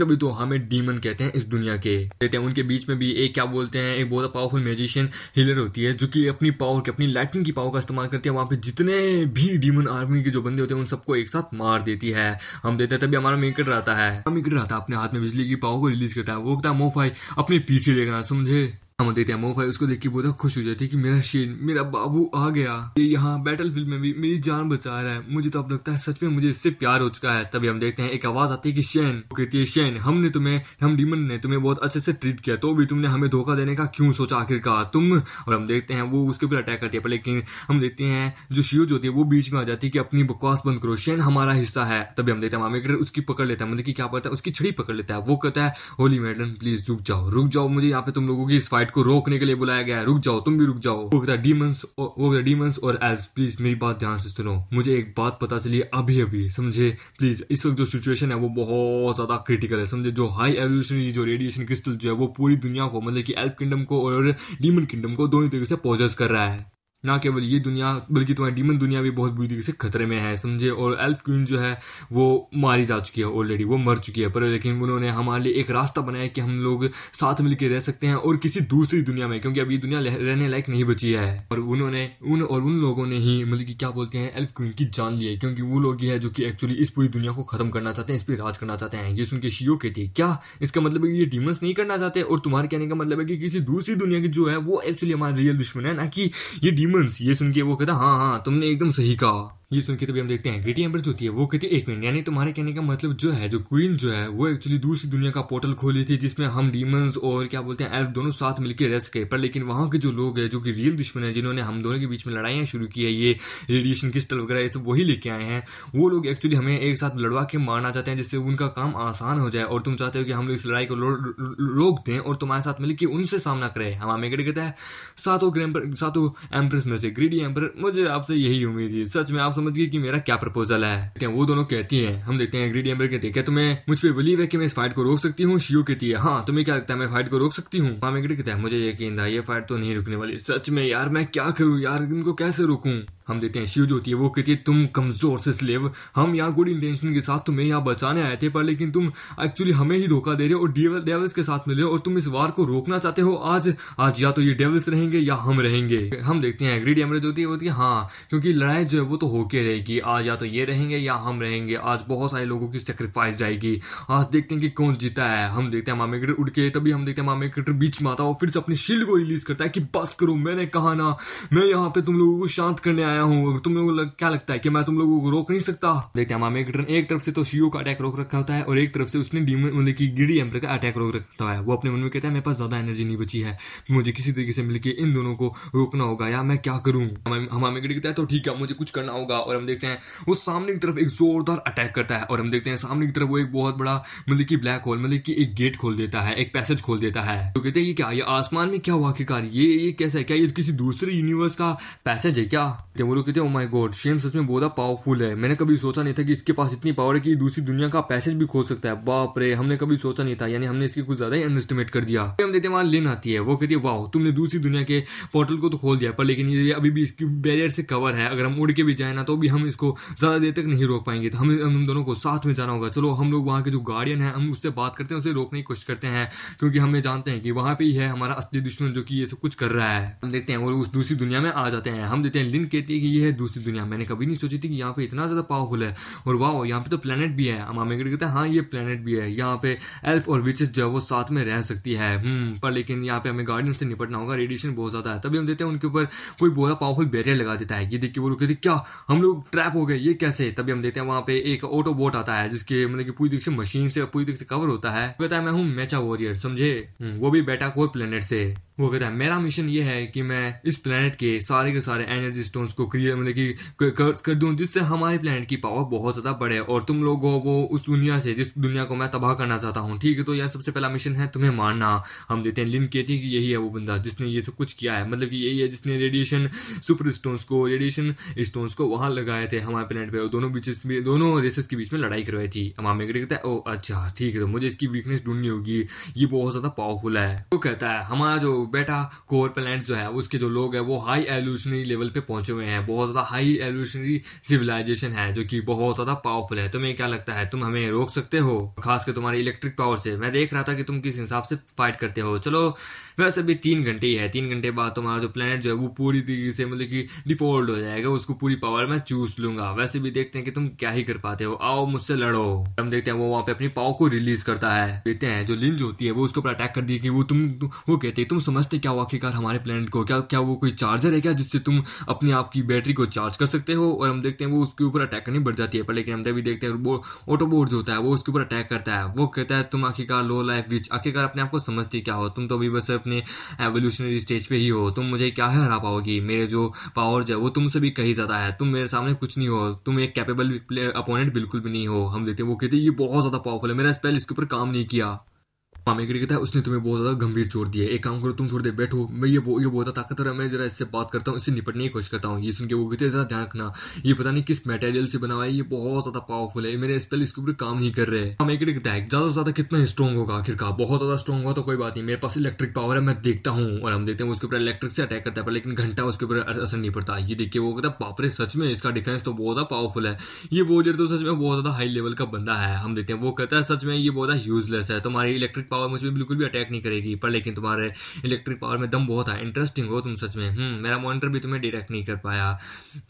तभी तो हमें डीमन कहते हैं इस दुनिया के कहते हैं उनके बीच में भी एक क्या बोलते हैं एक बहुत पावरफुल मेजिशियन हीलर होती है जो की अपनी पावर की अपनी लाइटिंग की पावर का इस्तेमाल करती है वहाँ पे जितने भी डीमन आर्मी के जो बंदे होते हैं उन सबको एक साथ मार देती है हम देते हैं तभी हमारा मेकर रहता है है रहा था अपने हाथ में बिजली की पाओ को रिलीज करता है वो कहता है मोफाई अपने पीछे देखना समझे अमोदित्या मोह है उसको देख के बहुत खुश हो जाती है कि मेरा शेन मेरा बाबू आ गया ये यहाँ बैटल फील्ड में भी मेरी जान बचा रहा है मुझे तो अब लगता है सच में मुझे इससे प्यार हो चुका है तभी हम देखते हैं एक आवाज आती है कि शेन वो कहती है शेन हमने तुम्हें हम डीमन ने तुम्हें बहुत अच्छे से ट्रीट किया तो भी तुमने हमें धोखा देने का क्यों सोचा आखिरकार तुम और हम देखते हैं वो उसके ऊपर अटैक करती है लेकिन हम देखते हैं जो शिवज होती है वो बीच में आ जाती है कि अपनी बकवास बंद करो शेन हमारा हिस्सा है तभी हम देखते हैं मामेकर उसकी पकड़ लेता है मतलब की क्या पता है उसकी छड़ी पकड़ लेता है वो कहता है होली मैडम प्लीज रुक जाओ रुक जाओ मुझे यहाँ पे तुम लोगों की इस फाइट फाइट को रोकने के लिए बुलाया गया है रुक जाओ तुम भी रुक जाओ वो कहता डीमंस वो डीमंस और एल्स प्लीज मेरी बात ध्यान से सुनो मुझे एक बात पता चली अभी अभी समझे प्लीज इस वक्त जो सिचुएशन है वो बहुत ज्यादा क्रिटिकल है समझे जो हाई एवोल्यूशनरी जो रेडिएशन क्रिस्टल जो है वो पूरी दुनिया को मतलब कि एल्फ किंगडम को और डीमन किंगडम को दोनों तरीके से पोजेस कर रहा है ना केवल ये दुनिया बल्कि तुम्हारी डीमन दुनिया भी बहुत बुरी तरीके से खतरे में है समझे और एल्फ क्वीन जो है वो मारी जा चुकी है ऑलरेडी वो मर चुकी है पर लेकिन उन्होंने हमारे लिए एक रास्ता बनाया कि हम लोग साथ मिलकर रह सकते हैं और किसी दूसरी दुनिया में क्योंकि अब ये दुनिया रहने लायक नहीं बची है और उन्होंने उन और उन लोगों ने ही मतलब कि क्या बोलते हैं एल्फ क्वीन की जान ली है क्योंकि वो लोग ही है जो कि एक्चुअली इस पूरी दुनिया को खत्म करना चाहते हैं इस पर राज करना चाहते हैं ये सुन के कहती है क्या इसका मतलब है ये डीमंस नहीं करना चाहते और तुम्हारे कहने का मतलब है कि किसी दूसरी दुनिया की जो है वो एक्चुअली हमारे रियल दुश्मन है ना कि ये डीमन ह्यूमंस ये सुन के वो कहता हाँ हाँ तुमने एकदम सही कहा ये सुन के तभी तो हम देखते हैं ग्रेटी एम्बर जो होती है वो कहती है एक मिनट यानी तुम्हारे कहने का मतलब जो है जो क्वीन जो है वो एक्चुअली दूसरी दुनिया का पोर्टल खोली थी जिसमें हम डीमंस और क्या बोलते हैं एल्फ दोनों साथ मिलकर रह सके पर लेकिन वहां के जो लोग है जो कि रियल दुश्मन है जिन्होंने हम दोनों के बीच में लड़ाइयां शुरू की है ये रेडिएशन क्रिस्टल वगैरह ये सब वही लेके आए हैं वो लोग एक्चुअली हमें एक साथ लड़वा के मारना चाहते हैं जिससे उनका काम आसान हो जाए और तुम चाहते हो कि हम लोग इस लड़ाई को रोक दें और तुम्हारे साथ मिलकर उनसे सामना करें हम हमें कहता है सातों सातों एम्प्रेस में से ग्रीडी एम्पर मुझे आपसे यही उम्मीद थी सच में आप समझ गई कि मेरा क्या प्रपोजल है वो दोनों कहती है हम देखते हैं ग्रीडी एम्बर कहते हैं तुम्हें मुझ पर बिलीव है कि मैं इस फाइट को रोक सकती हूँ शियो कहती है हाँ तुम्हें क्या लगता है मैं फाइट को रोक सकती हूँ मामे कहता है मुझे यकीन था ये फाइट तो नहीं रुकने वाली सच में यार मैं क्या करूँ यार इनको कैसे रोकू हम देते हैं शिव ज्योति वो कहती है तुम कमजोर से स्लेव हम यहाँ गुड इंटेंशन के साथ तुम्हें यहाँ बचाने आए थे पर लेकिन तुम एक्चुअली हमें ही धोखा दे रहे हो और डेवल्स के साथ मिल रहे हो और तुम इस वार को रोकना चाहते हो आज आज या तो ये डेवल्स रहेंगे या हम रहेंगे हम देखते हैं एग्री डेमरेज होती है होती है हाँ क्योंकि लड़ाई जो है वो तो होके रहेगी आज या तो ये रहेंगे या हम रहेंगे आज बहुत सारे लोगों की सेक्रीफाइस जाएगी आज देखते हैं कि कौन जीता है हम देखते हैं मामे क्रिकेटर उठ के तभी हम देखते हैं मामे क्रिकेटर बीच में आता है फिर से अपनी शील्ड को रिलीज करता है कि बस करो मैंने कहा ना मैं यहाँ पे तुम लोगों को शांत करने आया आया हूँ तुम लोगों को क्या लगता है कि मैं तुम लोगों को रोक नहीं सकता देखते हैं मामा एक, एक तरफ से तो शियो का अटैक रोक रखा होता है और एक तरफ से उसने डीमन मतलब की गिरी एम्पर का अटैक रोक रखा है वो अपने मन में कहता है मेरे पास ज्यादा एनर्जी नहीं बची है मुझे किसी तरीके से मिलकर इन दोनों को रोकना होगा या मैं क्या करूँ हमामे गिरी कहता है तो ठीक है मुझे कुछ करना होगा और हम देखते हैं वो सामने की तरफ एक जोरदार अटैक करता है और हम देखते हैं सामने की तरफ वो एक बहुत बड़ा मतलब की ब्लैक होल मतलब की एक गेट खोल देता है एक पैसेज खोल देता है तो कहते हैं ये क्या ये आसमान में क्या वाकई आखिरकार ये ये कैसा है क्या ये किसी दूसरे यूनिवर्स का पैसेज है क्या टेमुरु की थी ओ माय गॉड शेम सच में बहुत पावरफुल है मैंने कभी सोचा नहीं था कि इसके पास इतनी पावर है कि दूसरी दुनिया का पैसेज भी खोल सकता है बाप रे हमने कभी सोचा नहीं था यानी हमने इसकी कुछ ज्यादा ही अंडरस्टिमेट कर दिया हम देते हैं वहां लिन आती है वो कहती है वाह तुमने दूसरी दुनिया के पोर्टल को तो खोल दिया पर लेकिन ये अभी भी इसकी बैरियर से कवर है अगर हम उड़ के भी जाए ना तो भी हम इसको ज्यादा देर तक नहीं रोक पाएंगे तो हमें हम दोनों को साथ में जाना होगा चलो हम लोग वहाँ के जो गार्डियन है हम उससे बात करते हैं उसे रोकने की कोशिश करते हैं क्योंकि हमें जानते हैं कि वहाँ पे ही है हमारा असली दुश्मन जो कि ये सब कुछ कर रहा है हम देखते हैं वो उस दूसरी दुनिया में आ जाते हैं हम देते हैं लिन कहती थी कि ये है दूसरी दुनिया मैंने कभी नहीं सोची थी कि यहाँ पे इतना ज़्यादा पावरफुल है और वाह यहाँ पे तो प्लानट भी है अमामे कहते हैं हाँ ये प्लानट भी है यहाँ पे एल्फ और विचेस जो है वो साथ में रह सकती है हम्म, पर लेकिन यहाँ पे हमें गार्डियन से निपटना होगा रेडिएशन बहुत ज़्यादा है तभी हम देते हैं उनके ऊपर कोई बहुत पावरफुल बैरियर लगा देता है ये देख के वो रुके थे क्या हम लोग ट्रैप हो गए ये कैसे तभी हम देते हैं वहाँ पे एक ऑटो बोट आता है जिसके मतलब की पूरी तरीके से मशीन से पूरी तरीके से कवर होता है कहता है मैं हूँ मैचा वॉरियर समझे हम्म, वो भी बेटा कोर प्लेनेट से वो कहता है मेरा मिशन ये है कि मैं इस प्लेनेट के सारे के सारे एनर्जी स्टोन्स को क्रिएट मतलब कि कर्ज कर दूं जिससे हमारे प्लेनेट की पावर बहुत ज़्यादा बढ़े और तुम लोग हो वो उस दुनिया से जिस दुनिया को मैं तबाह करना चाहता हूँ ठीक है तो यार सबसे पहला मिशन है तुम्हें मारना हम देते हैं लिंक कहती है कि यही है वो बंदा जिसने ये सब कुछ किया है मतलब कि यही है जिसने रेडिएशन सुपर स्टोन्स को रेडिएशन स्टोन्स को वहाँ लगाए थे हमारे प्लेनेट पर दोनों बीच दोनों रेसेस के बीच में लड़ाई करवाई थी अमाम कहता है ओ अच्छा ठीक है तो मुझे इसकी वीकनेस ढूंढनी होगी ये बहुत ज़्यादा पावरफुल है वो कहता है हमारा जो बेटा कोर प्लानट जो है उसके जो लोग हैं वो हाई एवोल्यूशनरी लेवल पे पहुंचे हुए हैं बहुत ज़्यादा हाई एवोल्यूशनरी सिविलाइजेशन है जो कि बहुत ज़्यादा पावरफुल है तुम्हें क्या लगता है तुम हमें रोक सकते हो खासकर तुम्हारी इलेक्ट्रिक पावर से मैं देख रहा था कि तुम किस हिसाब से फाइट करते हो चलो वैसे अभी तीन घंटे ही है तीन घंटे बाद तुम्हारा जो प्लानट जो है वो पूरी तरीके से मतलब कि डिफॉल्ट हो जाएगा उसको पूरी पावर मैं चूस लूंगा वैसे भी देखते हैं कि तुम क्या ही कर पाते हो आओ मुझसे लड़ो हम देखते हैं वो वहाँ पे अपनी पाव को रिलीज करता है देखते हैं जो लिंज होती है वो उसके ऊपर अटैक कर दी कि वो तुम वो कहते हैं तुम समझते क्या वो आखिरकार हमारे प्लानट को क्या क्या वो कोई चार्जर है क्या जिससे तुम अपने आप की बैटरी को चार्ज कर सकते हो और हम देखते हैं वो उसके ऊपर अटैक करनी बढ़ जाती है पर लेकिन हम तभी देखते हैं वो ऑटोबोट जो होता है वो उसके ऊपर अटैक करता है वो कहता है तुम आखिरकार लो लाइफ रिच आखिरकार अपने आप को समझते क्या हो तुम तो अभी बस अपने एवोल्यूशनरी स्टेज पर ही हो तुम मुझे क्या है हरा पाओगी मेरे जो पावर है वो तुमसे भी कहीं ज़्यादा है तुम मेरे सामने कुछ नहीं हो तुम एक कैपेबल अपोनेंट बिल्कुल भी नहीं हो हम देखते हैं वो कहते हैं ये बहुत ज़्यादा पावरफुल है मेरा स्पेल इसके ऊपर काम नहीं किया हाँ, मामे एक कहता है उसने तुम्हें बहुत ज्यादा गंभीर चोट दिया एक काम करो तुम थोड़ी देर बैठो मैं ये ये बहुत ताकतवर है मैं जरा इससे बात करता हूँ इससे निपटने की कोशिश करता हूँ ये सुन के वो कहते हैं जरा ध्यान रखना ये पता नहीं किस मटेरियल से बना हुआ है ये बहुत ज्यादा पावरफुल है मेरे स्पेल इसके ऊपर काम नहीं कर रहे हैं मामे कहता है ज्यादा से ज्यादा कितना स्ट्रॉन्ग होगा आखिरकार बहुत ज्यादा स्ट्रॉन्ग होगा तो कोई बात नहीं मेरे पास इलेक्ट्रिक पावर है मैं देखता हूँ और हम देखते हैं उसके ऊपर इलेक्ट्रिक से अटैक करता है पर लेकिन घंटा उसके ऊपर असर नहीं पड़ता ये देखिए वो कहता है पापरे सच में इसका डिफेंस तो बहुत ज्यादा पावरफुल है ये वॉरियर तो सच में बहुत ज्यादा हाई लेवल का बंदा है हम देखते हैं वो कहता है सच में ये बहुत ज्यादा यूजलेस है तुम्हारी इलेक्ट्रिक पावर मुझ पर बिल्कुल भी अटैक नहीं करेगी पर लेकिन तुम्हारे इलेक्ट्रिक पावर में दम बहुत है इंटरेस्टिंग हो तुम सच में हम्म, मेरा मॉनिटर भी तुम्हें डिटेक्ट नहीं कर पाया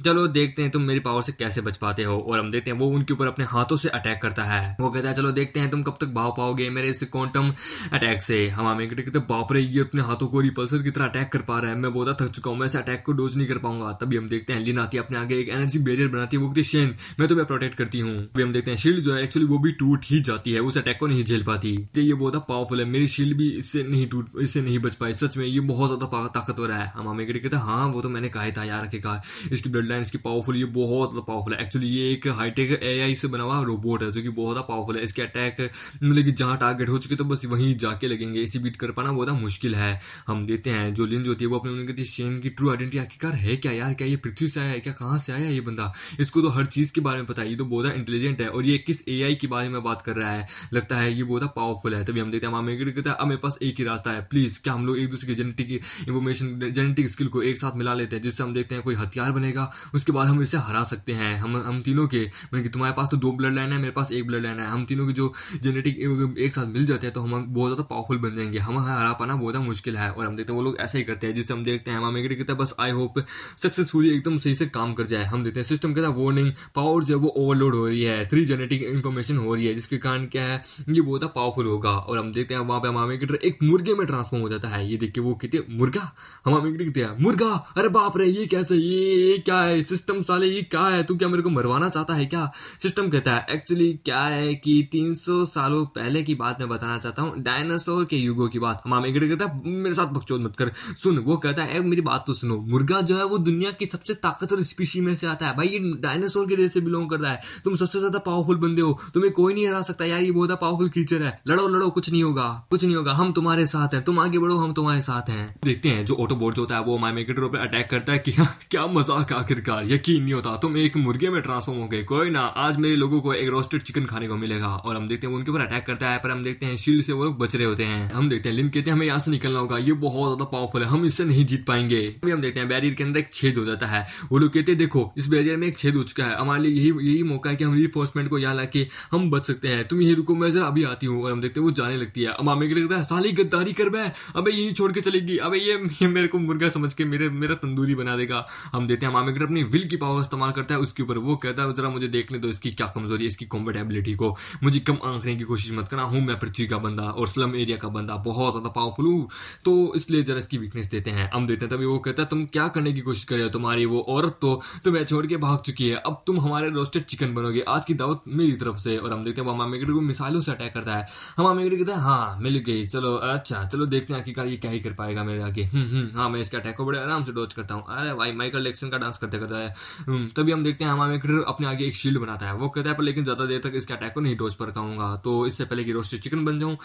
चलो देखते हैं तुम मेरी पावर से कैसे बच पाते हो और हम देखते हैं वो उनके ऊपर अपने हाथों से अटैक करता है वो कहता है चलो देखते हैं तुम कब तक भाव पाओगे मेरे इस क्वांटम अटैक से हम हमें कहते हैं बाप रे ये अपने हाथों को रिपल्सर की तरह अटैक कर पा रहा है मैं बहुत थक चुका हूँ मैं इस अटैक को डोज नहीं कर पाऊंगा तभी हम देखते हैं लिन आती है अपने आगे एक एनर्जी बैरियर बनाती है वो कहती शेन मैं तुम्हें प्रोटेक्ट करती हूँ अभी हम देखते हैं शील्ड जो है एक्चुअली वो भी टूट ही जाती है उस अटैक को नहीं झेल पाती तो ये बहुत पावरफुल है मेरी शील्ड भी इससे नहीं टूट इससे नहीं बच पाई सच में ये बहुत ज़्यादा ताकतवर है हम हमें कहते हैं हाँ वो तो मैंने कहा था यार के कहा इसकी ब्लड लाइन इसकी पावरफुल ये बहुत ज़्यादा पावरफुल है एक्चुअली ये एक हाईटेक ए आई से बना हुआ रोबोट है जो कि बहुत ज़्यादा पावरफुल है इसके अटैक मतलब कि जहाँ टारगेट हो चुके तो बस वहीं जाके लगेंगे इसे बीट कर पाना बहुत मुश्किल है हम देते हैं जो लिंज होती है वो अपने उन्हें कहती है की ट्रू आइडेंटिटी आखिरकार है क्या यार क्या ये पृथ्वी से आया है क्या कहाँ से आया ये बंदा इसको तो हर चीज़ के बारे में पता है ये तो बहुत इंटेलिजेंट है और ये किस ए के बारे में बात कर रहा है लगता है ये बहुत पावरफुल है तभी हम देखते लेते हैं वहाँ कहते हैं हमारे पास एक ही रास्ता है प्लीज़ क्या हम लोग एक दूसरे की जेनेटिक इन्फॉर्मेशन जेनेटिक स्किल को एक साथ मिला लेते हैं जिससे हम देखते हैं कोई हथियार बनेगा उसके बाद हम इसे हरा सकते हैं हम हम तीनों के मतलब तुम्हारे पास तो दो ब्लड लाइन है मेरे पास एक ब्लड लाइन है हम तीनों की जो जेनेटिक एक साथ मिल जाते हैं तो हम बहुत ज़्यादा पावरफुल बन जाएंगे हम हरा पाना बहुत ज़्यादा मुश्किल है और हम देखते हैं वो लोग ऐसे ही करते हैं जिससे हम देखते हैं वहाँ कहते हैं बस आई होप सक्सेसफुली एकदम सही से काम कर जाए हम देखते हैं सिस्टम कहता है वार्निंग पावर जो है वो ओवरलोड हो रही है थ्री जेनेटिक इन्फॉर्मेशन हो रही है जिसके कारण क्या है ये बहुत पावरफुल होगा और हम देखते हैं वहां पे हमारा क्रिकेटर एक मुर्गे में ट्रांसफॉर्म हो जाता है ये देख के वो कहते मुर्गा हमारा कहते हैं मुर्गा अरे बाप रे ये कैसे ये ये क्या है सिस्टम साले ये क्या है तू क्या मेरे को मरवाना चाहता है क्या सिस्टम कहता है एक्चुअली क्या है कि 300 सालों पहले की बात मैं बताना चाहता हूँ डायनासोर के युगों की बात हमारा क्रिकेटर कहता है मेरे साथ बकचोद मत कर सुन वो कहता है मेरी बात तो सुनो मुर्गा जो है वो दुनिया की सबसे ताकतवर स्पीशी में से आता है भाई ये डायनासोर के देश से बिलोंग करता है तुम सबसे ज्यादा पावरफुल बंदे हो तुम्हें कोई नहीं हरा सकता यार ये बहुत पावरफुल क्रीचर है लड़ो लड़ो कुछ नहीं नहीं होगा कुछ नहीं होगा हम तुम्हारे साथ हैं तुम आगे बढ़ो हम तुम्हारे साथ हैं देखते हैं जो ऑटो बोर्ड होता है वो माई मेकेटरों पर अटैक करता है कि [laughs] क्या मजाक आखिरकार यकीन नहीं होता तुम एक मुर्गे में ट्रांसफॉर्म हो गए कोई ना आज मेरे लोगों को एक रोस्टेड चिकन खाने को मिलेगा और हम देखते हैं उनके ऊपर अटैक करता है पर हम देखते हैं शील्ड से वो लोग बच रहे होते हैं हम देखते हैं लिंक कहते हैं हमें यहाँ से निकलना होगा ये बहुत ज्यादा पावरफुल है हम इससे नहीं जीत पाएंगे हम देखते हैं बैरियर के अंदर एक छेद हो जाता है वो लोग कहते हैं देखो इस बैरियर में एक छेद हो चुका है हमारे लिए यही यही मौका है कि हम रिफोर्समेंट को यहाँ लाके हम बच सकते हैं तुम यही रुको मैं जरा अभी आती हूँ और हम देखते हैं वो जाने लगते लगती है अब मामी के लगता है साली गद्दारी कर बै अबे ये छोड़ के चलेगी अबे ये, ये मेरे को मुर्गा समझ के मेरे मेरा तंदूरी बना देगा हम देते हैं मामी के अपनी विल की पावर इस्तेमाल करता है उसके ऊपर वो कहता है जरा मुझे देखने दो इसकी क्या कमजोरी है इसकी कॉम्पेटेबिलिटी को मुझे कम आंकने की कोशिश मत करना हूँ मैं पृथ्वी का बंदा और स्लम एरिया का बंदा बहुत ज़्यादा पावरफुल हूँ तो इसलिए जरा इसकी वीकनेस देते हैं हम देते हैं तभी वो कहता है तुम क्या करने की कोशिश कर रहे हो तुम्हारी वो औरत तो तुम्हें तो छोड़ के भाग चुकी है अब तुम हमारे रोस्टेड चिकन बनोगे आज की दावत मेरी तरफ से और हम देखते हैं वो मेगड़ी को मिसाइलों से अटैक करता है हमारा मेगड़ी कहता है हाँ मिल गई चलो अच्छा चलो देखते हैं आखिरकार ये क्या ही कर पाएगा मेरे आगे हम्म, हम्म, हाँ मैं इसका अटैक को बड़े आराम से डोज करता हूँ अरे भाई माइकल जैक्सन का डांस करते करता है हम्म, तभी हम देखते हैं हाँ, हमारे क्रिटर अपने आगे एक शील्ड बनाता है वो कहता है पर लेकिन ज़्यादा देर तक इसके अटैक को नहीं डोज पर पाऊंगा तो इससे पहले कि रोस्टेड चिकन बन जाऊँ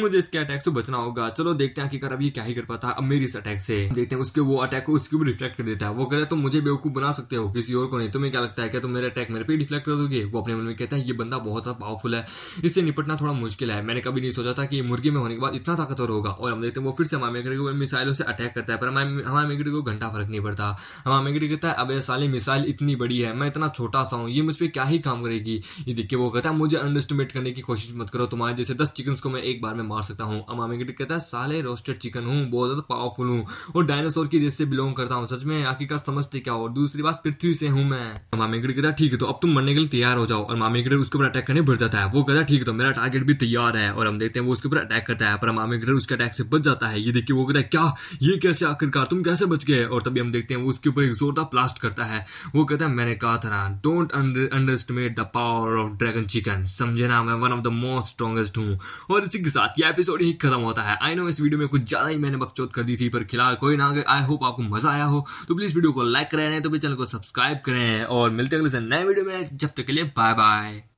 मुझे इसके अटैक से बचना होगा चलो देखते हैं आखिरकार अब ये क्या ही कर पाता है अब मेरी इस अटैक से देखते हैं उसके वो अटैक को उसके ऊपर रिफ्लेक्ट कर देता है वो कहता है तुम मुझे बेवकूफ़ बना सकते हो किसी और को नहीं तुम्हें क्या लगता है क्या तुम मेरे अटैक मेरे पे डिफ्लेक्ट कर दोगे वो अपने मन में कहता है ये बंदा बहुत पावरफुल है इससे निपटना थोड़ा मुश्किल है मैंने कभी नहीं सोचा था कि मुर्गी में होने के बाद इतना ताकतवर होगा और हम देखते हैं वो फिर से हमारे मेगड़ी को मिसाइलों से अटैक करता है पर हमारे हमारे मेगड़ी को घंटा फर्क नहीं पड़ता हमारे मेगड़ी कहता है अब ये साली मिसाइल इतनी बड़ी है मैं इतना छोटा सा हूँ ये मुझ पर क्या ही काम करेगी ये देख के वो कहता है मुझे अंडरस्टिमेट करने की कोशिश मत करो तुम्हारे जैसे दस चिकन को मैं एक बार में मार सकता हूँ हमारे मेगड़ी कहता है साले रोस्टेड चिकन हूँ बहुत ज़्यादा पावरफुल हूँ और डायनासोर की रेस से बिलोंग करता हूँ सच में आखिरकार समझते क्या हो दूसरी बात पृथ्वी से हूँ मैं हमारे मेगड़ी कहता है ठीक है तो अब तुम मरने के लिए तैयार हो जाओ और मामेगड़ उसके ऊपर अटैक करने बढ़ जाता है वो कहता है ठीक है तो मेरा टारगेट भी तैयार है और हम देखते हैं वो उसके ऊपर अटैक करता है पर मामेग्रर उसके अटैक से बच जाता है ये देखिए वो कहता है क्या ये कैसे आखिरकार तुम कैसे बच गए और तभी हम देखते हैं वो उसके ऊपर एक जोरदार ब्लास्ट करता है वो कहता है मैंने कहा था ना don't underestimate the power of dragon chicken समझे ना मैं one of the most strongest हूँ और इसी के साथ ये एपिसोड ही खत्म होता है आई नो इस वीडियो में कुछ ज्यादा ही मैंने बकचोत कर दी थी पर खिलाल कोई ना आई होप आपको मजा आया हो तो प्लीज वीडियो को लाइक करें तो भी चैनल को सब्सक्राइब करें और मिलते हैं अगले नए वीडियो में जब तक के लिए बाय बाय